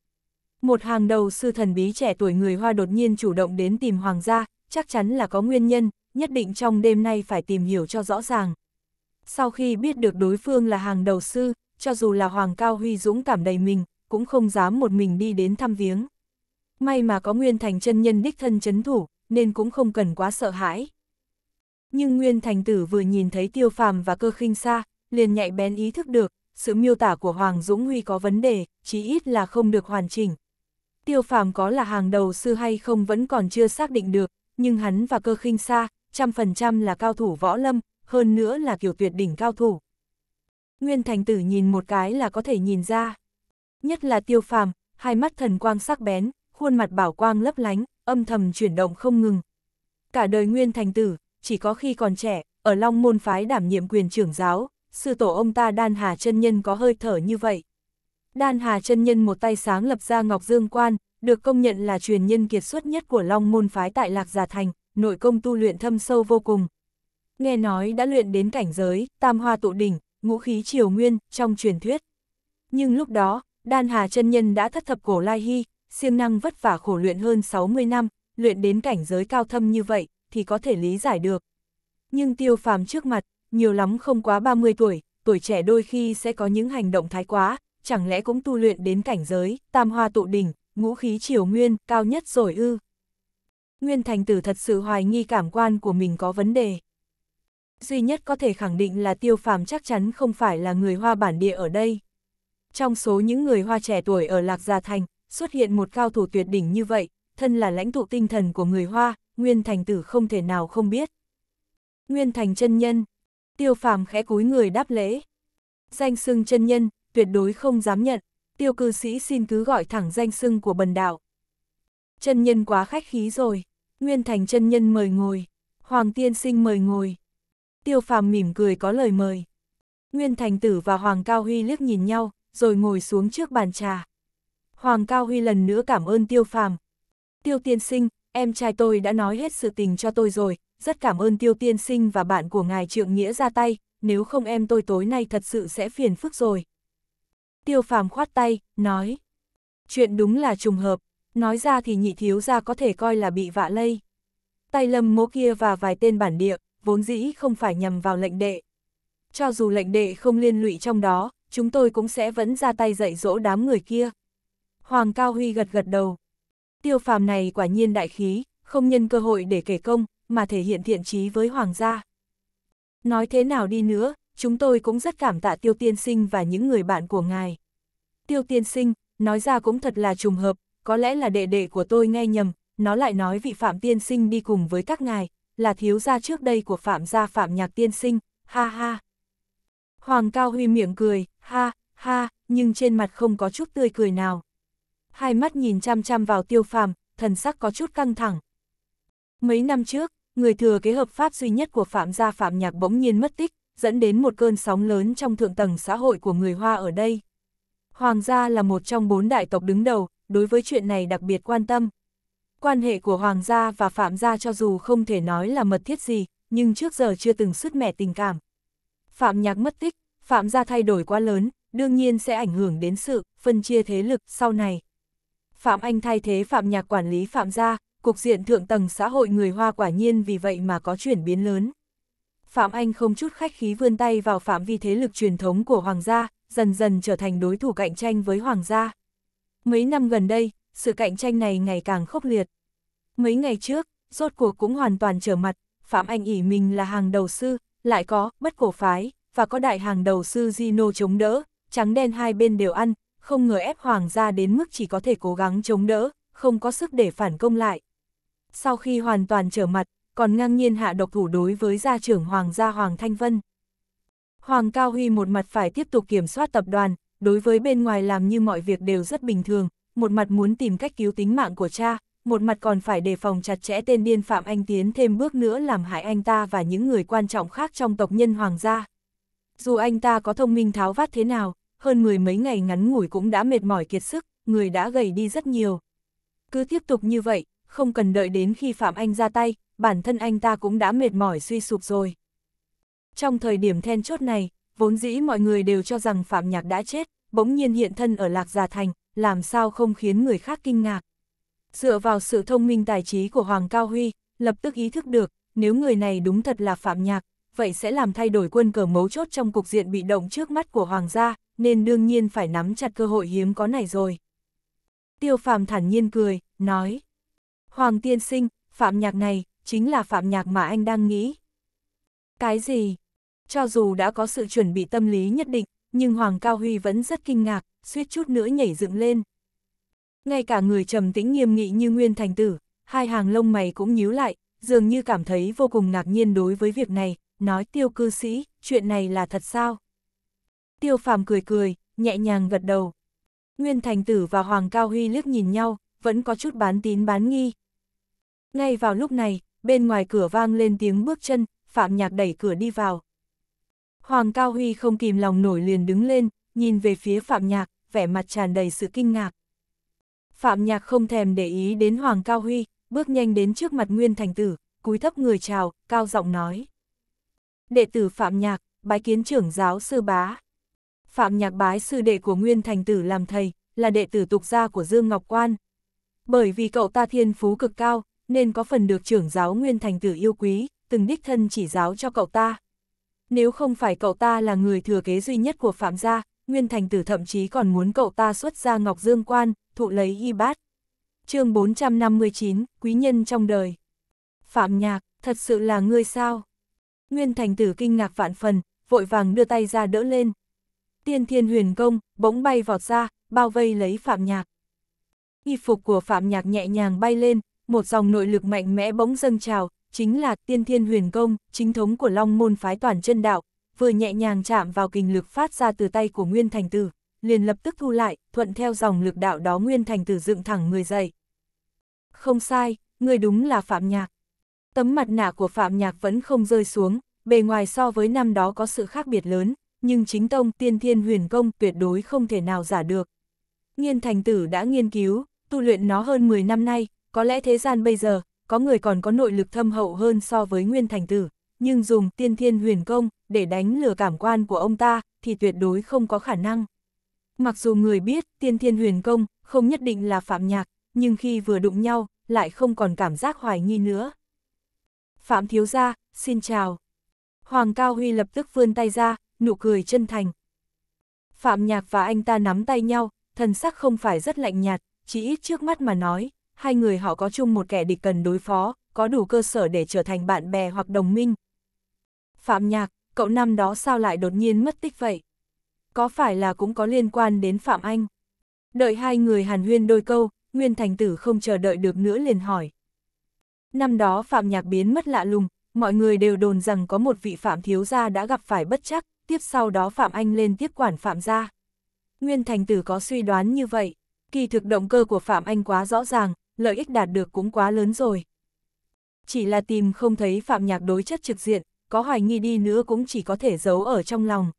Một hàng đầu sư thần bí trẻ tuổi người Hoa đột nhiên chủ động đến tìm Hoàng gia, chắc chắn là có nguyên nhân, nhất định trong đêm nay phải tìm hiểu cho rõ ràng. Sau khi biết được đối phương là hàng đầu sư, cho dù là Hoàng Cao Huy dũng cảm đầy mình, cũng không dám một mình đi đến thăm viếng. May mà có Nguyên Thành chân nhân đích thân chấn thủ, nên cũng không cần quá sợ hãi. Nhưng Nguyên Thành tử vừa nhìn thấy tiêu phàm và cơ khinh xa, liền nhạy bén ý thức được, sự miêu tả của Hoàng Dũng Huy có vấn đề, chí ít là không được hoàn chỉnh. Tiêu phàm có là hàng đầu sư hay không vẫn còn chưa xác định được, nhưng hắn và cơ khinh xa, trăm phần trăm là cao thủ võ lâm, hơn nữa là kiểu tuyệt đỉnh cao thủ. Nguyên thành tử nhìn một cái là có thể nhìn ra. Nhất là tiêu phàm, hai mắt thần quang sắc bén, khuôn mặt bảo quang lấp lánh, âm thầm chuyển động không ngừng. Cả đời Nguyên thành tử, chỉ có khi còn trẻ, ở Long Môn Phái đảm nhiệm quyền trưởng giáo, sư tổ ông ta Đan Hà chân Nhân có hơi thở như vậy. Đan Hà chân Nhân một tay sáng lập ra Ngọc Dương Quan, được công nhận là truyền nhân kiệt xuất nhất của Long Môn Phái tại Lạc Già Thành, nội công tu luyện thâm sâu vô cùng. Nghe nói đã luyện đến cảnh giới, tam hoa tụ đỉnh, ngũ khí triều nguyên, trong truyền thuyết. Nhưng lúc đó, đan hà chân nhân đã thất thập cổ lai hy, siêng năng vất vả khổ luyện hơn 60 năm, luyện đến cảnh giới cao thâm như vậy, thì có thể lý giải được. Nhưng tiêu phàm trước mặt, nhiều lắm không quá 30 tuổi, tuổi trẻ đôi khi sẽ có những hành động thái quá, chẳng lẽ cũng tu luyện đến cảnh giới, tam hoa tụ đỉnh, ngũ khí triều nguyên, cao nhất rồi ư. Nguyên thành tử thật sự hoài nghi cảm quan của mình có vấn đề duy nhất có thể khẳng định là tiêu phàm chắc chắn không phải là người hoa bản địa ở đây. Trong số những người hoa trẻ tuổi ở Lạc Gia Thành, xuất hiện một cao thủ tuyệt đỉnh như vậy, thân là lãnh tụ tinh thần của người hoa, Nguyên Thành Tử không thể nào không biết. Nguyên Thành chân nhân, tiêu phàm khẽ cúi người đáp lễ. Danh xưng chân nhân, tuyệt đối không dám nhận, tiêu cư sĩ xin cứ gọi thẳng danh xưng của bần đạo. Chân nhân quá khách khí rồi, Nguyên Thành chân nhân mời ngồi, Hoàng Tiên Sinh mời ngồi tiêu phàm mỉm cười có lời mời. Nguyên Thành Tử và Hoàng Cao Huy liếc nhìn nhau, rồi ngồi xuống trước bàn trà. Hoàng Cao Huy lần nữa cảm ơn tiêu phàm. Tiêu tiên sinh, em trai tôi đã nói hết sự tình cho tôi rồi, rất cảm ơn tiêu tiên sinh và bạn của ngài trượng nghĩa ra tay, nếu không em tôi tối nay thật sự sẽ phiền phức rồi. Tiêu phàm khoát tay, nói. Chuyện đúng là trùng hợp, nói ra thì nhị thiếu ra có thể coi là bị vạ lây. Tay lâm mố kia và vài tên bản địa, vốn dĩ không phải nhằm vào lệnh đệ. Cho dù lệnh đệ không liên lụy trong đó, chúng tôi cũng sẽ vẫn ra tay dạy dỗ đám người kia. Hoàng Cao Huy gật gật đầu. Tiêu phàm này quả nhiên đại khí, không nhân cơ hội để kể công, mà thể hiện thiện trí với Hoàng gia. Nói thế nào đi nữa, chúng tôi cũng rất cảm tạ Tiêu Tiên Sinh và những người bạn của ngài. Tiêu Tiên Sinh, nói ra cũng thật là trùng hợp, có lẽ là đệ đệ của tôi nghe nhầm, nó lại nói vị Phạm Tiên Sinh đi cùng với các ngài, là thiếu gia trước đây của Phạm gia Phạm Nhạc Tiên Sinh, ha ha. Hoàng Cao Huy miệng cười, ha, ha, nhưng trên mặt không có chút tươi cười nào. Hai mắt nhìn chăm chăm vào tiêu phàm, thần sắc có chút căng thẳng. Mấy năm trước, người thừa kế hợp pháp duy nhất của Phạm gia Phạm Nhạc bỗng nhiên mất tích, dẫn đến một cơn sóng lớn trong thượng tầng xã hội của người Hoa ở đây. Hoàng gia là một trong bốn đại tộc đứng đầu, đối với chuyện này đặc biệt quan tâm. Quan hệ của Hoàng gia và Phạm gia cho dù không thể nói là mật thiết gì, nhưng trước giờ chưa từng sứt mẻ tình cảm. Phạm nhạc mất tích, Phạm gia thay đổi quá lớn, đương nhiên sẽ ảnh hưởng đến sự phân chia thế lực sau này. Phạm Anh thay thế Phạm nhạc quản lý Phạm gia, cục diện thượng tầng xã hội người Hoa quả nhiên vì vậy mà có chuyển biến lớn. Phạm Anh không chút khách khí vươn tay vào phạm vi thế lực truyền thống của Hoàng gia, dần dần trở thành đối thủ cạnh tranh với Hoàng gia. Mấy năm gần đây, sự cạnh tranh này ngày càng khốc liệt. Mấy ngày trước, rốt cuộc cũng hoàn toàn trở mặt, Phạm Anh ỉ mình là hàng đầu sư, lại có bất cổ phái, và có đại hàng đầu sư Gino chống đỡ, trắng đen hai bên đều ăn, không ngờ ép hoàng gia đến mức chỉ có thể cố gắng chống đỡ, không có sức để phản công lại. Sau khi hoàn toàn trở mặt, còn ngang nhiên hạ độc thủ đối với gia trưởng hoàng gia Hoàng Thanh Vân. Hoàng Cao Huy một mặt phải tiếp tục kiểm soát tập đoàn, đối với bên ngoài làm như mọi việc đều rất bình thường, một mặt muốn tìm cách cứu tính mạng của cha, một mặt còn phải đề phòng chặt chẽ tên điên Phạm Anh tiến thêm bước nữa làm hại anh ta và những người quan trọng khác trong tộc nhân hoàng gia. Dù anh ta có thông minh tháo vát thế nào, hơn mười mấy ngày ngắn ngủi cũng đã mệt mỏi kiệt sức, người đã gầy đi rất nhiều. Cứ tiếp tục như vậy, không cần đợi đến khi Phạm Anh ra tay, bản thân anh ta cũng đã mệt mỏi suy sụp rồi. Trong thời điểm then chốt này, vốn dĩ mọi người đều cho rằng Phạm Nhạc đã chết, bỗng nhiên hiện thân ở Lạc gia Thành, làm sao không khiến người khác kinh ngạc. Dựa vào sự thông minh tài trí của Hoàng Cao Huy, lập tức ý thức được, nếu người này đúng thật là Phạm Nhạc, vậy sẽ làm thay đổi quân cờ mấu chốt trong cục diện bị động trước mắt của Hoàng gia, nên đương nhiên phải nắm chặt cơ hội hiếm có này rồi. Tiêu Phạm thản nhiên cười, nói, Hoàng tiên sinh, Phạm Nhạc này, chính là Phạm Nhạc mà anh đang nghĩ. Cái gì? Cho dù đã có sự chuẩn bị tâm lý nhất định, nhưng Hoàng Cao Huy vẫn rất kinh ngạc, suýt chút nữa nhảy dựng lên. Ngay cả người trầm tĩnh nghiêm nghị như Nguyên Thành Tử, hai hàng lông mày cũng nhíu lại, dường như cảm thấy vô cùng ngạc nhiên đối với việc này, nói tiêu cư sĩ, chuyện này là thật sao? Tiêu phàm cười cười, nhẹ nhàng gật đầu. Nguyên Thành Tử và Hoàng Cao Huy liếc nhìn nhau, vẫn có chút bán tín bán nghi. Ngay vào lúc này, bên ngoài cửa vang lên tiếng bước chân, Phạm Nhạc đẩy cửa đi vào. Hoàng Cao Huy không kìm lòng nổi liền đứng lên, nhìn về phía Phạm Nhạc vẻ mặt tràn đầy sự kinh ngạc. Phạm Nhạc không thèm để ý đến Hoàng Cao Huy, bước nhanh đến trước mặt Nguyên Thành Tử, cúi thấp người chào, cao giọng nói. Đệ tử Phạm Nhạc, bái kiến trưởng giáo sư bá. Phạm Nhạc bái sư đệ của Nguyên Thành Tử làm thầy, là đệ tử tục gia của Dương Ngọc Quan. Bởi vì cậu ta thiên phú cực cao, nên có phần được trưởng giáo Nguyên Thành Tử yêu quý, từng đích thân chỉ giáo cho cậu ta. Nếu không phải cậu ta là người thừa kế duy nhất của Phạm gia, Nguyên Thành Tử thậm chí còn muốn cậu ta xuất ra Ngọc Dương Quan, thụ lấy y bát. chương 459, Quý Nhân trong đời. Phạm Nhạc, thật sự là ngươi sao? Nguyên Thành Tử kinh ngạc vạn phần, vội vàng đưa tay ra đỡ lên. Tiên Thiên Huyền Công, bỗng bay vọt ra, bao vây lấy Phạm Nhạc. Y phục của Phạm Nhạc nhẹ nhàng bay lên, một dòng nội lực mạnh mẽ bỗng dâng trào, chính là Tiên Thiên Huyền Công, chính thống của Long Môn Phái Toàn chân Đạo, vừa nhẹ nhàng chạm vào kình lực phát ra từ tay của Nguyên Thành Tử, liền lập tức thu lại, thuận theo dòng lực đạo đó Nguyên Thành Tử dựng thẳng người dậy. Không sai, người đúng là Phạm Nhạc. Tấm mặt nạ của Phạm Nhạc vẫn không rơi xuống, bề ngoài so với năm đó có sự khác biệt lớn, nhưng chính tông tiên thiên huyền công tuyệt đối không thể nào giả được. Nghiên Thành Tử đã nghiên cứu, tu luyện nó hơn 10 năm nay, có lẽ thế gian bây giờ, có người còn có nội lực thâm hậu hơn so với Nguyên Thành Tử nhưng dùng tiên thiên huyền công để đánh lừa cảm quan của ông ta thì tuyệt đối không có khả năng. Mặc dù người biết tiên thiên huyền công không nhất định là phạm nhạc, nhưng khi vừa đụng nhau lại không còn cảm giác hoài nghi nữa. Phạm Thiếu Gia, xin chào. Hoàng Cao Huy lập tức vươn tay ra, nụ cười chân thành. Phạm Nhạc và anh ta nắm tay nhau, thần sắc không phải rất lạnh nhạt, chỉ ít trước mắt mà nói, hai người họ có chung một kẻ địch cần đối phó, có đủ cơ sở để trở thành bạn bè hoặc đồng minh, Phạm Nhạc, cậu năm đó sao lại đột nhiên mất tích vậy? Có phải là cũng có liên quan đến Phạm Anh? Đợi hai người hàn huyên đôi câu, Nguyên Thành Tử không chờ đợi được nữa liền hỏi. Năm đó Phạm Nhạc biến mất lạ lùng, mọi người đều đồn rằng có một vị Phạm Thiếu Gia đã gặp phải bất chắc, tiếp sau đó Phạm Anh lên tiếp quản Phạm Gia. Nguyên Thành Tử có suy đoán như vậy, kỳ thực động cơ của Phạm Anh quá rõ ràng, lợi ích đạt được cũng quá lớn rồi. Chỉ là tìm không thấy Phạm Nhạc đối chất trực diện, có hoài nghi đi nữa cũng chỉ có thể giấu ở trong lòng.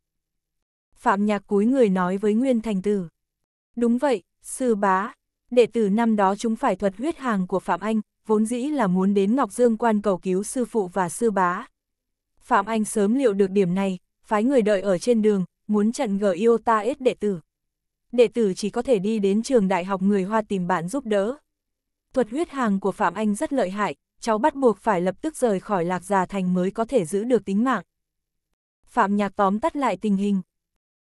Phạm Nhạc cúi người nói với Nguyên Thành Tử. Đúng vậy, sư bá, đệ tử năm đó chúng phải thuật huyết hàng của Phạm Anh, vốn dĩ là muốn đến Ngọc Dương quan cầu cứu sư phụ và sư bá. Phạm Anh sớm liệu được điểm này, phái người đợi ở trên đường, muốn chặn gờ yêu ta ít đệ tử. Đệ tử chỉ có thể đi đến trường đại học người Hoa tìm bạn giúp đỡ. Thuật huyết hàng của Phạm Anh rất lợi hại, cháu bắt buộc phải lập tức rời khỏi lạc già thành mới có thể giữ được tính mạng. Phạm Nhạc tóm tắt lại tình hình.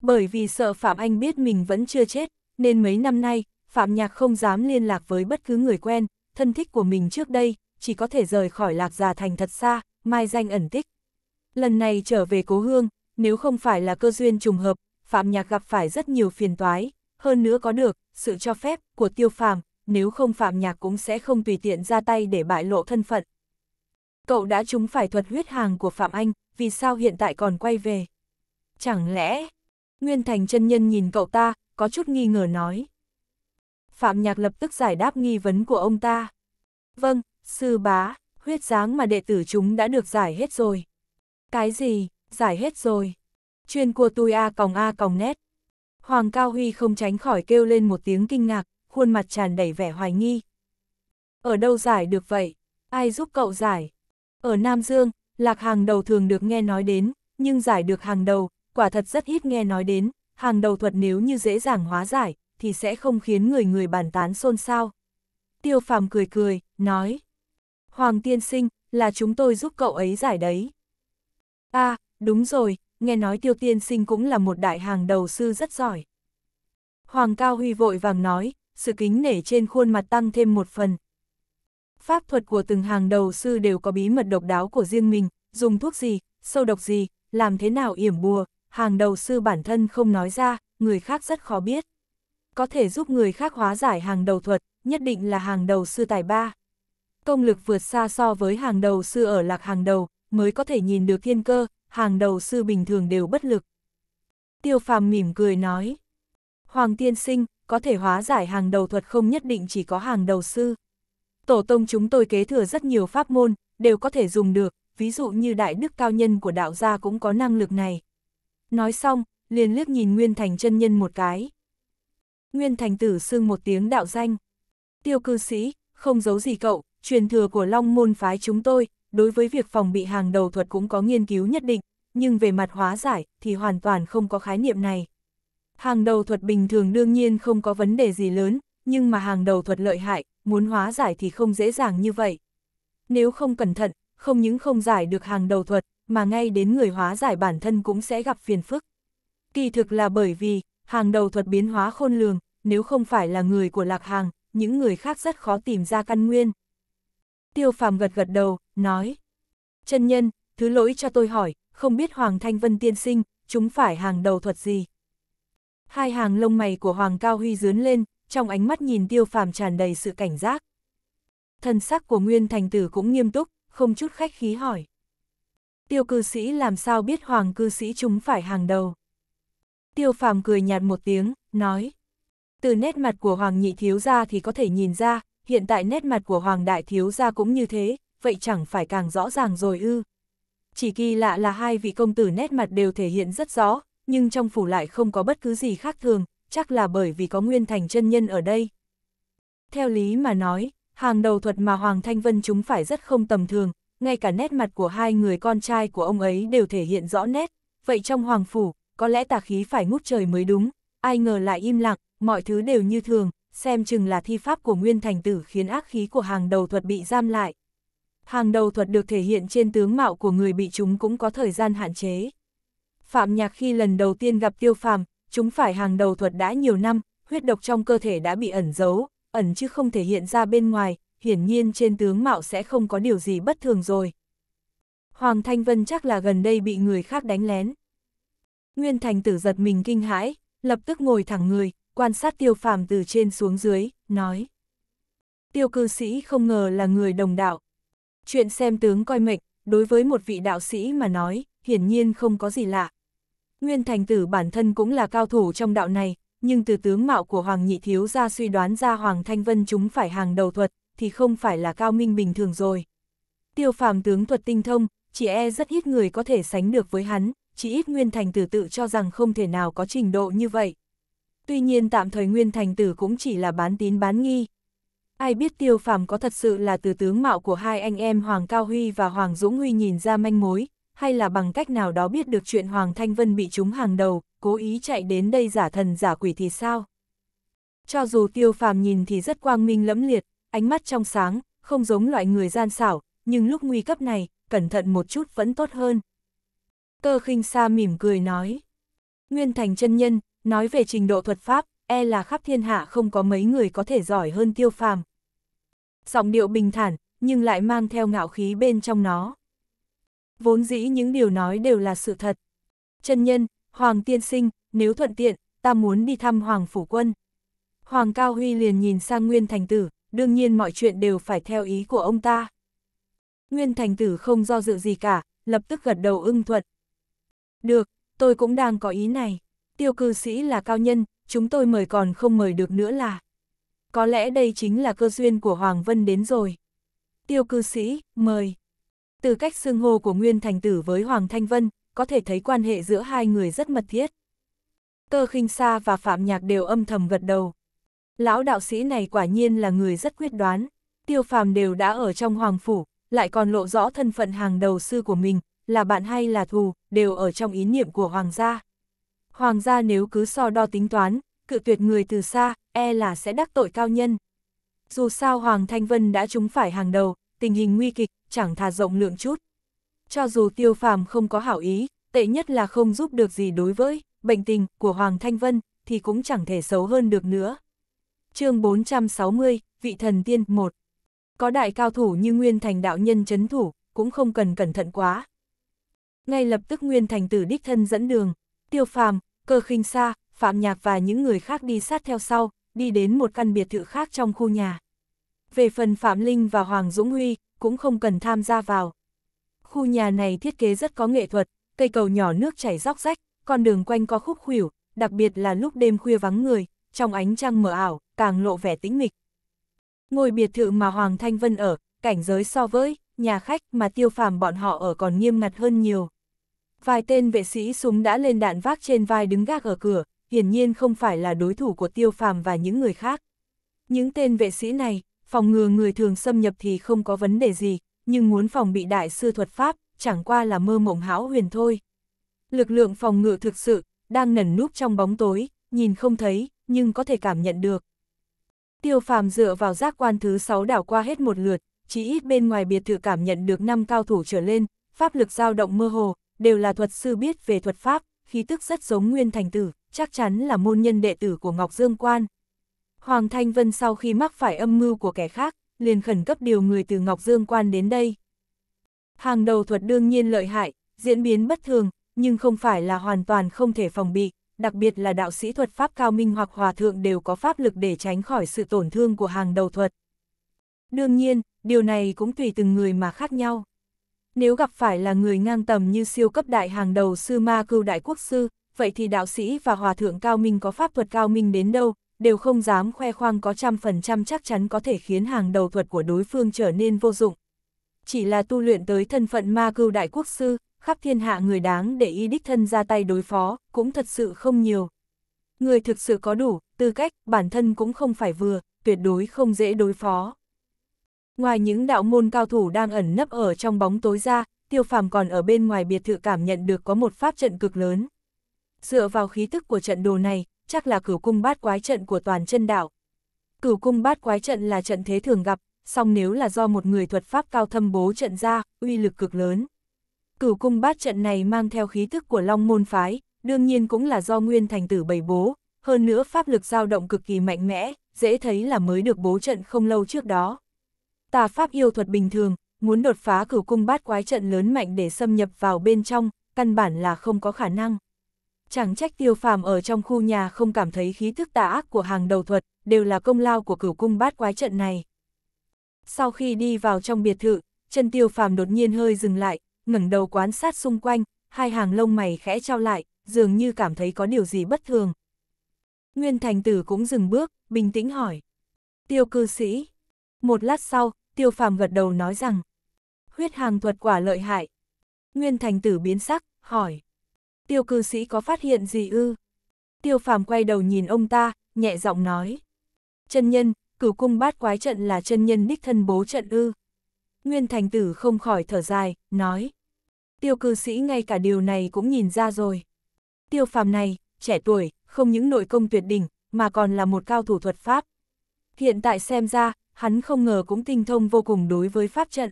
Bởi vì sợ Phạm Anh biết mình vẫn chưa chết, nên mấy năm nay, Phạm Nhạc không dám liên lạc với bất cứ người quen, thân thích của mình trước đây, chỉ có thể rời khỏi lạc già thành thật xa, mai danh ẩn tích. Lần này trở về cố hương, nếu không phải là cơ duyên trùng hợp, Phạm Nhạc gặp phải rất nhiều phiền toái, hơn nữa có được sự cho phép của Tiêu Phàm, nếu không Phạm Nhạc cũng sẽ không tùy tiện ra tay để bại lộ thân phận. Cậu đã trúng phải thuật huyết hàng của Phạm Anh, vì sao hiện tại còn quay về? Chẳng lẽ... Nguyên Thành chân nhân nhìn cậu ta, có chút nghi ngờ nói. Phạm Nhạc lập tức giải đáp nghi vấn của ông ta. Vâng, sư bá, huyết dáng mà đệ tử chúng đã được giải hết rồi. Cái gì, giải hết rồi. Chuyên của tôi A còng A còng nét. Hoàng Cao Huy không tránh khỏi kêu lên một tiếng kinh ngạc, khuôn mặt tràn đầy vẻ hoài nghi. Ở đâu giải được vậy? Ai giúp cậu giải? Ở Nam Dương, lạc hàng đầu thường được nghe nói đến, nhưng giải được hàng đầu, quả thật rất ít nghe nói đến, hàng đầu thuật nếu như dễ dàng hóa giải, thì sẽ không khiến người người bàn tán xôn xao. Tiêu phàm cười cười, nói. Hoàng tiên sinh, là chúng tôi giúp cậu ấy giải đấy. a à, đúng rồi, nghe nói tiêu tiên sinh cũng là một đại hàng đầu sư rất giỏi. Hoàng Cao Huy vội vàng nói, sự kính nể trên khuôn mặt tăng thêm một phần. Pháp thuật của từng hàng đầu sư đều có bí mật độc đáo của riêng mình, dùng thuốc gì, sâu độc gì, làm thế nào yểm bùa, hàng đầu sư bản thân không nói ra, người khác rất khó biết. Có thể giúp người khác hóa giải hàng đầu thuật, nhất định là hàng đầu sư tài ba. Công lực vượt xa so với hàng đầu sư ở lạc hàng đầu, mới có thể nhìn được thiên cơ, hàng đầu sư bình thường đều bất lực. Tiêu phàm mỉm cười nói, Hoàng tiên sinh, có thể hóa giải hàng đầu thuật không nhất định chỉ có hàng đầu sư. Tổ tông chúng tôi kế thừa rất nhiều pháp môn, đều có thể dùng được, ví dụ như đại đức cao nhân của đạo gia cũng có năng lực này. Nói xong, liền liếc nhìn Nguyên Thành chân nhân một cái. Nguyên Thành tử xưng một tiếng đạo danh. Tiêu cư sĩ, không giấu gì cậu, truyền thừa của Long môn phái chúng tôi, đối với việc phòng bị hàng đầu thuật cũng có nghiên cứu nhất định, nhưng về mặt hóa giải thì hoàn toàn không có khái niệm này. Hàng đầu thuật bình thường đương nhiên không có vấn đề gì lớn, nhưng mà hàng đầu thuật lợi hại, muốn hóa giải thì không dễ dàng như vậy. Nếu không cẩn thận, không những không giải được hàng đầu thuật, mà ngay đến người hóa giải bản thân cũng sẽ gặp phiền phức. Kỳ thực là bởi vì, hàng đầu thuật biến hóa khôn lường, nếu không phải là người của lạc hàng, những người khác rất khó tìm ra căn nguyên. Tiêu phàm gật gật đầu, nói. Chân nhân, thứ lỗi cho tôi hỏi, không biết Hoàng Thanh Vân tiên sinh, chúng phải hàng đầu thuật gì? hai hàng lông mày của Hoàng Cao Huy dướn lên, trong ánh mắt nhìn tiêu phàm tràn đầy sự cảnh giác. thân sắc của Nguyên Thành Tử cũng nghiêm túc, không chút khách khí hỏi. Tiêu cư sĩ làm sao biết Hoàng cư sĩ chúng phải hàng đầu. Tiêu phàm cười nhạt một tiếng, nói. Từ nét mặt của Hoàng nhị thiếu gia thì có thể nhìn ra, hiện tại nét mặt của Hoàng đại thiếu gia cũng như thế, vậy chẳng phải càng rõ ràng rồi ư. Chỉ kỳ lạ là hai vị công tử nét mặt đều thể hiện rất rõ, nhưng trong phủ lại không có bất cứ gì khác thường, chắc là bởi vì có Nguyên Thành chân nhân ở đây. Theo lý mà nói, hàng đầu thuật mà Hoàng Thanh Vân chúng phải rất không tầm thường, ngay cả nét mặt của hai người con trai của ông ấy đều thể hiện rõ nét, vậy trong Hoàng Phủ, có lẽ tà khí phải ngút trời mới đúng, ai ngờ lại im lặng, mọi thứ đều như thường, xem chừng là thi pháp của Nguyên Thành Tử khiến ác khí của hàng đầu thuật bị giam lại. Hàng đầu thuật được thể hiện trên tướng mạo của người bị chúng cũng có thời gian hạn chế. Phạm Nhạc khi lần đầu tiên gặp Tiêu Phàm, chúng phải hàng đầu thuật đã nhiều năm, huyết độc trong cơ thể đã bị ẩn giấu, ẩn chứ không thể hiện ra bên ngoài, hiển nhiên trên tướng mạo sẽ không có điều gì bất thường rồi. Hoàng Thanh Vân chắc là gần đây bị người khác đánh lén. Nguyên Thành tử giật mình kinh hãi, lập tức ngồi thẳng người, quan sát tiêu phàm từ trên xuống dưới, nói. Tiêu cư sĩ không ngờ là người đồng đạo. Chuyện xem tướng coi mệnh, đối với một vị đạo sĩ mà nói, hiển nhiên không có gì lạ. Nguyên Thành Tử bản thân cũng là cao thủ trong đạo này, nhưng từ tướng mạo của Hoàng Nhị Thiếu ra suy đoán ra Hoàng Thanh Vân chúng phải hàng đầu thuật, thì không phải là cao minh bình thường rồi. Tiêu phàm tướng thuật tinh thông, chỉ e rất ít người có thể sánh được với hắn, chỉ ít Nguyên Thành Tử tự cho rằng không thể nào có trình độ như vậy. Tuy nhiên tạm thời Nguyên Thành Tử cũng chỉ là bán tín bán nghi. Ai biết tiêu phàm có thật sự là từ tướng mạo của hai anh em Hoàng Cao Huy và Hoàng Dũng Huy nhìn ra manh mối, hay là bằng cách nào đó biết được chuyện Hoàng Thanh Vân bị trúng hàng đầu, cố ý chạy đến đây giả thần giả quỷ thì sao? Cho dù tiêu phàm nhìn thì rất quang minh lẫm liệt, ánh mắt trong sáng, không giống loại người gian xảo, nhưng lúc nguy cấp này, cẩn thận một chút vẫn tốt hơn. Cơ khinh sa mỉm cười nói. Nguyên thành chân nhân, nói về trình độ thuật pháp, e là khắp thiên hạ không có mấy người có thể giỏi hơn tiêu phàm. Giọng điệu bình thản, nhưng lại mang theo ngạo khí bên trong nó vốn dĩ những điều nói đều là sự thật. Chân nhân, Hoàng tiên sinh, nếu thuận tiện, ta muốn đi thăm Hoàng phủ quân. Hoàng Cao Huy liền nhìn sang Nguyên Thành Tử, đương nhiên mọi chuyện đều phải theo ý của ông ta. Nguyên Thành Tử không do dự gì cả, lập tức gật đầu ưng thuận. Được, tôi cũng đang có ý này. Tiêu cư sĩ là cao nhân, chúng tôi mời còn không mời được nữa là. Có lẽ đây chính là cơ duyên của Hoàng Vân đến rồi. Tiêu cư sĩ, mời. Từ cách xưng hô của Nguyên Thành Tử với Hoàng Thanh Vân, có thể thấy quan hệ giữa hai người rất mật thiết. tơ khinh Sa và Phạm Nhạc đều âm thầm gật đầu. Lão đạo sĩ này quả nhiên là người rất quyết đoán, tiêu phàm đều đã ở trong hoàng phủ, lại còn lộ rõ thân phận hàng đầu sư của mình, là bạn hay là thù, đều ở trong ý niệm của hoàng gia. Hoàng gia nếu cứ so đo tính toán, cự tuyệt người từ xa, e là sẽ đắc tội cao nhân. Dù sao Hoàng Thanh Vân đã trúng phải hàng đầu, tình hình nguy kịch, chẳng thà rộng lượng chút. Cho dù tiêu phàm không có hảo ý, tệ nhất là không giúp được gì đối với bệnh tình của Hoàng Thanh Vân, thì cũng chẳng thể xấu hơn được nữa. chương 460, Vị Thần Tiên 1 Có đại cao thủ như Nguyên Thành đạo nhân chấn thủ, cũng không cần cẩn thận quá. Ngay lập tức Nguyên Thành tử đích thân dẫn đường, tiêu phàm, cơ khinh xa, phạm nhạc và những người khác đi sát theo sau, đi đến một căn biệt thự khác trong khu nhà. Về phần Phạm Linh và Hoàng Dũng Huy, cũng không cần tham gia vào. Khu nhà này thiết kế rất có nghệ thuật, cây cầu nhỏ nước chảy róc rách, con đường quanh có khúc khuỷu, đặc biệt là lúc đêm khuya vắng người, trong ánh trăng mờ ảo, càng lộ vẻ tĩnh mịch. Ngôi biệt thự mà Hoàng Thanh Vân ở, cảnh giới so với nhà khách mà tiêu phàm bọn họ ở còn nghiêm ngặt hơn nhiều. Vài tên vệ sĩ súng đã lên đạn vác trên vai đứng gác ở cửa, hiển nhiên không phải là đối thủ của tiêu phàm và những người khác. Những tên vệ sĩ này, phòng ngừa người thường xâm nhập thì không có vấn đề gì, nhưng muốn phòng bị đại sư thuật pháp, chẳng qua là mơ mộng hão huyền thôi. Lực lượng phòng ngự thực sự, đang nẩn núp trong bóng tối, nhìn không thấy, nhưng có thể cảm nhận được. Tiêu phàm dựa vào giác quan thứ 6 đảo qua hết một lượt, chỉ ít bên ngoài biệt thự cảm nhận được năm cao thủ trở lên, pháp lực dao động mơ hồ, đều là thuật sư biết về thuật pháp, khí tức rất giống nguyên thành tử, chắc chắn là môn nhân đệ tử của Ngọc Dương Quan. Hoàng Thanh Vân sau khi mắc phải âm mưu của kẻ khác, liền khẩn cấp điều người từ Ngọc Dương Quan đến đây. Hàng đầu thuật đương nhiên lợi hại, diễn biến bất thường, nhưng không phải là hoàn toàn không thể phòng bị, đặc biệt là đạo sĩ thuật pháp cao minh hoặc hòa thượng đều có pháp lực để tránh khỏi sự tổn thương của hàng đầu thuật. Đương nhiên, điều này cũng tùy từng người mà khác nhau. Nếu gặp phải là người ngang tầm như siêu cấp đại hàng đầu sư ma cưu đại quốc sư, vậy thì đạo sĩ và hòa thượng cao minh có pháp thuật cao minh đến đâu, đều không dám khoe khoang có trăm phần trăm chắc chắn có thể khiến hàng đầu thuật của đối phương trở nên vô dụng. Chỉ là tu luyện tới thân phận ma cưu đại quốc sư, khắp thiên hạ người đáng để y đích thân ra tay đối phó, cũng thật sự không nhiều. Người thực sự có đủ, tư cách, bản thân cũng không phải vừa, tuyệt đối không dễ đối phó. Ngoài những đạo môn cao thủ đang ẩn nấp ở trong bóng tối ra, tiêu phàm còn ở bên ngoài biệt thự cảm nhận được có một pháp trận cực lớn. Dựa vào khí tức của trận đồ này, chắc là cửu cung bát quái trận của toàn chân đạo. Cửu cung bát quái trận là trận thế thường gặp, song nếu là do một người thuật pháp cao thâm bố trận ra, uy lực cực lớn. Cửu cung bát trận này mang theo khí thức của Long Môn Phái, đương nhiên cũng là do Nguyên Thành Tử bày bố, hơn nữa pháp lực dao động cực kỳ mạnh mẽ, dễ thấy là mới được bố trận không lâu trước đó. Tà pháp yêu thuật bình thường, muốn đột phá cửu cung bát quái trận lớn mạnh để xâm nhập vào bên trong, căn bản là không có khả năng. Chẳng trách tiêu phàm ở trong khu nhà không cảm thấy khí thức tà ác của hàng đầu thuật, đều là công lao của cửu cung bát quái trận này. Sau khi đi vào trong biệt thự, chân tiêu phàm đột nhiên hơi dừng lại, ngẩng đầu quan sát xung quanh, hai hàng lông mày khẽ trao lại, dường như cảm thấy có điều gì bất thường. Nguyên thành tử cũng dừng bước, bình tĩnh hỏi. Tiêu cư sĩ. Một lát sau, tiêu phàm gật đầu nói rằng. Huyết hàng thuật quả lợi hại. Nguyên thành tử biến sắc, hỏi tiêu cư sĩ có phát hiện gì ư? Tiêu phàm quay đầu nhìn ông ta, nhẹ giọng nói. Chân nhân, cửu cung bát quái trận là chân nhân đích thân bố trận ư. Nguyên thành tử không khỏi thở dài, nói. Tiêu cư sĩ ngay cả điều này cũng nhìn ra rồi. Tiêu phàm này, trẻ tuổi, không những nội công tuyệt đỉnh, mà còn là một cao thủ thuật pháp. Hiện tại xem ra, hắn không ngờ cũng tinh thông vô cùng đối với pháp trận.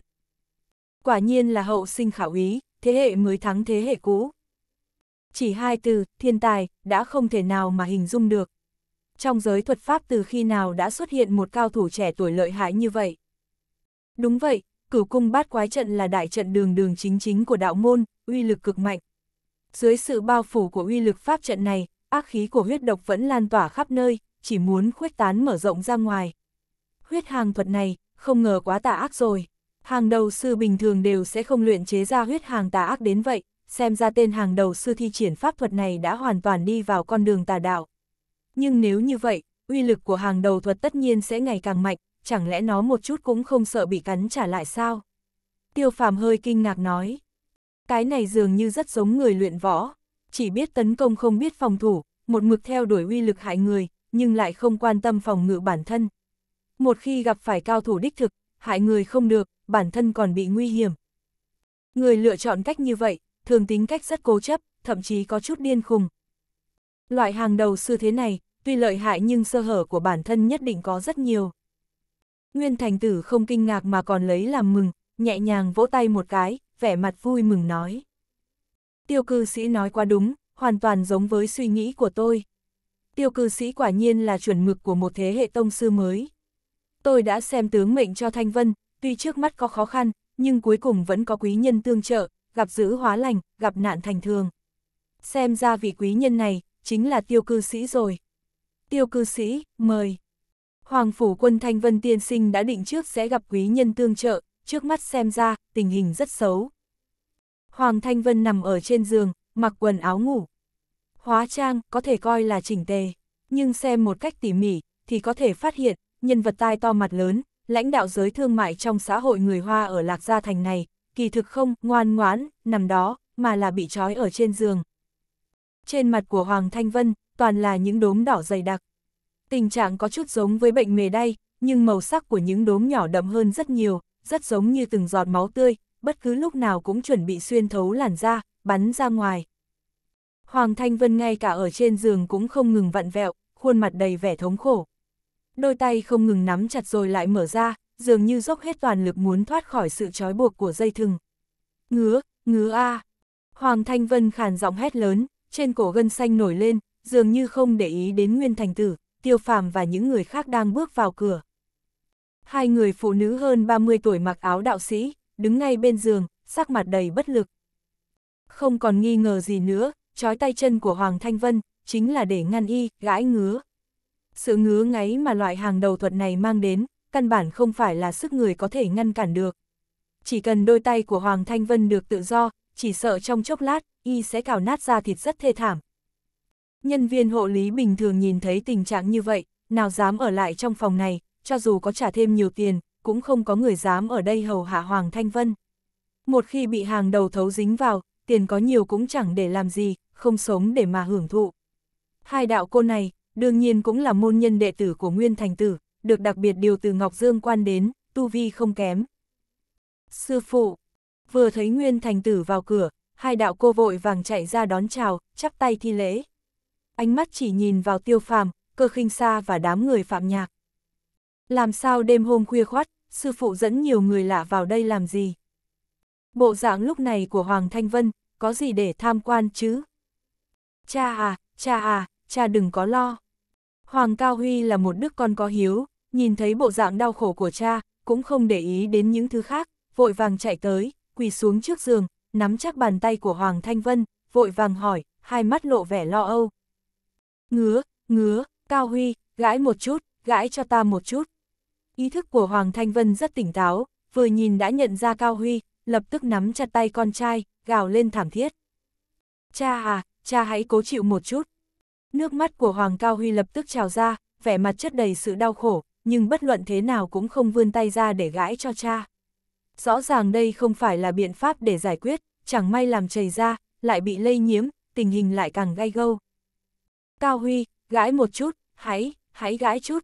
Quả nhiên là hậu sinh khảo ý, thế hệ mới thắng thế hệ cũ. Chỉ hai từ, thiên tài, đã không thể nào mà hình dung được. Trong giới thuật pháp từ khi nào đã xuất hiện một cao thủ trẻ tuổi lợi hại như vậy? Đúng vậy, cửu cung bát quái trận là đại trận đường đường chính chính của đạo môn, uy lực cực mạnh. Dưới sự bao phủ của uy lực pháp trận này, ác khí của huyết độc vẫn lan tỏa khắp nơi, chỉ muốn khuếch tán mở rộng ra ngoài. Huyết hàng thuật này, không ngờ quá tà ác rồi. Hàng đầu sư bình thường đều sẽ không luyện chế ra huyết hàng tà ác đến vậy, xem ra tên hàng đầu sư thi triển pháp thuật này đã hoàn toàn đi vào con đường tà đạo. Nhưng nếu như vậy, uy lực của hàng đầu thuật tất nhiên sẽ ngày càng mạnh, chẳng lẽ nó một chút cũng không sợ bị cắn trả lại sao? Tiêu phàm hơi kinh ngạc nói. Cái này dường như rất giống người luyện võ, chỉ biết tấn công không biết phòng thủ, một mực theo đuổi uy lực hại người, nhưng lại không quan tâm phòng ngự bản thân. Một khi gặp phải cao thủ đích thực, hại người không được, bản thân còn bị nguy hiểm. Người lựa chọn cách như vậy, thường tính cách rất cố chấp, thậm chí có chút điên khùng. Loại hàng đầu sư thế này, tuy lợi hại nhưng sơ hở của bản thân nhất định có rất nhiều. Nguyên thành tử không kinh ngạc mà còn lấy làm mừng, nhẹ nhàng vỗ tay một cái, vẻ mặt vui mừng nói. Tiêu cư sĩ nói quá đúng, hoàn toàn giống với suy nghĩ của tôi. Tiêu cư sĩ quả nhiên là chuẩn mực của một thế hệ tông sư mới. Tôi đã xem tướng mệnh cho Thanh Vân, tuy trước mắt có khó khăn, nhưng cuối cùng vẫn có quý nhân tương trợ, gặp dữ hóa lành, gặp nạn thành thường. Xem ra vị quý nhân này, chính là tiêu cư sĩ rồi. Tiêu cư sĩ, mời. Hoàng phủ quân Thanh Vân tiên sinh đã định trước sẽ gặp quý nhân tương trợ, trước mắt xem ra, tình hình rất xấu. Hoàng Thanh Vân nằm ở trên giường, mặc quần áo ngủ. Hóa trang có thể coi là chỉnh tề, nhưng xem một cách tỉ mỉ, thì có thể phát hiện, nhân vật tai to mặt lớn, lãnh đạo giới thương mại trong xã hội người Hoa ở Lạc Gia Thành này, kỳ thực không, ngoan ngoãn, nằm đó, mà là bị trói ở trên giường. Trên mặt của Hoàng Thanh Vân, toàn là những đốm đỏ dày đặc. Tình trạng có chút giống với bệnh mề đay, nhưng màu sắc của những đốm nhỏ đậm hơn rất nhiều, rất giống như từng giọt máu tươi, bất cứ lúc nào cũng chuẩn bị xuyên thấu làn da, bắn ra ngoài. Hoàng Thanh Vân ngay cả ở trên giường cũng không ngừng vặn vẹo, khuôn mặt đầy vẻ thống khổ. Đôi tay không ngừng nắm chặt rồi lại mở ra, dường như dốc hết toàn lực muốn thoát khỏi sự trói buộc của dây thừng. Ngứa, ngứa a Hoàng Thanh Vân khàn giọng hét lớn, trên cổ gân xanh nổi lên, dường như không để ý đến Nguyên Thành Tử, Tiêu Phàm và những người khác đang bước vào cửa. Hai người phụ nữ hơn 30 tuổi mặc áo đạo sĩ, đứng ngay bên giường, sắc mặt đầy bất lực. Không còn nghi ngờ gì nữa, trói tay chân của Hoàng Thanh Vân, chính là để ngăn y, gãi ngứa. Sự ngứa ngáy mà loại hàng đầu thuật này mang đến, căn bản không phải là sức người có thể ngăn cản được. Chỉ cần đôi tay của Hoàng Thanh Vân được tự do, chỉ sợ trong chốc lát, y sẽ cào nát ra thịt rất thê thảm. Nhân viên hộ lý bình thường nhìn thấy tình trạng như vậy, nào dám ở lại trong phòng này, cho dù có trả thêm nhiều tiền, cũng không có người dám ở đây hầu hạ Hoàng Thanh Vân. Một khi bị hàng đầu thấu dính vào, tiền có nhiều cũng chẳng để làm gì, không sống để mà hưởng thụ. Hai đạo cô này, đương nhiên cũng là môn nhân đệ tử của Nguyên Thành Tử, được đặc biệt điều từ Ngọc Dương quan đến, tu vi không kém. Sư phụ, vừa thấy Nguyên Thành Tử vào cửa, hai đạo cô vội vàng chạy ra đón chào, chắp tay thi lễ. Ánh mắt chỉ nhìn vào tiêu phàm, cơ khinh xa và đám người phạm nhạc. Làm sao đêm hôm khuya khoát, sư phụ dẫn nhiều người lạ vào đây làm gì? Bộ dạng lúc này của Hoàng Thanh Vân, có gì để tham quan chứ? Cha à, cha à, cha đừng có lo. Hoàng Cao Huy là một đứa con có hiếu, nhìn thấy bộ dạng đau khổ của cha, cũng không để ý đến những thứ khác, vội vàng chạy tới, quỳ xuống trước giường, nắm chắc bàn tay của Hoàng Thanh Vân, vội vàng hỏi, hai mắt lộ vẻ lo âu. Ngứa, ngứa, Cao Huy, gãi một chút, gãi cho ta một chút. Ý thức của Hoàng Thanh Vân rất tỉnh táo, vừa nhìn đã nhận ra Cao Huy, lập tức nắm chặt tay con trai, gào lên thảm thiết. Cha à, cha hãy cố chịu một chút, Nước mắt của Hoàng Cao Huy lập tức trào ra, vẻ mặt chất đầy sự đau khổ, nhưng bất luận thế nào cũng không vươn tay ra để gãi cho cha. Rõ ràng đây không phải là biện pháp để giải quyết, chẳng may làm chảy ra, lại bị lây nhiễm, tình hình lại càng gay gâu. Cao Huy, gãi một chút, hãy, hãy gãi chút.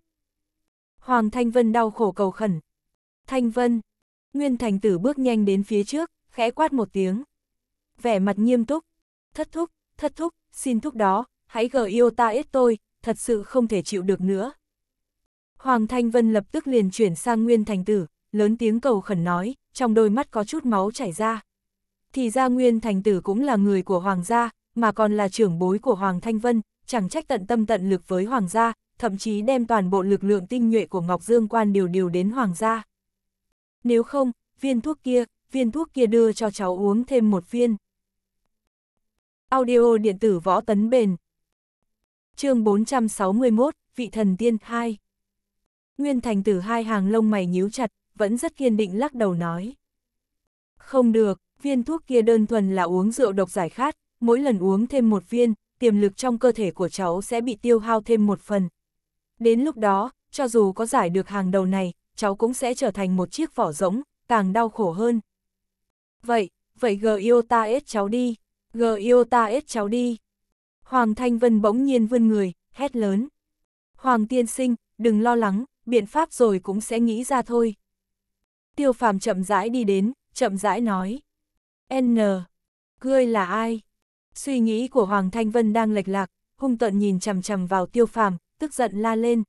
Hoàng Thanh Vân đau khổ cầu khẩn. Thanh Vân, Nguyên Thành Tử bước nhanh đến phía trước, khẽ quát một tiếng. Vẻ mặt nghiêm túc, thất thúc, thất thúc, xin thúc đó, hãy gờ yêu ta ít tôi, thật sự không thể chịu được nữa. Hoàng Thanh Vân lập tức liền chuyển sang Nguyên Thành Tử, lớn tiếng cầu khẩn nói, trong đôi mắt có chút máu chảy ra. Thì ra Nguyên Thành Tử cũng là người của Hoàng gia, mà còn là trưởng bối của Hoàng Thanh Vân, chẳng trách tận tâm tận lực với Hoàng gia, thậm chí đem toàn bộ lực lượng tinh nhuệ của Ngọc Dương Quan điều điều đến Hoàng gia. Nếu không, viên thuốc kia, viên thuốc kia đưa cho cháu uống thêm một viên. Audio điện tử võ tấn bền chương 461, vị thần tiên 2. Nguyên thành tử hai hàng lông mày nhíu chặt, vẫn rất kiên định lắc đầu nói. Không được, viên thuốc kia đơn thuần là uống rượu độc giải khát, mỗi lần uống thêm một viên, tiềm lực trong cơ thể của cháu sẽ bị tiêu hao thêm một phần. Đến lúc đó, cho dù có giải được hàng đầu này, cháu cũng sẽ trở thành một chiếc vỏ rỗng, càng đau khổ hơn. Vậy, vậy G-Iota S cháu đi, G-Iota S cháu đi. Hoàng Thanh Vân bỗng nhiên vươn người, hét lớn. Hoàng tiên sinh, đừng lo lắng, biện pháp rồi cũng sẽ nghĩ ra thôi. Tiêu phàm chậm rãi đi đến, chậm rãi nói. N. Ngươi là ai? Suy nghĩ của Hoàng Thanh Vân đang lệch lạc, hung tận nhìn chằm chằm vào tiêu phàm, tức giận la lên.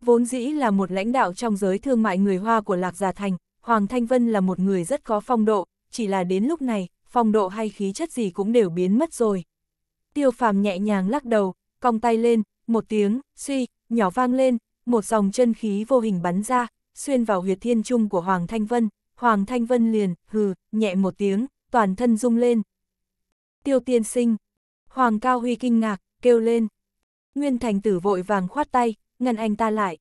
Vốn dĩ là một lãnh đạo trong giới thương mại người Hoa của Lạc Già Thành, Hoàng Thanh Vân là một người rất có phong độ, chỉ là đến lúc này, phong độ hay khí chất gì cũng đều biến mất rồi tiêu phàm nhẹ nhàng lắc đầu, cong tay lên, một tiếng, suy, nhỏ vang lên, một dòng chân khí vô hình bắn ra, xuyên vào huyệt thiên trung của Hoàng Thanh Vân, Hoàng Thanh Vân liền, hừ, nhẹ một tiếng, toàn thân rung lên. Tiêu tiên sinh, Hoàng Cao Huy kinh ngạc, kêu lên. Nguyên thành tử vội vàng khoát tay, ngăn anh ta lại.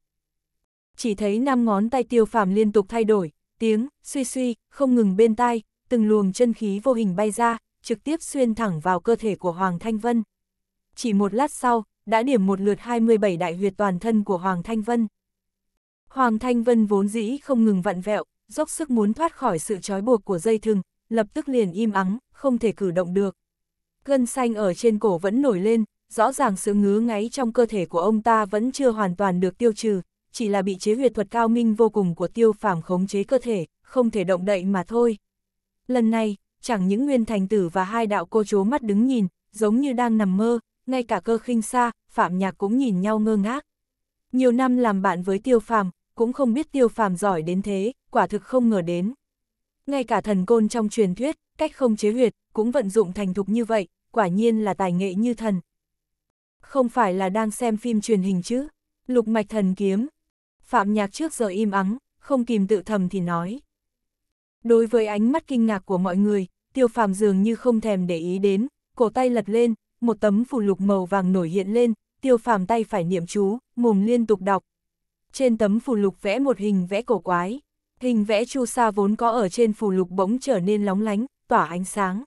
Chỉ thấy năm ngón tay tiêu phàm liên tục thay đổi, tiếng, suy suy, không ngừng bên tai, từng luồng chân khí vô hình bay ra, trực tiếp xuyên thẳng vào cơ thể của Hoàng Thanh Vân. Chỉ một lát sau, đã điểm một lượt 27 đại huyệt toàn thân của Hoàng Thanh Vân. Hoàng Thanh Vân vốn dĩ không ngừng vặn vẹo, dốc sức muốn thoát khỏi sự trói buộc của dây thừng, lập tức liền im ắng, không thể cử động được. Gân xanh ở trên cổ vẫn nổi lên, rõ ràng sự ngứa ngáy trong cơ thể của ông ta vẫn chưa hoàn toàn được tiêu trừ, chỉ là bị chế huyệt thuật cao minh vô cùng của tiêu phàm khống chế cơ thể, không thể động đậy mà thôi. Lần này, chẳng những Nguyên Thành Tử và hai đạo cô chố mắt đứng nhìn, giống như đang nằm mơ, ngay cả cơ khinh xa, Phạm Nhạc cũng nhìn nhau ngơ ngác. Nhiều năm làm bạn với Tiêu Phàm, cũng không biết Tiêu Phàm giỏi đến thế, quả thực không ngờ đến. Ngay cả thần côn trong truyền thuyết, cách không chế huyệt, cũng vận dụng thành thục như vậy, quả nhiên là tài nghệ như thần. Không phải là đang xem phim truyền hình chứ, lục mạch thần kiếm. Phạm Nhạc trước giờ im ắng, không kìm tự thầm thì nói. Đối với ánh mắt kinh ngạc của mọi người, tiêu phàm dường như không thèm để ý đến, cổ tay lật lên, một tấm phù lục màu vàng nổi hiện lên, tiêu phàm tay phải niệm chú, mồm liên tục đọc. Trên tấm phù lục vẽ một hình vẽ cổ quái, hình vẽ chu sa vốn có ở trên phù lục bỗng trở nên lóng lánh, tỏa ánh sáng.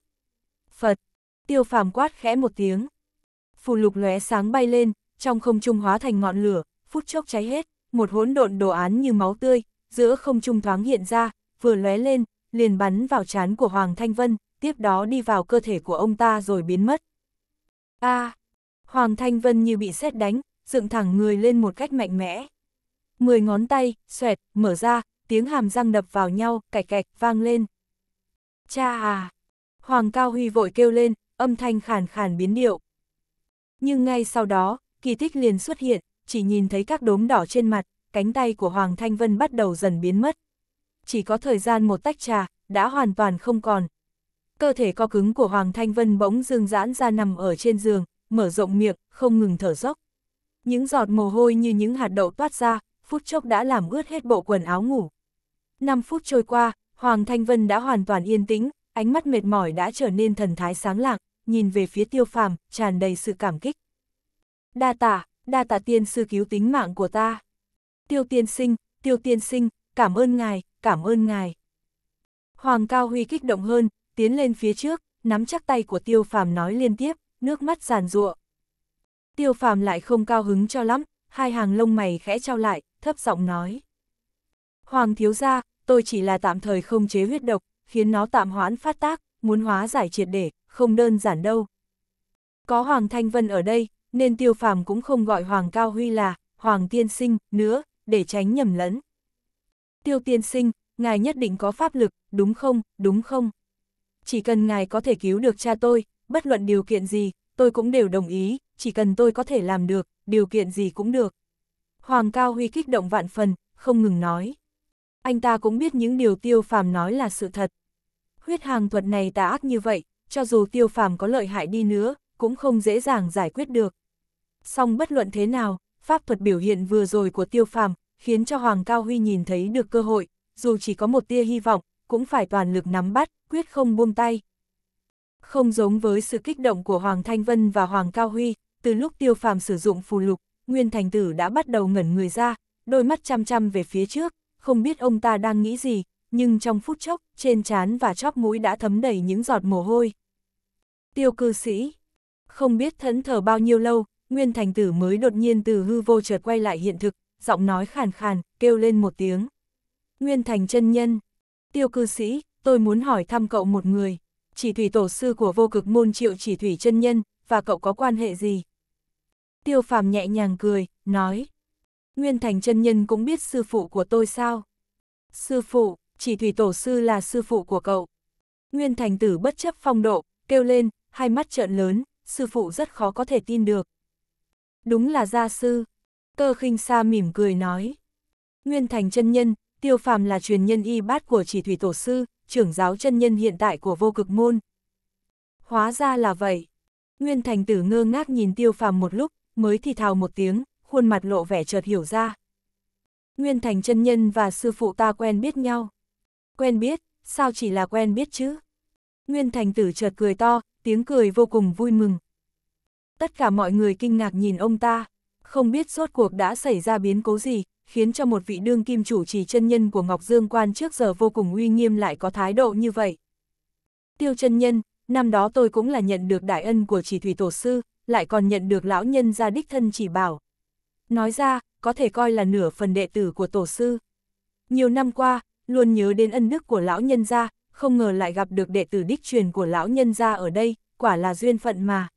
Phật, tiêu phàm quát khẽ một tiếng. Phù lục lóe sáng bay lên, trong không trung hóa thành ngọn lửa, phút chốc cháy hết, một hỗn độn đồ án như máu tươi, giữa không trung thoáng hiện ra, vừa lóe lên, liền bắn vào trán của Hoàng Thanh Vân, tiếp đó đi vào cơ thể của ông ta rồi biến mất. A! À, Hoàng Thanh Vân như bị sét đánh, dựng thẳng người lên một cách mạnh mẽ. Mười ngón tay, xoẹt, mở ra, tiếng hàm răng đập vào nhau, cạch cạch, vang lên. Cha à! Hoàng Cao Huy vội kêu lên, âm thanh khàn khàn biến điệu. Nhưng ngay sau đó, kỳ tích liền xuất hiện, chỉ nhìn thấy các đốm đỏ trên mặt, cánh tay của Hoàng Thanh Vân bắt đầu dần biến mất chỉ có thời gian một tách trà, đã hoàn toàn không còn. Cơ thể co cứng của Hoàng Thanh Vân bỗng dương giãn ra nằm ở trên giường, mở rộng miệng, không ngừng thở dốc. Những giọt mồ hôi như những hạt đậu toát ra, phút chốc đã làm ướt hết bộ quần áo ngủ. năm phút trôi qua, Hoàng Thanh Vân đã hoàn toàn yên tĩnh, ánh mắt mệt mỏi đã trở nên thần thái sáng lạc, nhìn về phía tiêu phàm, tràn đầy sự cảm kích. Đa tạ đa tạ tiên sư cứu tính mạng của ta. Tiêu tiên sinh, tiêu tiên sinh, cảm ơn ngài, cảm ơn ngài. Hoàng Cao Huy kích động hơn, tiến lên phía trước, nắm chắc tay của Tiêu Phàm nói liên tiếp, nước mắt giàn giụa. Tiêu Phàm lại không cao hứng cho lắm, hai hàng lông mày khẽ trao lại, thấp giọng nói: "Hoàng thiếu gia, tôi chỉ là tạm thời không chế huyết độc, khiến nó tạm hoãn phát tác, muốn hóa giải triệt để, không đơn giản đâu." Có Hoàng Thanh Vân ở đây, nên Tiêu Phàm cũng không gọi Hoàng Cao Huy là Hoàng tiên sinh nữa, để tránh nhầm lẫn tiêu tiên sinh, ngài nhất định có pháp lực, đúng không, đúng không? Chỉ cần ngài có thể cứu được cha tôi, bất luận điều kiện gì, tôi cũng đều đồng ý, chỉ cần tôi có thể làm được, điều kiện gì cũng được. Hoàng Cao Huy kích động vạn phần, không ngừng nói. Anh ta cũng biết những điều tiêu phàm nói là sự thật. Huyết hàng thuật này tà ác như vậy, cho dù tiêu phàm có lợi hại đi nữa, cũng không dễ dàng giải quyết được. Song bất luận thế nào, pháp thuật biểu hiện vừa rồi của tiêu phàm khiến cho Hoàng Cao Huy nhìn thấy được cơ hội, dù chỉ có một tia hy vọng, cũng phải toàn lực nắm bắt, quyết không buông tay. Không giống với sự kích động của Hoàng Thanh Vân và Hoàng Cao Huy, từ lúc tiêu phàm sử dụng phù lục, Nguyên Thành Tử đã bắt đầu ngẩn người ra, đôi mắt chăm chăm về phía trước, không biết ông ta đang nghĩ gì, nhưng trong phút chốc, trên trán và chóp mũi đã thấm đầy những giọt mồ hôi. Tiêu cư sĩ, không biết thẫn thờ bao nhiêu lâu, Nguyên Thành Tử mới đột nhiên từ hư vô chợt quay lại hiện thực, giọng nói khàn khàn, kêu lên một tiếng. Nguyên Thành chân nhân, tiêu cư sĩ, tôi muốn hỏi thăm cậu một người, chỉ thủy tổ sư của vô cực môn triệu chỉ thủy chân nhân, và cậu có quan hệ gì? Tiêu phàm nhẹ nhàng cười, nói. Nguyên Thành chân nhân cũng biết sư phụ của tôi sao? Sư phụ, chỉ thủy tổ sư là sư phụ của cậu. Nguyên Thành tử bất chấp phong độ, kêu lên, hai mắt trợn lớn, sư phụ rất khó có thể tin được. Đúng là gia sư, Cơ khinh sa mỉm cười nói. Nguyên thành chân nhân, tiêu phàm là truyền nhân y bát của chỉ thủy tổ sư, trưởng giáo chân nhân hiện tại của vô cực môn. Hóa ra là vậy. Nguyên thành tử ngơ ngác nhìn tiêu phàm một lúc, mới thì thào một tiếng, khuôn mặt lộ vẻ chợt hiểu ra. Nguyên thành chân nhân và sư phụ ta quen biết nhau. Quen biết, sao chỉ là quen biết chứ? Nguyên thành tử chợt cười to, tiếng cười vô cùng vui mừng. Tất cả mọi người kinh ngạc nhìn ông ta không biết suốt cuộc đã xảy ra biến cố gì, khiến cho một vị đương kim chủ trì chân nhân của Ngọc Dương Quan trước giờ vô cùng uy nghiêm lại có thái độ như vậy. Tiêu chân nhân, năm đó tôi cũng là nhận được đại ân của chỉ thủy tổ sư, lại còn nhận được lão nhân ra đích thân chỉ bảo. Nói ra, có thể coi là nửa phần đệ tử của tổ sư. Nhiều năm qua, luôn nhớ đến ân đức của lão nhân gia, không ngờ lại gặp được đệ tử đích truyền của lão nhân gia ở đây, quả là duyên phận mà.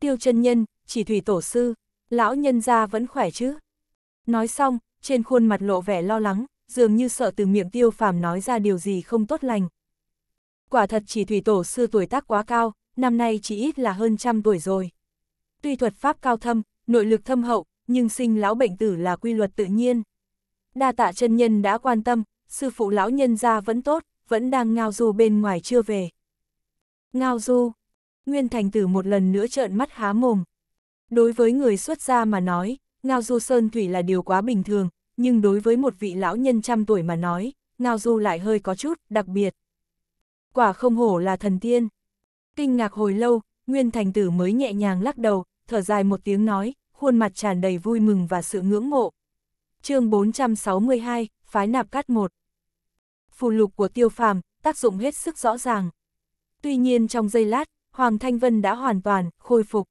Tiêu chân nhân, chỉ thủy tổ sư lão nhân gia vẫn khỏe chứ. Nói xong, trên khuôn mặt lộ vẻ lo lắng, dường như sợ từ miệng tiêu phàm nói ra điều gì không tốt lành. Quả thật chỉ thủy tổ sư tuổi tác quá cao, năm nay chỉ ít là hơn trăm tuổi rồi. Tuy thuật pháp cao thâm, nội lực thâm hậu, nhưng sinh lão bệnh tử là quy luật tự nhiên. Đa tạ chân nhân đã quan tâm, sư phụ lão nhân gia vẫn tốt, vẫn đang ngao du bên ngoài chưa về. Ngao du, Nguyên Thành Tử một lần nữa trợn mắt há mồm. Đối với người xuất gia mà nói, ngao du sơn thủy là điều quá bình thường, nhưng đối với một vị lão nhân trăm tuổi mà nói, ngao du lại hơi có chút đặc biệt. Quả không hổ là thần tiên. Kinh ngạc hồi lâu, Nguyên Thành Tử mới nhẹ nhàng lắc đầu, thở dài một tiếng nói, khuôn mặt tràn đầy vui mừng và sự ngưỡng mộ. chương 462, Phái Nạp Cát 1 Phù lục của tiêu phàm, tác dụng hết sức rõ ràng. Tuy nhiên trong giây lát, Hoàng Thanh Vân đã hoàn toàn khôi phục.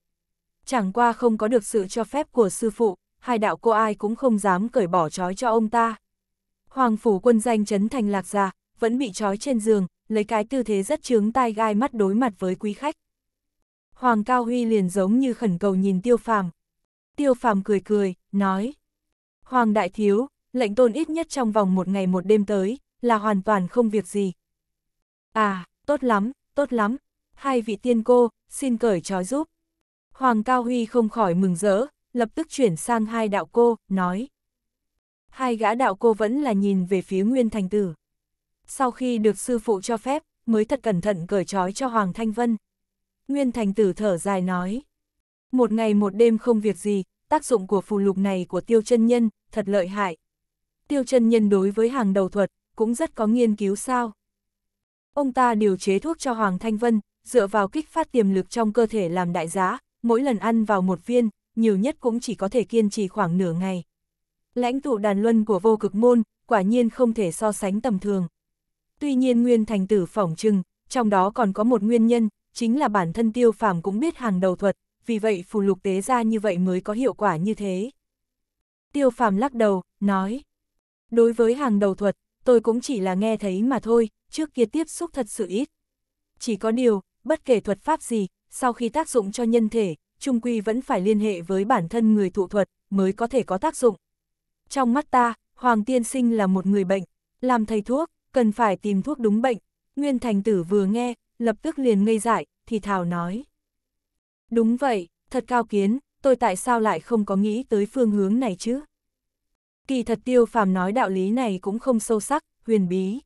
Chẳng qua không có được sự cho phép của sư phụ, hai đạo cô ai cũng không dám cởi bỏ trói cho ông ta. Hoàng phủ quân danh chấn thành lạc già, vẫn bị trói trên giường, lấy cái tư thế rất chướng tai gai mắt đối mặt với quý khách. Hoàng Cao Huy liền giống như khẩn cầu nhìn tiêu phàm. Tiêu phàm cười cười, nói. Hoàng đại thiếu, lệnh tôn ít nhất trong vòng một ngày một đêm tới, là hoàn toàn không việc gì. À, tốt lắm, tốt lắm, hai vị tiên cô, xin cởi trói giúp. Hoàng Cao Huy không khỏi mừng rỡ, lập tức chuyển sang hai đạo cô, nói. Hai gã đạo cô vẫn là nhìn về phía Nguyên Thành Tử. Sau khi được sư phụ cho phép, mới thật cẩn thận cởi trói cho Hoàng Thanh Vân. Nguyên Thành Tử thở dài nói. Một ngày một đêm không việc gì, tác dụng của phù lục này của tiêu chân nhân, thật lợi hại. Tiêu chân nhân đối với hàng đầu thuật, cũng rất có nghiên cứu sao. Ông ta điều chế thuốc cho Hoàng Thanh Vân, dựa vào kích phát tiềm lực trong cơ thể làm đại giá, mỗi lần ăn vào một viên, nhiều nhất cũng chỉ có thể kiên trì khoảng nửa ngày. Lãnh tụ đàn luân của vô cực môn, quả nhiên không thể so sánh tầm thường. Tuy nhiên Nguyên Thành Tử phỏng trừng, trong đó còn có một nguyên nhân, chính là bản thân tiêu phàm cũng biết hàng đầu thuật, vì vậy phù lục tế ra như vậy mới có hiệu quả như thế. Tiêu phàm lắc đầu, nói, đối với hàng đầu thuật, tôi cũng chỉ là nghe thấy mà thôi, trước kia tiếp xúc thật sự ít. Chỉ có điều, bất kể thuật pháp gì, sau khi tác dụng cho nhân thể, trung quy vẫn phải liên hệ với bản thân người thụ thuật, mới có thể có tác dụng. Trong mắt ta, Hoàng Tiên Sinh là một người bệnh, làm thầy thuốc, cần phải tìm thuốc đúng bệnh. Nguyên Thành Tử vừa nghe, lập tức liền ngây dại, thì thào nói. Đúng vậy, thật cao kiến, tôi tại sao lại không có nghĩ tới phương hướng này chứ? Kỳ thật tiêu phàm nói đạo lý này cũng không sâu sắc, huyền bí.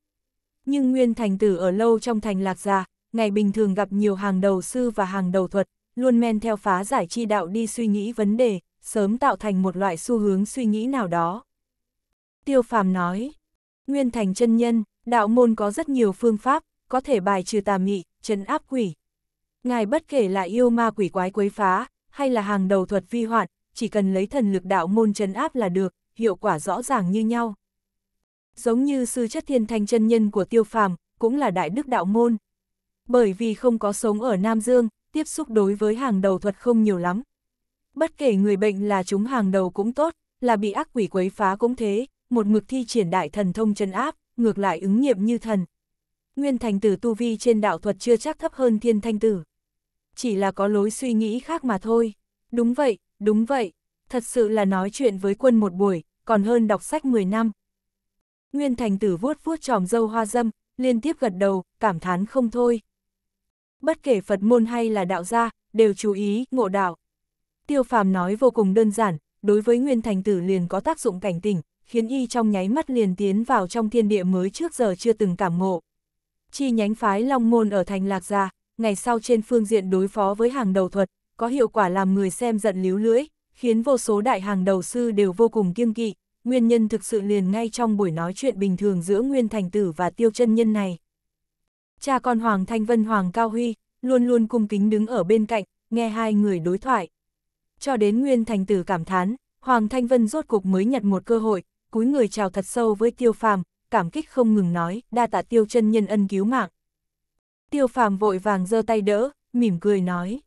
Nhưng Nguyên Thành Tử ở lâu trong thành lạc già, ngày bình thường gặp nhiều hàng đầu sư và hàng đầu thuật, luôn men theo phá giải chi đạo đi suy nghĩ vấn đề, sớm tạo thành một loại xu hướng suy nghĩ nào đó. Tiêu Phàm nói, Nguyên Thành chân nhân, đạo môn có rất nhiều phương pháp, có thể bài trừ tà mị, trấn áp quỷ. Ngài bất kể là yêu ma quỷ quái quấy phá, hay là hàng đầu thuật vi hoạn, chỉ cần lấy thần lực đạo môn trấn áp là được, hiệu quả rõ ràng như nhau. Giống như sư chất thiên thanh chân nhân của tiêu phàm, cũng là đại đức đạo môn bởi vì không có sống ở Nam Dương, tiếp xúc đối với hàng đầu thuật không nhiều lắm. Bất kể người bệnh là chúng hàng đầu cũng tốt, là bị ác quỷ quấy phá cũng thế, một mực thi triển đại thần thông chân áp, ngược lại ứng nghiệm như thần. Nguyên thành tử tu vi trên đạo thuật chưa chắc thấp hơn thiên thanh tử. Chỉ là có lối suy nghĩ khác mà thôi. Đúng vậy, đúng vậy, thật sự là nói chuyện với quân một buổi, còn hơn đọc sách 10 năm. Nguyên thành tử vuốt vuốt tròm dâu hoa dâm, liên tiếp gật đầu, cảm thán không thôi. Bất kể Phật môn hay là đạo gia, đều chú ý, ngộ đạo. Tiêu phàm nói vô cùng đơn giản, đối với Nguyên Thành Tử liền có tác dụng cảnh tỉnh, khiến y trong nháy mắt liền tiến vào trong thiên địa mới trước giờ chưa từng cảm ngộ. Chi nhánh phái Long Môn ở thành Lạc Gia, ngày sau trên phương diện đối phó với hàng đầu thuật, có hiệu quả làm người xem giận líu lưỡi, khiến vô số đại hàng đầu sư đều vô cùng kiêng kỵ, nguyên nhân thực sự liền ngay trong buổi nói chuyện bình thường giữa Nguyên Thành Tử và Tiêu chân Nhân này cha con Hoàng Thanh Vân Hoàng Cao Huy, luôn luôn cung kính đứng ở bên cạnh, nghe hai người đối thoại. Cho đến Nguyên Thành Tử cảm thán, Hoàng Thanh Vân rốt cục mới nhận một cơ hội, cúi người chào thật sâu với Tiêu Phàm, cảm kích không ngừng nói, đa tạ Tiêu chân nhân ân cứu mạng. Tiêu Phàm vội vàng giơ tay đỡ, mỉm cười nói: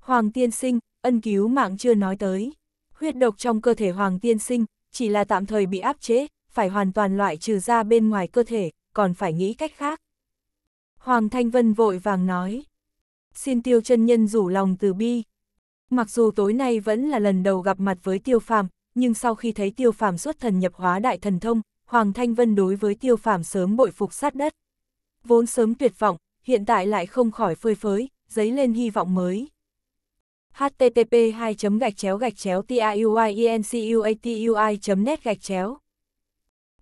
"Hoàng tiên sinh, ân cứu mạng chưa nói tới. Huyết độc trong cơ thể Hoàng tiên sinh chỉ là tạm thời bị áp chế, phải hoàn toàn loại trừ ra bên ngoài cơ thể, còn phải nghĩ cách khác." Hoàng Thanh Vân vội vàng nói. Xin tiêu chân nhân rủ lòng từ bi. Mặc dù tối nay vẫn là lần đầu gặp mặt với tiêu phàm, nhưng sau khi thấy tiêu phàm xuất thần nhập hóa đại thần thông, Hoàng Thanh Vân đối với tiêu phàm sớm bội phục sát đất. Vốn sớm tuyệt vọng, hiện tại lại không khỏi phơi phới, dấy lên hy vọng mới. http 2 gạch chéo gạch chéo tiuyencuatui e net gạch chéo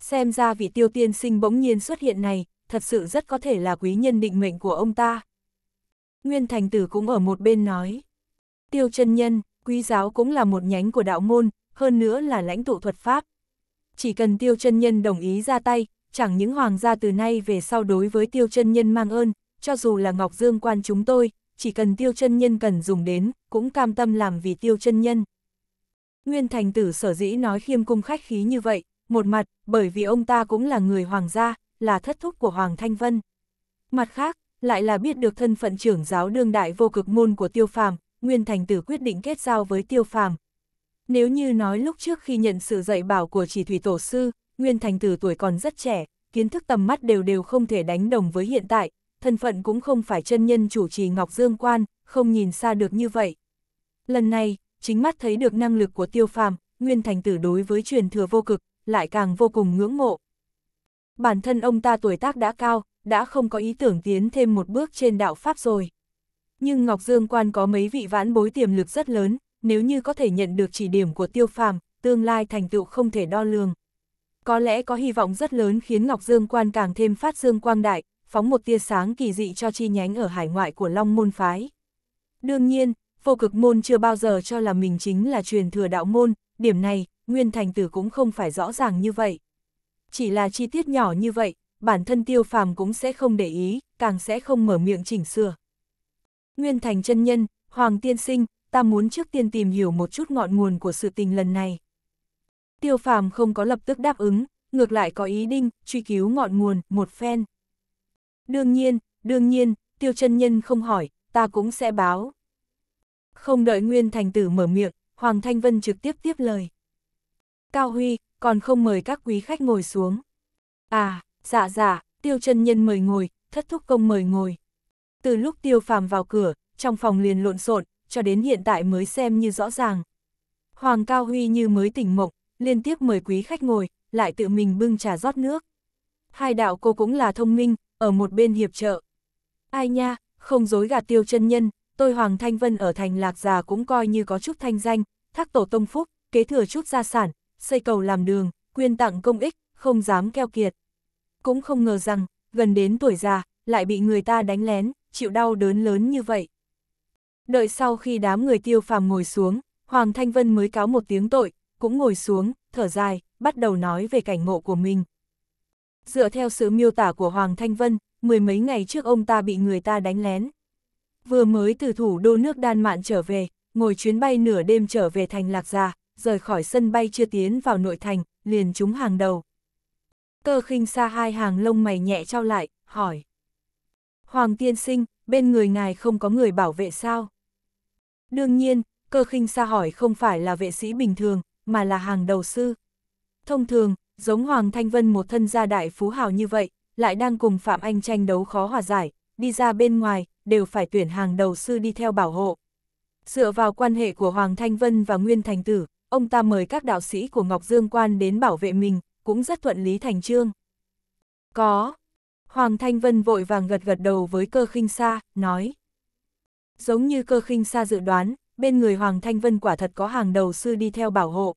Xem ra vị tiêu tiên sinh bỗng nhiên xuất hiện này, thật sự rất có thể là quý nhân định mệnh của ông ta. Nguyên Thành Tử cũng ở một bên nói. Tiêu chân nhân, quý giáo cũng là một nhánh của đạo môn, hơn nữa là lãnh tụ thuật pháp. Chỉ cần tiêu chân nhân đồng ý ra tay, chẳng những hoàng gia từ nay về sau đối với tiêu chân nhân mang ơn, cho dù là Ngọc Dương quan chúng tôi, chỉ cần tiêu chân nhân cần dùng đến, cũng cam tâm làm vì tiêu chân nhân. Nguyên Thành Tử sở dĩ nói khiêm cung khách khí như vậy, một mặt, bởi vì ông ta cũng là người hoàng gia, là thất thúc của Hoàng Thanh Vân. Mặt khác, lại là biết được thân phận trưởng giáo đương đại vô cực môn của Tiêu Phàm, Nguyên Thành Tử quyết định kết giao với Tiêu Phàm. Nếu như nói lúc trước khi nhận sự dạy bảo của chỉ thủy tổ sư, Nguyên Thành Tử tuổi còn rất trẻ, kiến thức tầm mắt đều đều không thể đánh đồng với hiện tại, thân phận cũng không phải chân nhân chủ trì Ngọc Dương Quan, không nhìn xa được như vậy. Lần này, chính mắt thấy được năng lực của Tiêu Phàm, Nguyên Thành Tử đối với truyền thừa vô cực, lại càng vô cùng ngưỡng mộ, Bản thân ông ta tuổi tác đã cao, đã không có ý tưởng tiến thêm một bước trên đạo Pháp rồi. Nhưng Ngọc Dương Quan có mấy vị vãn bối tiềm lực rất lớn, nếu như có thể nhận được chỉ điểm của tiêu phàm, tương lai thành tựu không thể đo lường. Có lẽ có hy vọng rất lớn khiến Ngọc Dương Quan càng thêm phát dương quang đại, phóng một tia sáng kỳ dị cho chi nhánh ở hải ngoại của Long Môn Phái. Đương nhiên, vô cực môn chưa bao giờ cho là mình chính là truyền thừa đạo môn, điểm này, Nguyên Thành Tử cũng không phải rõ ràng như vậy chỉ là chi tiết nhỏ như vậy, bản thân tiêu phàm cũng sẽ không để ý, càng sẽ không mở miệng chỉnh sửa. Nguyên thành chân nhân, Hoàng tiên sinh, ta muốn trước tiên tìm hiểu một chút ngọn nguồn của sự tình lần này. Tiêu phàm không có lập tức đáp ứng, ngược lại có ý đinh, truy cứu ngọn nguồn, một phen. Đương nhiên, đương nhiên, tiêu chân nhân không hỏi, ta cũng sẽ báo. Không đợi Nguyên Thành Tử mở miệng, Hoàng Thanh Vân trực tiếp tiếp lời. Cao Huy, còn không mời các quý khách ngồi xuống. À, dạ dạ, tiêu chân nhân mời ngồi, thất thúc công mời ngồi. Từ lúc tiêu phàm vào cửa, trong phòng liền lộn xộn, cho đến hiện tại mới xem như rõ ràng. Hoàng Cao Huy như mới tỉnh mộng, liên tiếp mời quý khách ngồi, lại tự mình bưng trà rót nước. Hai đạo cô cũng là thông minh, ở một bên hiệp trợ. Ai nha, không dối gạt tiêu chân nhân, tôi Hoàng Thanh Vân ở thành lạc già cũng coi như có chút thanh danh, thác tổ tông phúc, kế thừa chút gia sản, xây cầu làm đường, quyên tặng công ích, không dám keo kiệt. Cũng không ngờ rằng, gần đến tuổi già, lại bị người ta đánh lén, chịu đau đớn lớn như vậy. Đợi sau khi đám người tiêu phàm ngồi xuống, Hoàng Thanh Vân mới cáo một tiếng tội, cũng ngồi xuống, thở dài, bắt đầu nói về cảnh ngộ của mình. Dựa theo sự miêu tả của Hoàng Thanh Vân, mười mấy ngày trước ông ta bị người ta đánh lén. Vừa mới từ thủ đô nước Đan Mạn trở về, ngồi chuyến bay nửa đêm trở về thành Lạc Gia, rời khỏi sân bay chưa tiến vào nội thành, liền trúng hàng đầu. Cơ khinh xa hai hàng lông mày nhẹ trao lại, hỏi. Hoàng tiên sinh, bên người ngài không có người bảo vệ sao? Đương nhiên, cơ khinh xa hỏi không phải là vệ sĩ bình thường, mà là hàng đầu sư. Thông thường, giống Hoàng Thanh Vân một thân gia đại phú hào như vậy, lại đang cùng Phạm Anh tranh đấu khó hòa giải, đi ra bên ngoài, đều phải tuyển hàng đầu sư đi theo bảo hộ. Dựa vào quan hệ của Hoàng Thanh Vân và Nguyên Thành Tử, ông ta mời các đạo sĩ của Ngọc Dương Quan đến bảo vệ mình, cũng rất thuận lý thành trương. Có. Hoàng Thanh Vân vội vàng gật gật đầu với cơ khinh sa, nói. Giống như cơ khinh sa dự đoán, bên người Hoàng Thanh Vân quả thật có hàng đầu sư đi theo bảo hộ.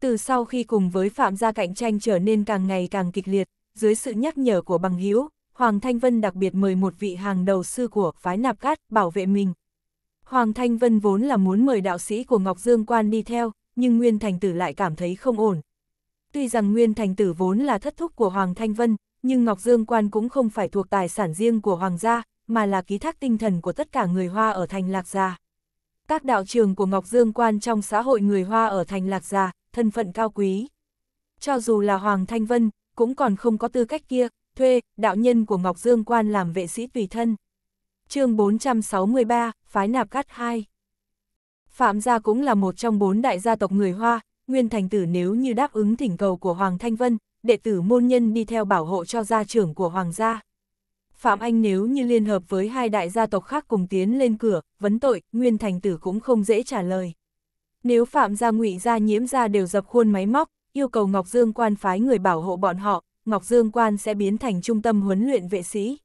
Từ sau khi cùng với Phạm gia cạnh tranh trở nên càng ngày càng kịch liệt, dưới sự nhắc nhở của bằng hữu Hoàng Thanh Vân đặc biệt mời một vị hàng đầu sư của phái nạp cát bảo vệ mình. Hoàng Thanh Vân vốn là muốn mời đạo sĩ của Ngọc Dương Quan đi theo, nhưng Nguyên Thành Tử lại cảm thấy không ổn. Tuy rằng Nguyên Thành Tử vốn là thất thúc của Hoàng Thanh Vân, nhưng Ngọc Dương Quan cũng không phải thuộc tài sản riêng của Hoàng gia, mà là ký thác tinh thần của tất cả người Hoa ở thành Lạc Gia. Các đạo trường của Ngọc Dương Quan trong xã hội người Hoa ở thành Lạc Gia, thân phận cao quý. Cho dù là Hoàng Thanh Vân, cũng còn không có tư cách kia, thuê, đạo nhân của Ngọc Dương Quan làm vệ sĩ tùy thân. chương 463, Phái Nạp Cát 2 Phạm gia cũng là một trong bốn đại gia tộc người Hoa, Nguyên Thành Tử nếu như đáp ứng thỉnh cầu của Hoàng Thanh Vân, đệ tử môn nhân đi theo bảo hộ cho gia trưởng của Hoàng gia. Phạm Anh nếu như liên hợp với hai đại gia tộc khác cùng tiến lên cửa, vấn tội, Nguyên Thành Tử cũng không dễ trả lời. Nếu Phạm gia ngụy gia nhiễm gia đều dập khuôn máy móc, yêu cầu Ngọc Dương quan phái người bảo hộ bọn họ, Ngọc Dương quan sẽ biến thành trung tâm huấn luyện vệ sĩ.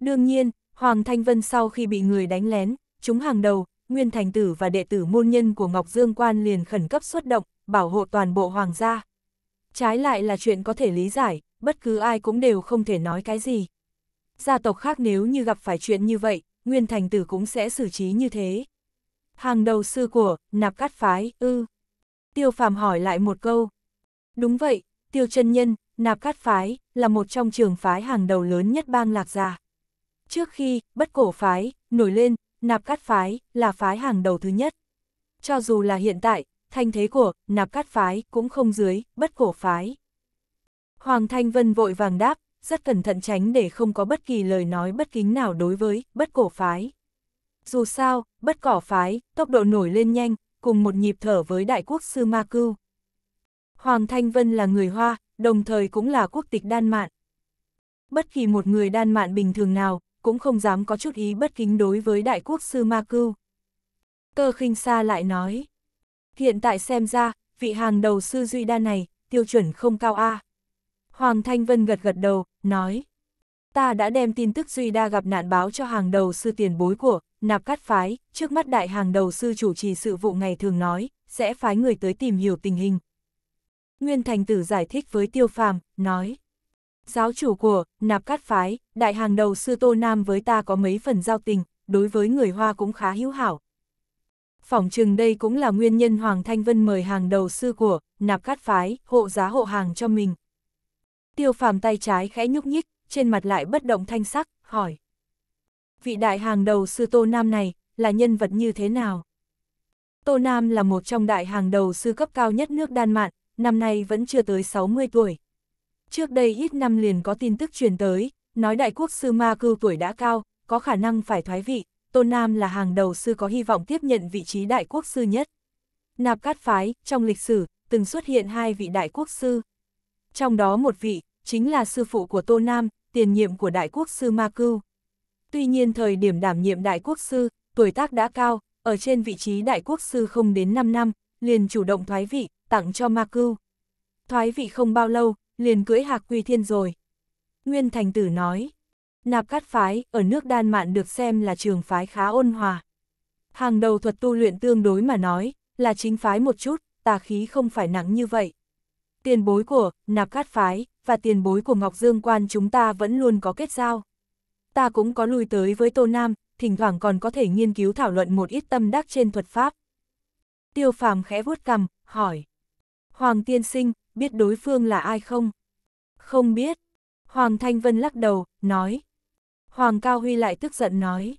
Đương nhiên, Hoàng Thanh Vân sau khi bị người đánh lén, chúng hàng đầu, nguyên thành tử và đệ tử môn nhân của Ngọc Dương Quan liền khẩn cấp xuất động, bảo hộ toàn bộ hoàng gia. Trái lại là chuyện có thể lý giải, bất cứ ai cũng đều không thể nói cái gì. Gia tộc khác nếu như gặp phải chuyện như vậy, nguyên thành tử cũng sẽ xử trí như thế. Hàng đầu sư của, nạp cát phái, ư. Tiêu phàm hỏi lại một câu. Đúng vậy, tiêu chân nhân, nạp cát phái, là một trong trường phái hàng đầu lớn nhất bang lạc gia. Trước khi, bất cổ phái, nổi lên, nạp cát phái là phái hàng đầu thứ nhất. Cho dù là hiện tại, thanh thế của nạp cát phái cũng không dưới bất cổ phái. Hoàng Thanh Vân vội vàng đáp, rất cẩn thận tránh để không có bất kỳ lời nói bất kính nào đối với bất cổ phái. Dù sao, bất cỏ phái, tốc độ nổi lên nhanh, cùng một nhịp thở với đại quốc sư Ma Cưu. Hoàng Thanh Vân là người Hoa, đồng thời cũng là quốc tịch Đan Mạn. Bất kỳ một người Đan Mạn bình thường nào, cũng không dám có chút ý bất kính đối với đại quốc sư Ma Cưu. Cơ khinh xa lại nói, hiện tại xem ra, vị hàng đầu sư Duy Đa này, tiêu chuẩn không cao a. Hoàng Thanh Vân gật gật đầu, nói, ta đã đem tin tức Duy Đa gặp nạn báo cho hàng đầu sư tiền bối của, nạp cắt phái, trước mắt đại hàng đầu sư chủ trì sự vụ ngày thường nói, sẽ phái người tới tìm hiểu tình hình. Nguyên Thành Tử giải thích với Tiêu Phàm, nói, Giáo chủ của, nạp cát phái, đại hàng đầu sư Tô Nam với ta có mấy phần giao tình, đối với người Hoa cũng khá hữu hảo. Phỏng chừng đây cũng là nguyên nhân Hoàng Thanh Vân mời hàng đầu sư của, nạp cát phái, hộ giá hộ hàng cho mình. Tiêu phàm tay trái khẽ nhúc nhích, trên mặt lại bất động thanh sắc, hỏi. Vị đại hàng đầu sư Tô Nam này, là nhân vật như thế nào? Tô Nam là một trong đại hàng đầu sư cấp cao nhất nước Đan Mạn, năm nay vẫn chưa tới 60 tuổi. Trước đây ít năm liền có tin tức truyền tới, nói đại quốc sư Ma Cưu tuổi đã cao, có khả năng phải thoái vị, Tôn Nam là hàng đầu sư có hy vọng tiếp nhận vị trí đại quốc sư nhất. Nạp Cát Phái, trong lịch sử, từng xuất hiện hai vị đại quốc sư. Trong đó một vị, chính là sư phụ của tôn Nam, tiền nhiệm của đại quốc sư Ma Cưu. Tuy nhiên thời điểm đảm nhiệm đại quốc sư, tuổi tác đã cao, ở trên vị trí đại quốc sư không đến 5 năm, liền chủ động thoái vị, tặng cho Ma Cưu. Thoái vị không bao lâu, liền cưỡi hạc quy thiên rồi. Nguyên thành tử nói, nạp cát phái, ở nước đan mạn được xem là trường phái khá ôn hòa. Hàng đầu thuật tu luyện tương đối mà nói, là chính phái một chút, tà khí không phải nặng như vậy. Tiền bối của, nạp cát phái, và tiền bối của Ngọc Dương Quan chúng ta vẫn luôn có kết giao. Ta cũng có lui tới với Tô Nam, thỉnh thoảng còn có thể nghiên cứu thảo luận một ít tâm đắc trên thuật pháp. Tiêu phàm khẽ vuốt cằm, hỏi. Hoàng tiên sinh, biết đối phương là ai không? Không biết. Hoàng Thanh Vân lắc đầu, nói. Hoàng Cao Huy lại tức giận nói.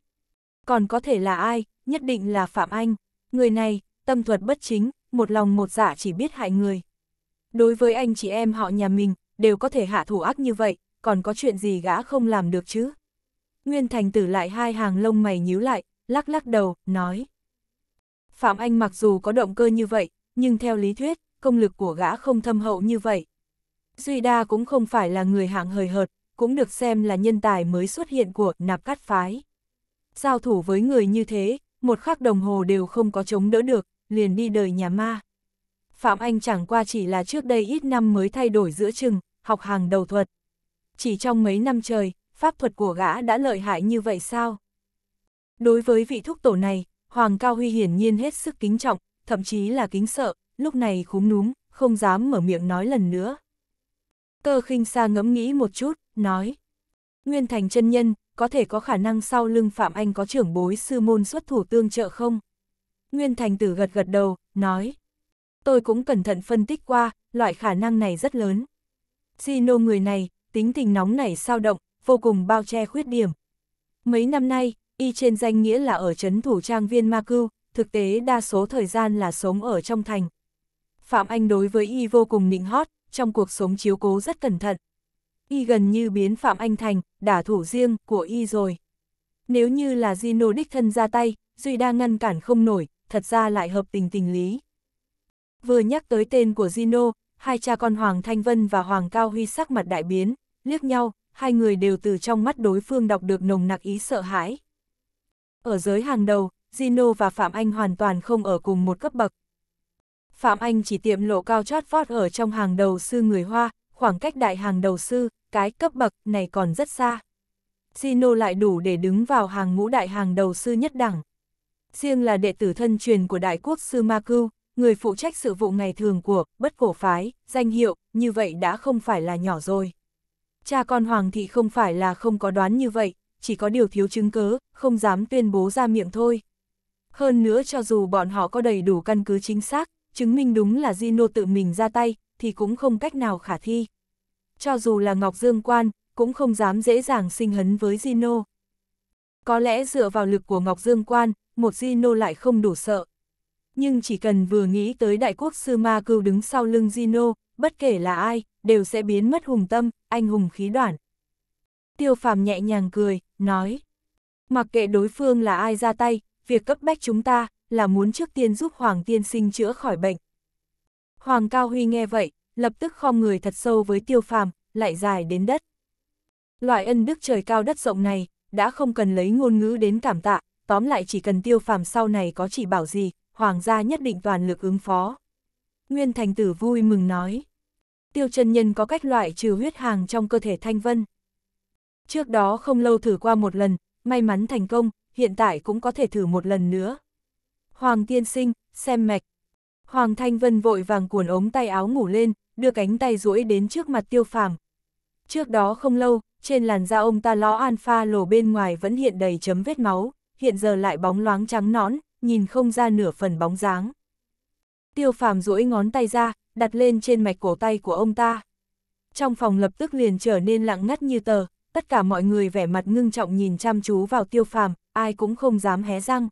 Còn có thể là ai, nhất định là Phạm Anh. Người này, tâm thuật bất chính, một lòng một dạ chỉ biết hại người. Đối với anh chị em họ nhà mình, đều có thể hạ thủ ác như vậy, còn có chuyện gì gã không làm được chứ? Nguyên Thành Tử lại hai hàng lông mày nhíu lại, lắc lắc đầu, nói. Phạm Anh mặc dù có động cơ như vậy, nhưng theo lý thuyết, công lực của gã không thâm hậu như vậy. Duy Đa cũng không phải là người hạng hời hợt, cũng được xem là nhân tài mới xuất hiện của nạp cát phái. Giao thủ với người như thế, một khắc đồng hồ đều không có chống đỡ được, liền đi đời nhà ma. Phạm Anh chẳng qua chỉ là trước đây ít năm mới thay đổi giữa chừng, học hàng đầu thuật. Chỉ trong mấy năm trời, pháp thuật của gã đã lợi hại như vậy sao? Đối với vị thúc tổ này, Hoàng Cao Huy hiển nhiên hết sức kính trọng, thậm chí là kính sợ, lúc này khúm núm, không dám mở miệng nói lần nữa. Cơ khinh xa ngẫm nghĩ một chút, nói. Nguyên thành chân nhân, có thể có khả năng sau lưng Phạm Anh có trưởng bối sư môn xuất thủ tương trợ không? Nguyên thành tử gật gật đầu, nói. Tôi cũng cẩn thận phân tích qua, loại khả năng này rất lớn. Sino người này, tính tình nóng nảy sao động, vô cùng bao che khuyết điểm. Mấy năm nay, y trên danh nghĩa là ở trấn thủ trang viên Ma Cưu, thực tế đa số thời gian là sống ở trong thành. Phạm Anh đối với y vô cùng nịnh hót, trong cuộc sống chiếu cố rất cẩn thận. Y gần như biến Phạm Anh thành, đả thủ riêng của y rồi. Nếu như là Gino đích thân ra tay, Duy đa ngăn cản không nổi, thật ra lại hợp tình tình lý. Vừa nhắc tới tên của Gino, hai cha con Hoàng Thanh Vân và Hoàng Cao Huy sắc mặt đại biến, liếc nhau, hai người đều từ trong mắt đối phương đọc được nồng nặc ý sợ hãi. Ở giới hàng đầu, Gino và Phạm Anh hoàn toàn không ở cùng một cấp bậc, Phạm Anh chỉ tiệm lộ cao chót vót ở trong hàng đầu sư người Hoa, khoảng cách đại hàng đầu sư, cái cấp bậc này còn rất xa. Sino lại đủ để đứng vào hàng ngũ đại hàng đầu sư nhất đẳng. Riêng là đệ tử thân truyền của đại quốc sư Ma Cưu, người phụ trách sự vụ ngày thường của bất cổ phái, danh hiệu, như vậy đã không phải là nhỏ rồi. Cha con Hoàng thị không phải là không có đoán như vậy, chỉ có điều thiếu chứng cớ, không dám tuyên bố ra miệng thôi. Hơn nữa cho dù bọn họ có đầy đủ căn cứ chính xác, chứng minh đúng là Zino tự mình ra tay, thì cũng không cách nào khả thi. Cho dù là Ngọc Dương Quan, cũng không dám dễ dàng sinh hấn với Zino. Có lẽ dựa vào lực của Ngọc Dương Quan, một Zino lại không đủ sợ. Nhưng chỉ cần vừa nghĩ tới đại quốc sư ma cưu đứng sau lưng Zino, bất kể là ai, đều sẽ biến mất hùng tâm, anh hùng khí đoản. Tiêu phàm nhẹ nhàng cười, nói. Mặc kệ đối phương là ai ra tay, việc cấp bách chúng ta là muốn trước tiên giúp Hoàng tiên sinh chữa khỏi bệnh. Hoàng Cao Huy nghe vậy, lập tức khom người thật sâu với tiêu phàm, lại dài đến đất. Loại ân đức trời cao đất rộng này, đã không cần lấy ngôn ngữ đến cảm tạ, tóm lại chỉ cần tiêu phàm sau này có chỉ bảo gì, Hoàng gia nhất định toàn lực ứng phó. Nguyên Thành Tử vui mừng nói. Tiêu chân nhân có cách loại trừ huyết hàng trong cơ thể Thanh Vân. Trước đó không lâu thử qua một lần, may mắn thành công, hiện tại cũng có thể thử một lần nữa. Hoàng tiên sinh, xem mạch. Hoàng Thanh Vân vội vàng cuốn ống tay áo ngủ lên, đưa cánh tay duỗi đến trước mặt tiêu phàm. Trước đó không lâu, trên làn da ông ta ló alpha lồ bên ngoài vẫn hiện đầy chấm vết máu, hiện giờ lại bóng loáng trắng nõn, nhìn không ra nửa phần bóng dáng. Tiêu phàm duỗi ngón tay ra, đặt lên trên mạch cổ tay của ông ta. Trong phòng lập tức liền trở nên lặng ngắt như tờ, tất cả mọi người vẻ mặt ngưng trọng nhìn chăm chú vào tiêu phàm, ai cũng không dám hé răng.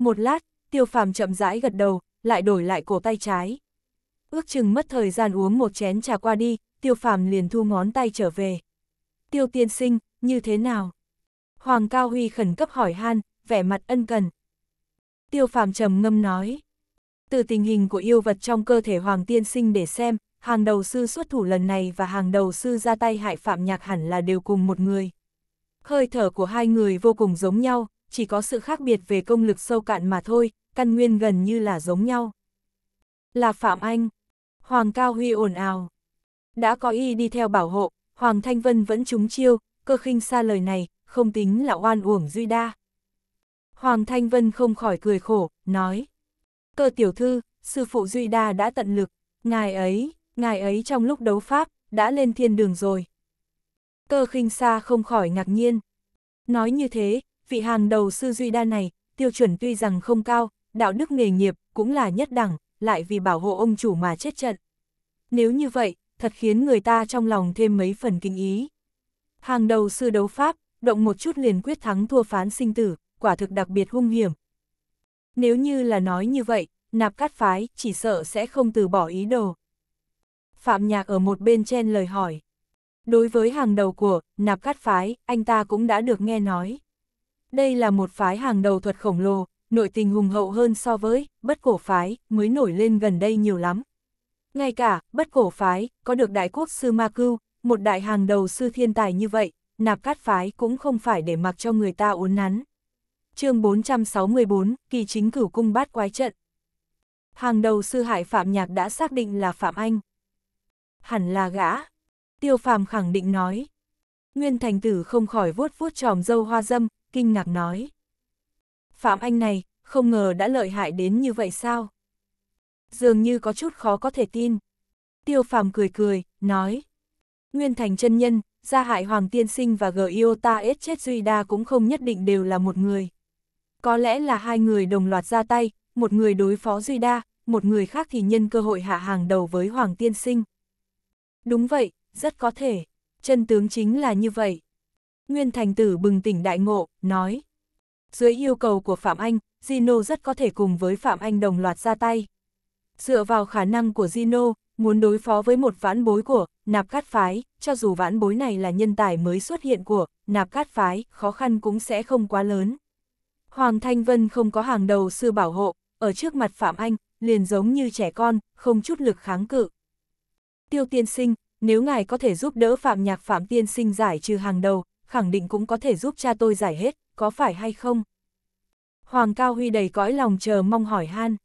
Một lát, tiêu phàm chậm rãi gật đầu, lại đổi lại cổ tay trái. Ước chừng mất thời gian uống một chén trà qua đi, tiêu phàm liền thu ngón tay trở về. Tiêu tiên sinh, như thế nào? Hoàng Cao Huy khẩn cấp hỏi han, vẻ mặt ân cần. Tiêu phàm trầm ngâm nói. Từ tình hình của yêu vật trong cơ thể Hoàng tiên sinh để xem, hàng đầu sư xuất thủ lần này và hàng đầu sư ra tay hại phạm nhạc hẳn là đều cùng một người. Hơi thở của hai người vô cùng giống nhau, chỉ có sự khác biệt về công lực sâu cạn mà thôi, căn nguyên gần như là giống nhau. Là Phạm Anh, Hoàng Cao Huy ồn ào. Đã có y đi theo bảo hộ, Hoàng Thanh Vân vẫn trúng chiêu, cơ khinh xa lời này, không tính là oan uổng duy đa. Hoàng Thanh Vân không khỏi cười khổ, nói. Cơ tiểu thư, sư phụ Duy Đa đã tận lực, ngài ấy, ngài ấy trong lúc đấu pháp, đã lên thiên đường rồi. Cơ khinh xa không khỏi ngạc nhiên. Nói như thế, vị hàng đầu sư Duy Đa này, tiêu chuẩn tuy rằng không cao, đạo đức nghề nghiệp cũng là nhất đẳng, lại vì bảo hộ ông chủ mà chết trận. Nếu như vậy, thật khiến người ta trong lòng thêm mấy phần kinh ý. Hàng đầu sư đấu pháp, động một chút liền quyết thắng thua phán sinh tử, quả thực đặc biệt hung hiểm. Nếu như là nói như vậy, nạp cát phái chỉ sợ sẽ không từ bỏ ý đồ. Phạm Nhạc ở một bên chen lời hỏi. Đối với hàng đầu của nạp cát phái, anh ta cũng đã được nghe nói. Đây là một phái hàng đầu thuật khổng lồ, nội tình hùng hậu hơn so với bất cổ phái mới nổi lên gần đây nhiều lắm. Ngay cả bất cổ phái có được đại quốc sư Ma Cưu, một đại hàng đầu sư thiên tài như vậy, nạp cát phái cũng không phải để mặc cho người ta uốn nắn. chương 464, kỳ chính cửu cung bát quái trận. Hàng đầu sư hải Phạm Nhạc đã xác định là Phạm Anh. Hẳn là gã. Tiêu Phạm khẳng định nói. Nguyên thành tử không khỏi vuốt vuốt tròm dâu hoa dâm, kinh ngạc nói. Phạm Anh này, không ngờ đã lợi hại đến như vậy sao? Dường như có chút khó có thể tin. Tiêu Phạm cười cười, nói. Nguyên Thành chân nhân, gia hại Hoàng Tiên Sinh và chết Duy Echezuida cũng không nhất định đều là một người. Có lẽ là hai người đồng loạt ra tay, một người đối phó Duy Đa, một người khác thì nhân cơ hội hạ hàng đầu với Hoàng Tiên Sinh. Đúng vậy, rất có thể. Chân tướng chính là như vậy. Nguyên Thành Tử bừng tỉnh đại ngộ, nói. Dưới yêu cầu của Phạm Anh, Zino rất có thể cùng với Phạm Anh đồng loạt ra tay. Dựa vào khả năng của Zino, muốn đối phó với một vãn bối của nạp cát phái, cho dù vãn bối này là nhân tài mới xuất hiện của nạp cát phái, khó khăn cũng sẽ không quá lớn. Hoàng Thanh Vân không có hàng đầu sư bảo hộ, ở trước mặt Phạm Anh, liền giống như trẻ con, không chút lực kháng cự. Tiêu tiên sinh, nếu ngài có thể giúp đỡ Phạm Nhạc Phạm tiên sinh giải trừ hàng đầu, khẳng định cũng có thể giúp cha tôi giải hết, có phải hay không? Hoàng Cao Huy đầy cõi lòng chờ mong hỏi han.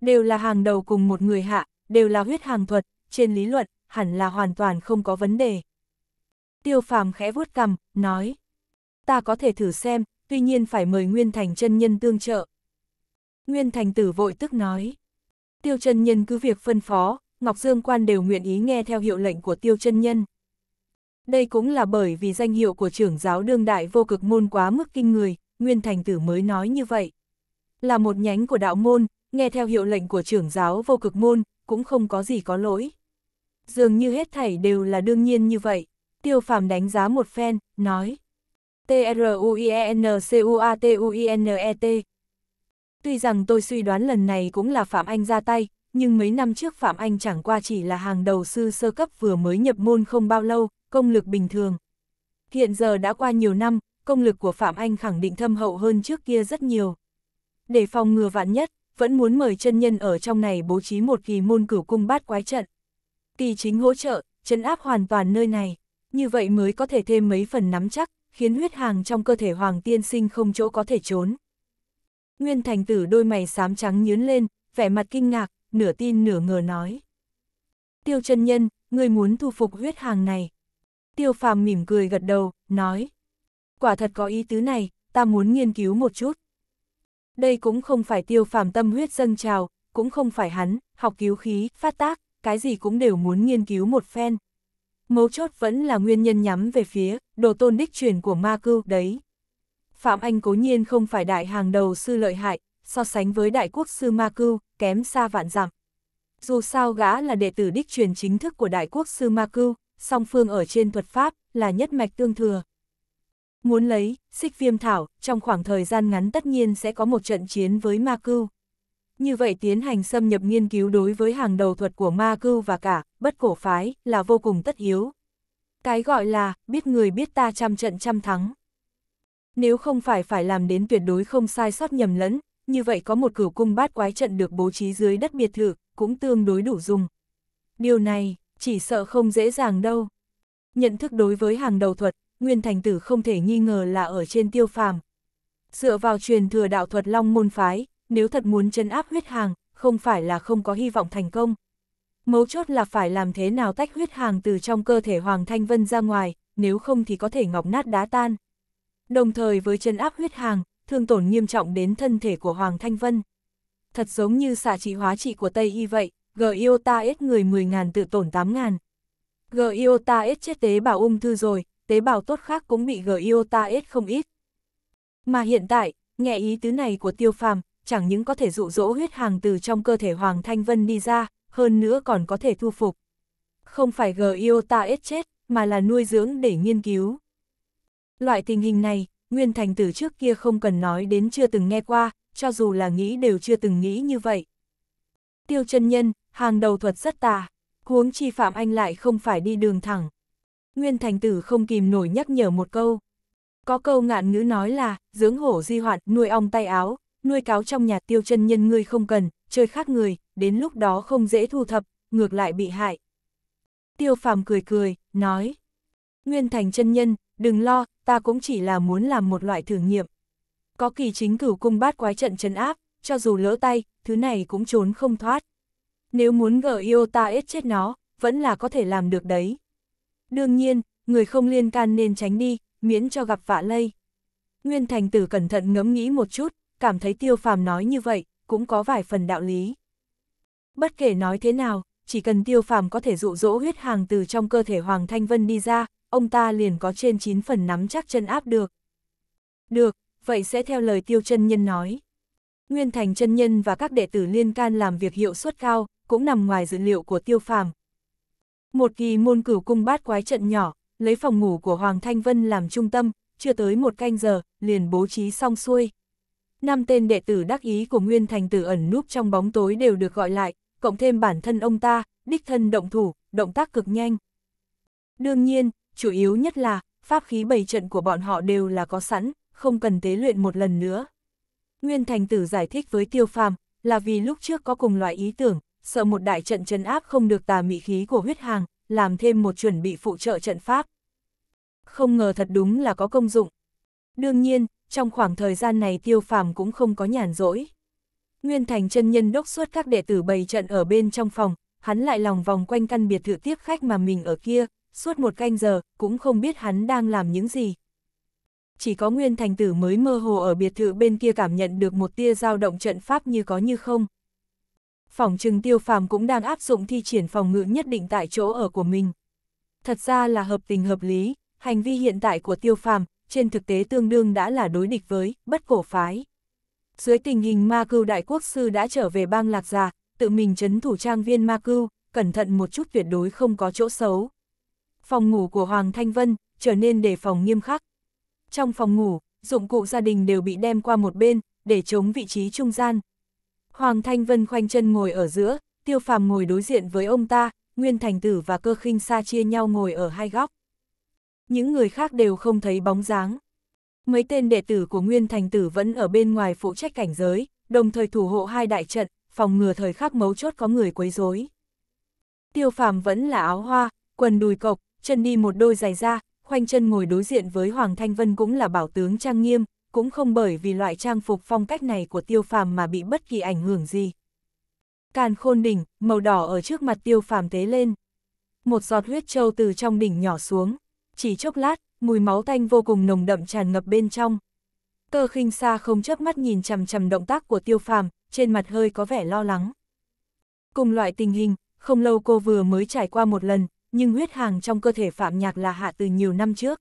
Đều là hàng đầu cùng một người hạ, đều là huyết hàng thuật, trên lý luận, hẳn là hoàn toàn không có vấn đề. Tiêu phàm khẽ vuốt cầm, nói. Ta có thể thử xem, tuy nhiên phải mời Nguyên Thành chân nhân tương trợ. Nguyên Thành tử vội tức nói. Tiêu chân nhân cứ việc phân phó, Ngọc Dương Quan đều nguyện ý nghe theo hiệu lệnh của tiêu chân nhân. Đây cũng là bởi vì danh hiệu của trưởng giáo đương đại vô cực môn quá mức kinh người, Nguyên Thành Tử mới nói như vậy. Là một nhánh của đạo môn, nghe theo hiệu lệnh của trưởng giáo vô cực môn, cũng không có gì có lỗi. Dường như hết thảy đều là đương nhiên như vậy. Tiêu phàm đánh giá một phen, nói. T-R-U-I-E-N-C-U-A-T-U-I-N-E-T. E Tuy rằng tôi suy đoán lần này cũng là Phạm Anh ra tay, nhưng mấy năm trước Phạm Anh chẳng qua chỉ là hàng đầu sư sơ cấp vừa mới nhập môn không bao lâu, công lực bình thường. Hiện giờ đã qua nhiều năm, công lực của Phạm Anh khẳng định thâm hậu hơn trước kia rất nhiều. Để phòng ngừa vạn nhất, vẫn muốn mời chân nhân ở trong này bố trí một kỳ môn cửu cung bát quái trận. Tỷ chính hỗ trợ, chấn áp hoàn toàn nơi này, như vậy mới có thể thêm mấy phần nắm chắc, khiến huyết hàng trong cơ thể Hoàng Tiên Sinh không chỗ có thể trốn. Nguyên thành tử đôi mày xám trắng nhướn lên, vẻ mặt kinh ngạc, nửa tin nửa ngờ nói. Tiêu chân nhân, người muốn thu phục huyết hàng này, Tiêu phàm mỉm cười gật đầu, nói. Quả thật có ý tứ này, ta muốn nghiên cứu một chút. Đây cũng không phải tiêu phàm tâm huyết dâng trào, cũng không phải hắn, học cứu khí, phát tác, cái gì cũng đều muốn nghiên cứu một phen. Mấu chốt vẫn là nguyên nhân nhắm về phía, đồ tôn đích truyền của ma cưu, đấy. Phạm Anh cố nhiên không phải đại hàng đầu sư lợi hại, so sánh với đại quốc sư ma cưu, kém xa vạn dặm. Dù sao gã là đệ tử đích truyền chính thức của đại quốc sư ma cưu, song phương ở trên thuật pháp là nhất mạch tương thừa. Muốn lấy, xích viêm thảo, trong khoảng thời gian ngắn tất nhiên sẽ có một trận chiến với ma cưu. Như vậy tiến hành xâm nhập nghiên cứu đối với hàng đầu thuật của ma cưu và cả, bất cổ phái, là vô cùng tất yếu. Cái gọi là, biết người biết ta trăm trận trăm thắng. Nếu không phải phải làm đến tuyệt đối không sai sót nhầm lẫn, như vậy có một cửu cung bát quái trận được bố trí dưới đất biệt thự, cũng tương đối đủ dùng. Điều này, chỉ sợ không dễ dàng đâu. Nhận thức đối với hàng đầu thuật, Nguyên Thành Tử không thể nghi ngờ là ở trên tiêu phàm. Dựa vào truyền thừa đạo thuật Long môn phái, nếu thật muốn chân áp huyết hàng, không phải là không có hy vọng thành công. Mấu chốt là phải làm thế nào tách huyết hàng từ trong cơ thể Hoàng Thanh Vân ra ngoài, nếu không thì có thể ngọc nát đá tan. Đồng thời với chân áp huyết hàng, thương tổn nghiêm trọng đến thân thể của Hoàng Thanh Vân. Thật giống như xạ trị hóa trị của Tây Y vậy, g i người 10.000 tự tổn 8.000. i chết tế bào ung thư rồi, tế bào tốt khác cũng bị g i không ít. Mà hiện tại, nghe ý tứ này của tiêu phàm, chẳng những có thể dụ dỗ huyết hàng từ trong cơ thể Hoàng Thanh Vân đi ra, hơn nữa còn có thể thu phục. Không phải g i chết, mà là nuôi dưỡng để nghiên cứu. Loại tình hình này, Nguyên Thành Tử trước kia không cần nói đến chưa từng nghe qua, cho dù là nghĩ đều chưa từng nghĩ như vậy. Tiêu chân nhân, hàng đầu thuật rất tà, huống chi Phạm Anh lại không phải đi đường thẳng. Nguyên Thành Tử không kìm nổi nhắc nhở một câu. Có câu ngạn ngữ nói là, dưỡng hổ di hoạn, nuôi ong tay áo, nuôi cáo trong nhà tiêu chân nhân ngươi không cần, chơi khác người, đến lúc đó không dễ thu thập, ngược lại bị hại. Tiêu Phạm cười cười, nói. Nguyên Thành chân nhân, đừng lo, ta cũng chỉ là muốn làm một loại thử nghiệm. Có kỳ chính cửu cung bát quái trận trấn áp, cho dù lỡ tay, thứ này cũng trốn không thoát. Nếu muốn gở yêu ta ết chết nó, vẫn là có thể làm được đấy. Đương nhiên, người không liên can nên tránh đi, miễn cho gặp vạ lây. Nguyên thành tử cẩn thận ngẫm nghĩ một chút, cảm thấy tiêu phàm nói như vậy, cũng có vài phần đạo lý. Bất kể nói thế nào, chỉ cần tiêu phàm có thể dụ dỗ huyết hàng từ trong cơ thể Hoàng Thanh Vân đi ra, ông ta liền có trên 9 phần nắm chắc chân áp được. Được, vậy sẽ theo lời tiêu chân nhân nói. Nguyên thành chân nhân và các đệ tử liên can làm việc hiệu suất cao, cũng nằm ngoài dự liệu của tiêu phàm. Một kỳ môn cửu cung bát quái trận nhỏ, lấy phòng ngủ của Hoàng Thanh Vân làm trung tâm, chưa tới một canh giờ, liền bố trí xong xuôi. Năm tên đệ tử đắc ý của Nguyên Thành Tử ẩn núp trong bóng tối đều được gọi lại, cộng thêm bản thân ông ta, đích thân động thủ, động tác cực nhanh. Đương nhiên, chủ yếu nhất là, pháp khí bày trận của bọn họ đều là có sẵn, không cần tế luyện một lần nữa. Nguyên Thành Tử giải thích với Tiêu Phàm là vì lúc trước có cùng loại ý tưởng, sợ một đại trận chấn áp không được tà mị khí của huyết hàng, làm thêm một chuẩn bị phụ trợ trận pháp. Không ngờ thật đúng là có công dụng. Đương nhiên, trong khoảng thời gian này tiêu phàm cũng không có nhàn rỗi. Nguyên thành chân nhân đốc suốt các đệ tử bày trận ở bên trong phòng, hắn lại lòng vòng quanh căn biệt thự tiếp khách mà mình ở kia, suốt một canh giờ, cũng không biết hắn đang làm những gì. Chỉ có Nguyên Thành Tử mới mơ hồ ở biệt thự bên kia cảm nhận được một tia dao động trận pháp như có như không phỏng chừng tiêu phàm cũng đang áp dụng thi triển phòng ngự nhất định tại chỗ ở của mình. Thật ra là hợp tình hợp lý, hành vi hiện tại của tiêu phàm, trên thực tế tương đương đã là đối địch với, bất cổ phái. Dưới tình hình ma cưu đại quốc sư đã trở về bang lạc già, tự mình chấn thủ trang viên ma cưu, cẩn thận một chút tuyệt đối không có chỗ xấu. Phòng ngủ của Hoàng Thanh Vân trở nên đề phòng nghiêm khắc. Trong phòng ngủ, dụng cụ gia đình đều bị đem qua một bên, để chống vị trí trung gian, Hoàng Thanh Vân khoanh chân ngồi ở giữa, tiêu phàm ngồi đối diện với ông ta, Nguyên Thành Tử và cơ khinh Sa chia nhau ngồi ở hai góc. Những người khác đều không thấy bóng dáng. Mấy tên đệ tử của Nguyên Thành Tử vẫn ở bên ngoài phụ trách cảnh giới, đồng thời thủ hộ hai đại trận, phòng ngừa thời khắc mấu chốt có người quấy rối. Tiêu phàm vẫn là áo hoa, quần đùi cộc, chân đi một đôi giày da, khoanh chân ngồi đối diện với Hoàng Thanh Vân cũng là bảo tướng trang nghiêm, cũng không bởi vì loại trang phục phong cách này của tiêu phàm mà bị bất kỳ ảnh hưởng gì. Càn khôn đỉnh, màu đỏ ở trước mặt tiêu phàm tế lên. Một giọt huyết trâu từ trong đỉnh nhỏ xuống, chỉ chốc lát, mùi máu tanh vô cùng nồng đậm tràn ngập bên trong. Cơ khinh xa không chớp mắt nhìn chằm chằm động tác của tiêu phàm, trên mặt hơi có vẻ lo lắng. Cùng loại tình hình, không lâu cô vừa mới trải qua một lần, nhưng huyết hàng trong cơ thể Phạm Nhạc là hạ từ nhiều năm trước.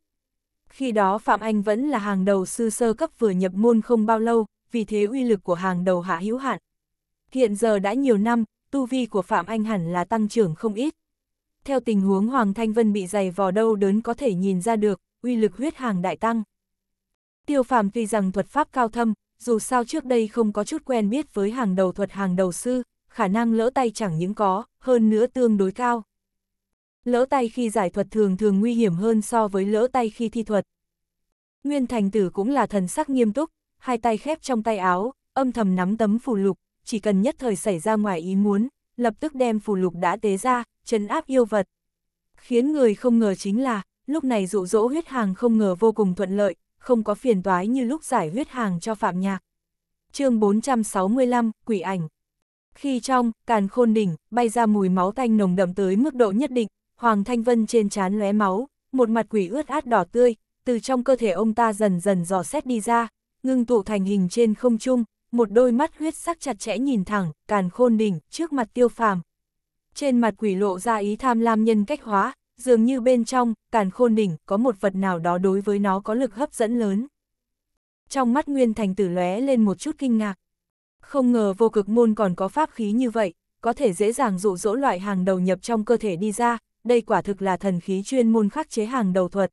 Khi đó Phạm Anh vẫn là hàng đầu sư sơ cấp vừa nhập môn không bao lâu, vì thế uy lực của hàng đầu hạ hữu hạn. Hiện giờ đã nhiều năm, tu vi của Phạm Anh hẳn là tăng trưởng không ít. Theo tình huống Hoàng Thanh Vân bị dày vò đâu đớn có thể nhìn ra được, uy lực huyết hàng đại tăng. Tiêu phạm tuy rằng thuật pháp cao thâm, dù sao trước đây không có chút quen biết với hàng đầu thuật hàng đầu sư, khả năng lỡ tay chẳng những có, hơn nữa tương đối cao. Lỡ tay khi giải thuật thường thường nguy hiểm hơn so với lỡ tay khi thi thuật. Nguyên thành tử cũng là thần sắc nghiêm túc, hai tay khép trong tay áo, âm thầm nắm tấm phù lục, chỉ cần nhất thời xảy ra ngoài ý muốn, lập tức đem phù lục đã tế ra, chấn áp yêu vật. Khiến người không ngờ chính là, lúc này dụ dỗ huyết hàng không ngờ vô cùng thuận lợi, không có phiền toái như lúc giải huyết hàng cho Phạm Nhạc. chương 465, Quỷ ảnh. Khi trong, càn khôn đỉnh, bay ra mùi máu tanh nồng đậm tới mức độ nhất định, Hoàng Thanh Vân trên trán lóe máu, một mặt quỷ ướt át đỏ tươi, từ trong cơ thể ông ta dần dần dò xét đi ra, ngưng tụ thành hình trên không trung, một đôi mắt huyết sắc chặt chẽ nhìn thẳng, càn khôn đỉnh, trước mặt tiêu phàm. Trên mặt quỷ lộ ra ý tham lam nhân cách hóa, dường như bên trong, càn khôn đỉnh, có một vật nào đó đối với nó có lực hấp dẫn lớn. Trong mắt Nguyên Thành tử lóe lên một chút kinh ngạc. Không ngờ vô cực môn còn có pháp khí như vậy, có thể dễ dàng dụ dỗ loại hàng đầu nhập trong cơ thể đi ra, đây quả thực là thần khí chuyên môn khắc chế hàng đầu thuật.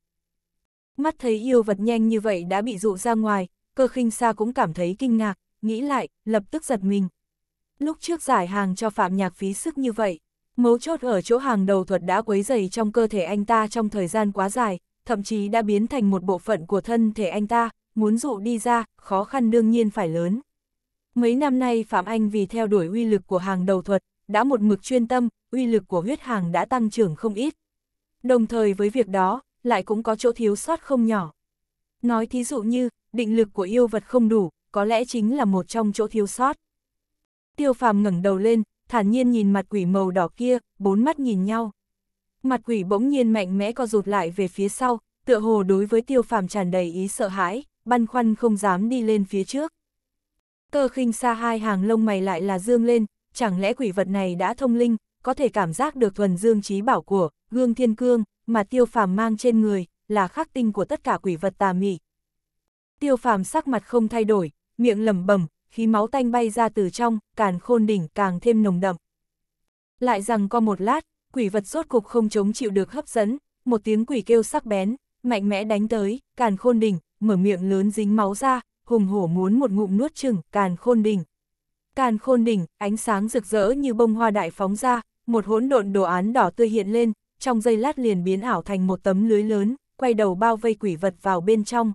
Mắt thấy yêu vật nhanh như vậy đã bị dụ ra ngoài, cơ khinh xa cũng cảm thấy kinh ngạc, nghĩ lại, lập tức giật mình. Lúc trước giải hàng cho Phạm Nhạc phí sức như vậy, mấu chốt ở chỗ hàng đầu thuật đã quấy dày trong cơ thể anh ta trong thời gian quá dài, thậm chí đã biến thành một bộ phận của thân thể anh ta, muốn dụ đi ra, khó khăn đương nhiên phải lớn. Mấy năm nay Phạm Anh vì theo đuổi uy lực của hàng đầu thuật, đã một mực chuyên tâm, uy lực của huyết hàng đã tăng trưởng không ít. Đồng thời với việc đó, lại cũng có chỗ thiếu sót không nhỏ. Nói thí dụ như, định lực của yêu vật không đủ, có lẽ chính là một trong chỗ thiếu sót. Tiêu phàm ngẩng đầu lên, thản nhiên nhìn mặt quỷ màu đỏ kia, bốn mắt nhìn nhau. Mặt quỷ bỗng nhiên mạnh mẽ co rụt lại về phía sau, tựa hồ đối với tiêu phàm tràn đầy ý sợ hãi, băn khoăn không dám đi lên phía trước. Cơ khinh xa hai hàng lông mày lại là dương lên, chẳng lẽ quỷ vật này đã thông linh, có thể cảm giác được thuần dương trí bảo của gương thiên cương mà tiêu phàm mang trên người, là khắc tinh của tất cả quỷ vật tà mị. Tiêu phàm sắc mặt không thay đổi, miệng lẩm bẩm khí máu tanh bay ra từ trong, càn khôn đỉnh càng thêm nồng đậm. Lại rằng có một lát, quỷ vật rốt cục không chống chịu được hấp dẫn, một tiếng quỷ kêu sắc bén, mạnh mẽ đánh tới, càn khôn đỉnh, mở miệng lớn dính máu ra, hùng hổ muốn một ngụm nuốt chừng, càn khôn đỉnh, Càn khôn đỉnh, ánh sáng rực rỡ như bông hoa đại phóng ra, một hỗn độn đồ án đỏ tươi hiện lên, trong giây lát liền biến ảo thành một tấm lưới lớn, quay đầu bao vây quỷ vật vào bên trong.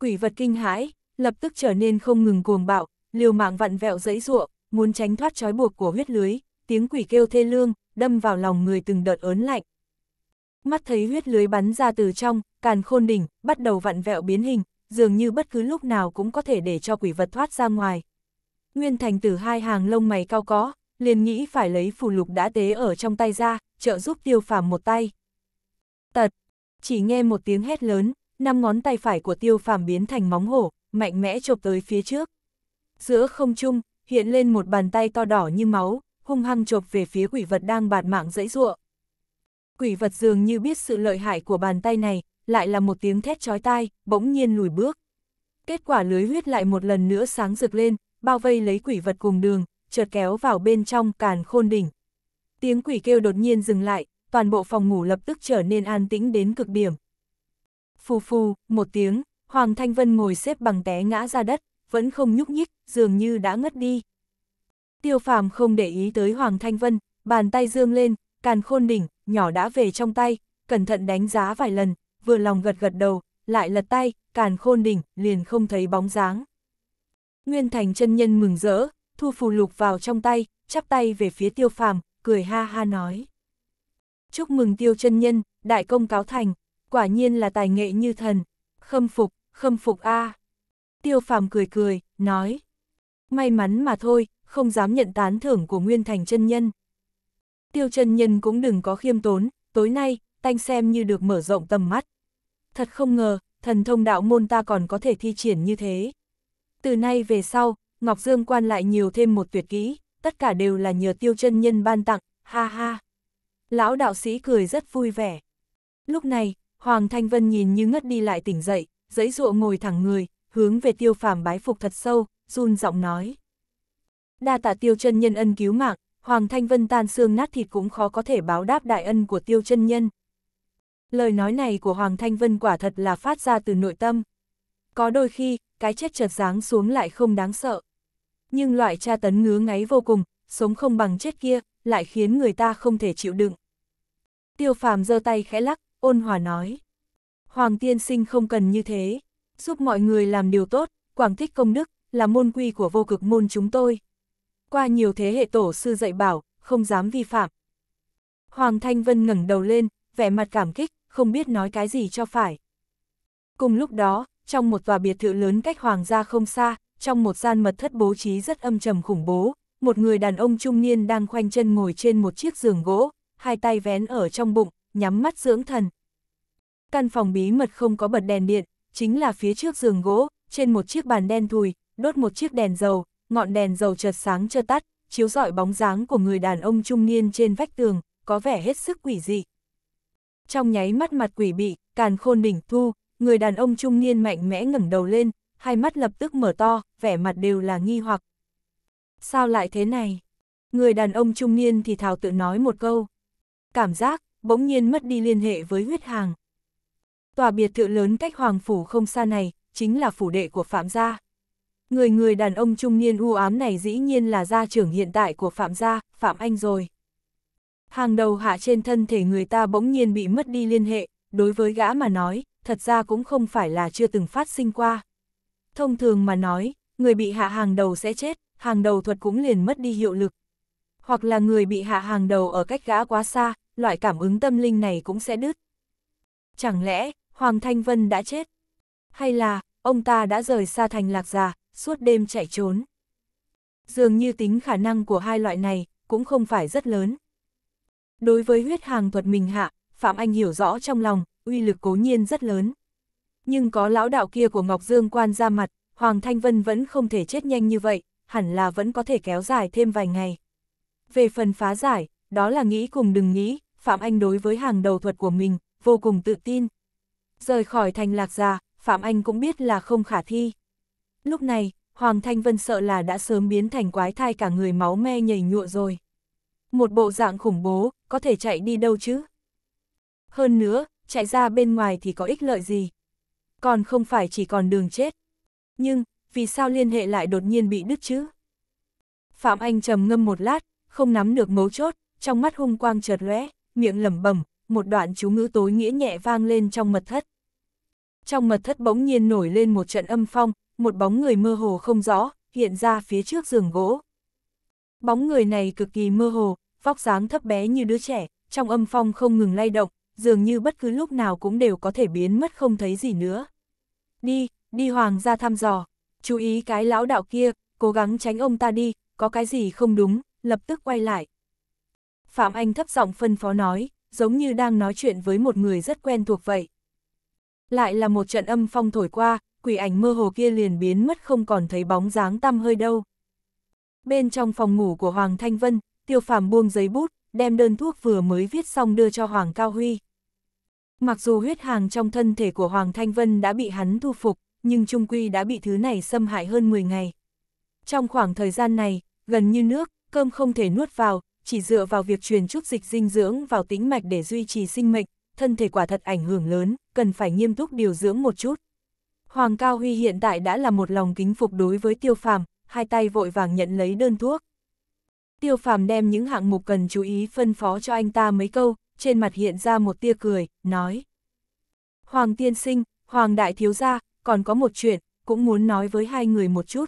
Quỷ vật kinh hãi, lập tức trở nên không ngừng cuồng bạo, liều mạng vặn vẹo dẫy ruộng, muốn tránh thoát trói buộc của huyết lưới, tiếng quỷ kêu thê lương, đâm vào lòng người từng đợt ớn lạnh. Mắt thấy huyết lưới bắn ra từ trong, càn khôn đỉnh, bắt đầu vặn vẹo biến hình, dường như bất cứ lúc nào cũng có thể để cho quỷ vật thoát ra ngoài, Nguyên thành tử hai hàng lông mày cao có, liền nghĩ phải lấy phù lục đã tế ở trong tay ra, trợ giúp tiêu phàm một tay. Tật, chỉ nghe một tiếng hét lớn, năm ngón tay phải của tiêu phàm biến thành móng hổ, mạnh mẽ chộp tới phía trước. Giữa không trung hiện lên một bàn tay to đỏ như máu, hung hăng chộp về phía quỷ vật đang bạt mạng dãy ruộng. Quỷ vật dường như biết sự lợi hại của bàn tay này, lại là một tiếng thét chói tai, bỗng nhiên lùi bước. Kết quả lưới huyết lại một lần nữa sáng rực lên, bao vây lấy quỷ vật cùng đường, chợt kéo vào bên trong càn khôn đỉnh. Tiếng quỷ kêu đột nhiên dừng lại, toàn bộ phòng ngủ lập tức trở nên an tĩnh đến cực điểm. Phù phù, một tiếng, Hoàng Thanh Vân ngồi xếp bằng té ngã ra đất, vẫn không nhúc nhích, dường như đã ngất đi. Tiêu phàm không để ý tới Hoàng Thanh Vân, bàn tay dương lên, càn khôn đỉnh, nhỏ đã về trong tay, cẩn thận đánh giá vài lần, vừa lòng gật gật đầu, lại lật tay, càn khôn đỉnh, liền không thấy bóng dáng. Nguyên Thành chân nhân mừng rỡ, thu phù lục vào trong tay, chắp tay về phía tiêu phàm, cười ha ha nói. Chúc mừng tiêu chân nhân, đại công cáo thành, quả nhiên là tài nghệ như thần, khâm phục, khâm phục a Tiêu phàm cười cười, nói. May mắn mà thôi, không dám nhận tán thưởng của Nguyên Thành chân nhân. Tiêu chân nhân cũng đừng có khiêm tốn, tối nay, tanh xem như được mở rộng tầm mắt. Thật không ngờ, thần thông đạo môn ta còn có thể thi triển như thế. Từ nay về sau, Ngọc Dương quan lại nhiều thêm một tuyệt kỹ, tất cả đều là nhờ tiêu chân nhân ban tặng, ha ha. Lão đạo sĩ cười rất vui vẻ. Lúc này, Hoàng Thanh Vân nhìn như ngất đi lại tỉnh dậy, giấy dụa ngồi thẳng người, hướng về tiêu phàm bái phục thật sâu, run giọng nói. Đa tạ tiêu chân nhân ân cứu mạng, Hoàng Thanh Vân tan xương nát thịt cũng khó có thể báo đáp đại ân của tiêu chân nhân. Lời nói này của Hoàng Thanh Vân quả thật là phát ra từ nội tâm. Có đôi khi, cái chết chợt giáng xuống lại không đáng sợ. Nhưng loại tra tấn ngứa ngáy vô cùng, sống không bằng chết kia, lại khiến người ta không thể chịu đựng. Tiêu phàm giơ tay khẽ lắc, ôn hòa nói. Hoàng tiên sinh không cần như thế, giúp mọi người làm điều tốt, quảng Thích công đức, là môn quy của vô cực môn chúng tôi. Qua nhiều thế hệ tổ sư dạy bảo, không dám vi phạm. Hoàng Thanh Vân ngẩng đầu lên, vẻ mặt cảm kích, không biết nói cái gì cho phải. Cùng lúc đó, trong một tòa biệt thự lớn cách hoàng gia không xa, trong một gian mật thất bố trí rất âm trầm khủng bố, một người đàn ông trung niên đang khoanh chân ngồi trên một chiếc giường gỗ, hai tay vén ở trong bụng, nhắm mắt dưỡng thần. Căn phòng bí mật không có bật đèn điện, chính là phía trước giường gỗ, trên một chiếc bàn đen thùi, đốt một chiếc đèn dầu, ngọn đèn dầu chợt sáng chưa tắt, chiếu rọi bóng dáng của người đàn ông trung niên trên vách tường, có vẻ hết sức quỷ dị. Trong nháy mắt mặt quỷ bị, càn khôn đỉnh thu, Người đàn ông trung niên mạnh mẽ ngẩng đầu lên, hai mắt lập tức mở to, vẻ mặt đều là nghi hoặc. Sao lại thế này? Người đàn ông trung niên thì thào tự nói một câu. Cảm giác, bỗng nhiên mất đi liên hệ với huyết hàng. Tòa biệt thự lớn cách hoàng phủ không xa này, chính là phủ đệ của Phạm gia. Người người đàn ông trung niên u ám này dĩ nhiên là gia trưởng hiện tại của Phạm gia, Phạm Anh rồi. Hàng đầu hạ trên thân thể người ta bỗng nhiên bị mất đi liên hệ, đối với gã mà nói, thật ra cũng không phải là chưa từng phát sinh qua. Thông thường mà nói, người bị hạ hàng đầu sẽ chết, hàng đầu thuật cũng liền mất đi hiệu lực. Hoặc là người bị hạ hàng đầu ở cách gã quá xa, loại cảm ứng tâm linh này cũng sẽ đứt. Chẳng lẽ, Hoàng Thanh Vân đã chết? Hay là, ông ta đã rời xa thành lạc già, suốt đêm chạy trốn? Dường như tính khả năng của hai loại này, cũng không phải rất lớn. Đối với huyết hàng thuật mình hạ, Phạm Anh hiểu rõ trong lòng, uy lực cố nhiên rất lớn. Nhưng có lão đạo kia của Ngọc Dương quan ra mặt, Hoàng Thanh Vân vẫn không thể chết nhanh như vậy, hẳn là vẫn có thể kéo dài thêm vài ngày. Về phần phá giải, đó là nghĩ cùng đừng nghĩ, Phạm Anh đối với hàng đầu thuật của mình, vô cùng tự tin. Rời khỏi thành lạc già, Phạm Anh cũng biết là không khả thi. Lúc này, Hoàng Thanh Vân sợ là đã sớm biến thành quái thai cả người máu me nhầy nhụa rồi. Một bộ dạng khủng bố, có thể chạy đi đâu chứ? Hơn nữa, chạy ra bên ngoài thì có ích lợi gì? Còn không phải chỉ còn đường chết. Nhưng, vì sao liên hệ lại đột nhiên bị đứt chứ? Phạm Anh trầm ngâm một lát, không nắm được mấu chốt, trong mắt hung quang chợt lóe, miệng lẩm bẩm, một đoạn chú ngữ tối nghĩa nhẹ vang lên trong mật thất. Trong mật thất bỗng nhiên nổi lên một trận âm phong, một bóng người mơ hồ không rõ, hiện ra phía trước giường gỗ. Bóng người này cực kỳ mơ hồ, vóc dáng thấp bé như đứa trẻ, trong âm phong không ngừng lay động, dường như bất cứ lúc nào cũng đều có thể biến mất không thấy gì nữa. Đi, đi hoàng ra thăm dò, chú ý cái lão đạo kia, cố gắng tránh ông ta đi, có cái gì không đúng, lập tức quay lại. Phạm Anh thấp giọng phân phó nói, giống như đang nói chuyện với một người rất quen thuộc vậy. Lại là một trận âm phong thổi qua, quỷ ảnh mơ hồ kia liền biến mất không còn thấy bóng dáng tăm hơi đâu. Bên trong phòng ngủ của Hoàng Thanh Vân, Tiêu Phàm buông giấy bút, đem đơn thuốc vừa mới viết xong đưa cho Hoàng Cao Huy. Mặc dù huyết hàng trong thân thể của Hoàng Thanh Vân đã bị hắn thu phục, nhưng Trung Quy đã bị thứ này xâm hại hơn 10 ngày. Trong khoảng thời gian này, gần như nước, cơm không thể nuốt vào, chỉ dựa vào việc truyền chút dịch dinh dưỡng vào tĩnh mạch để duy trì sinh mệnh, thân thể quả thật ảnh hưởng lớn, cần phải nghiêm túc điều dưỡng một chút. Hoàng Cao Huy hiện tại đã là một lòng kính phục đối với Tiêu Phàm, hai tay vội vàng nhận lấy đơn thuốc. Tiêu Phàm đem những hạng mục cần chú ý phân phó cho anh ta mấy câu, trên mặt hiện ra một tia cười, nói. Hoàng tiên sinh, Hoàng đại thiếu gia, còn có một chuyện, cũng muốn nói với hai người một chút.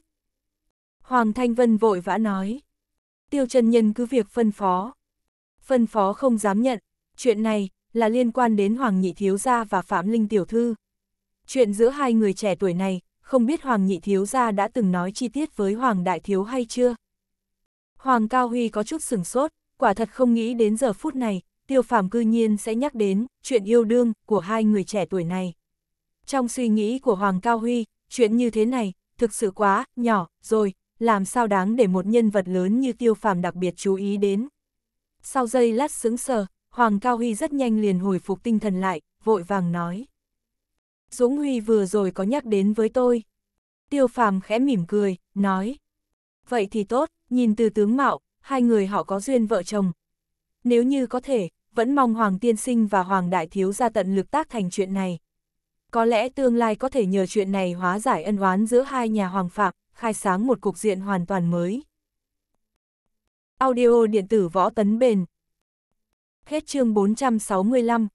Hoàng Thanh Vân vội vã nói. Tiêu chân Nhân cứ việc phân phó. Phân phó không dám nhận, chuyện này là liên quan đến Hoàng Nhị Thiếu Gia và Phạm Linh Tiểu Thư. Chuyện giữa hai người trẻ tuổi này, không biết Hoàng Nhị Thiếu Gia đã từng nói chi tiết với Hoàng Đại Thiếu hay chưa? Hoàng Cao Huy có chút sửng sốt, quả thật không nghĩ đến giờ phút này, tiêu phàm cư nhiên sẽ nhắc đến chuyện yêu đương của hai người trẻ tuổi này. Trong suy nghĩ của Hoàng Cao Huy, chuyện như thế này, thực sự quá, nhỏ, rồi, làm sao đáng để một nhân vật lớn như tiêu phàm đặc biệt chú ý đến. Sau giây lát sững sờ, Hoàng Cao Huy rất nhanh liền hồi phục tinh thần lại, vội vàng nói. Dũng Huy vừa rồi có nhắc đến với tôi. Tiêu phàm khẽ mỉm cười, nói. Vậy thì tốt, nhìn từ tướng mạo, hai người họ có duyên vợ chồng, nếu như có thể, vẫn mong Hoàng Tiên Sinh và Hoàng Đại Thiếu ra tận lực tác thành chuyện này. Có lẽ tương lai có thể nhờ chuyện này hóa giải ân oán giữa hai nhà Hoàng Phạm, khai sáng một cục diện hoàn toàn mới. Audio điện tử võ tấn bền Hết chương 465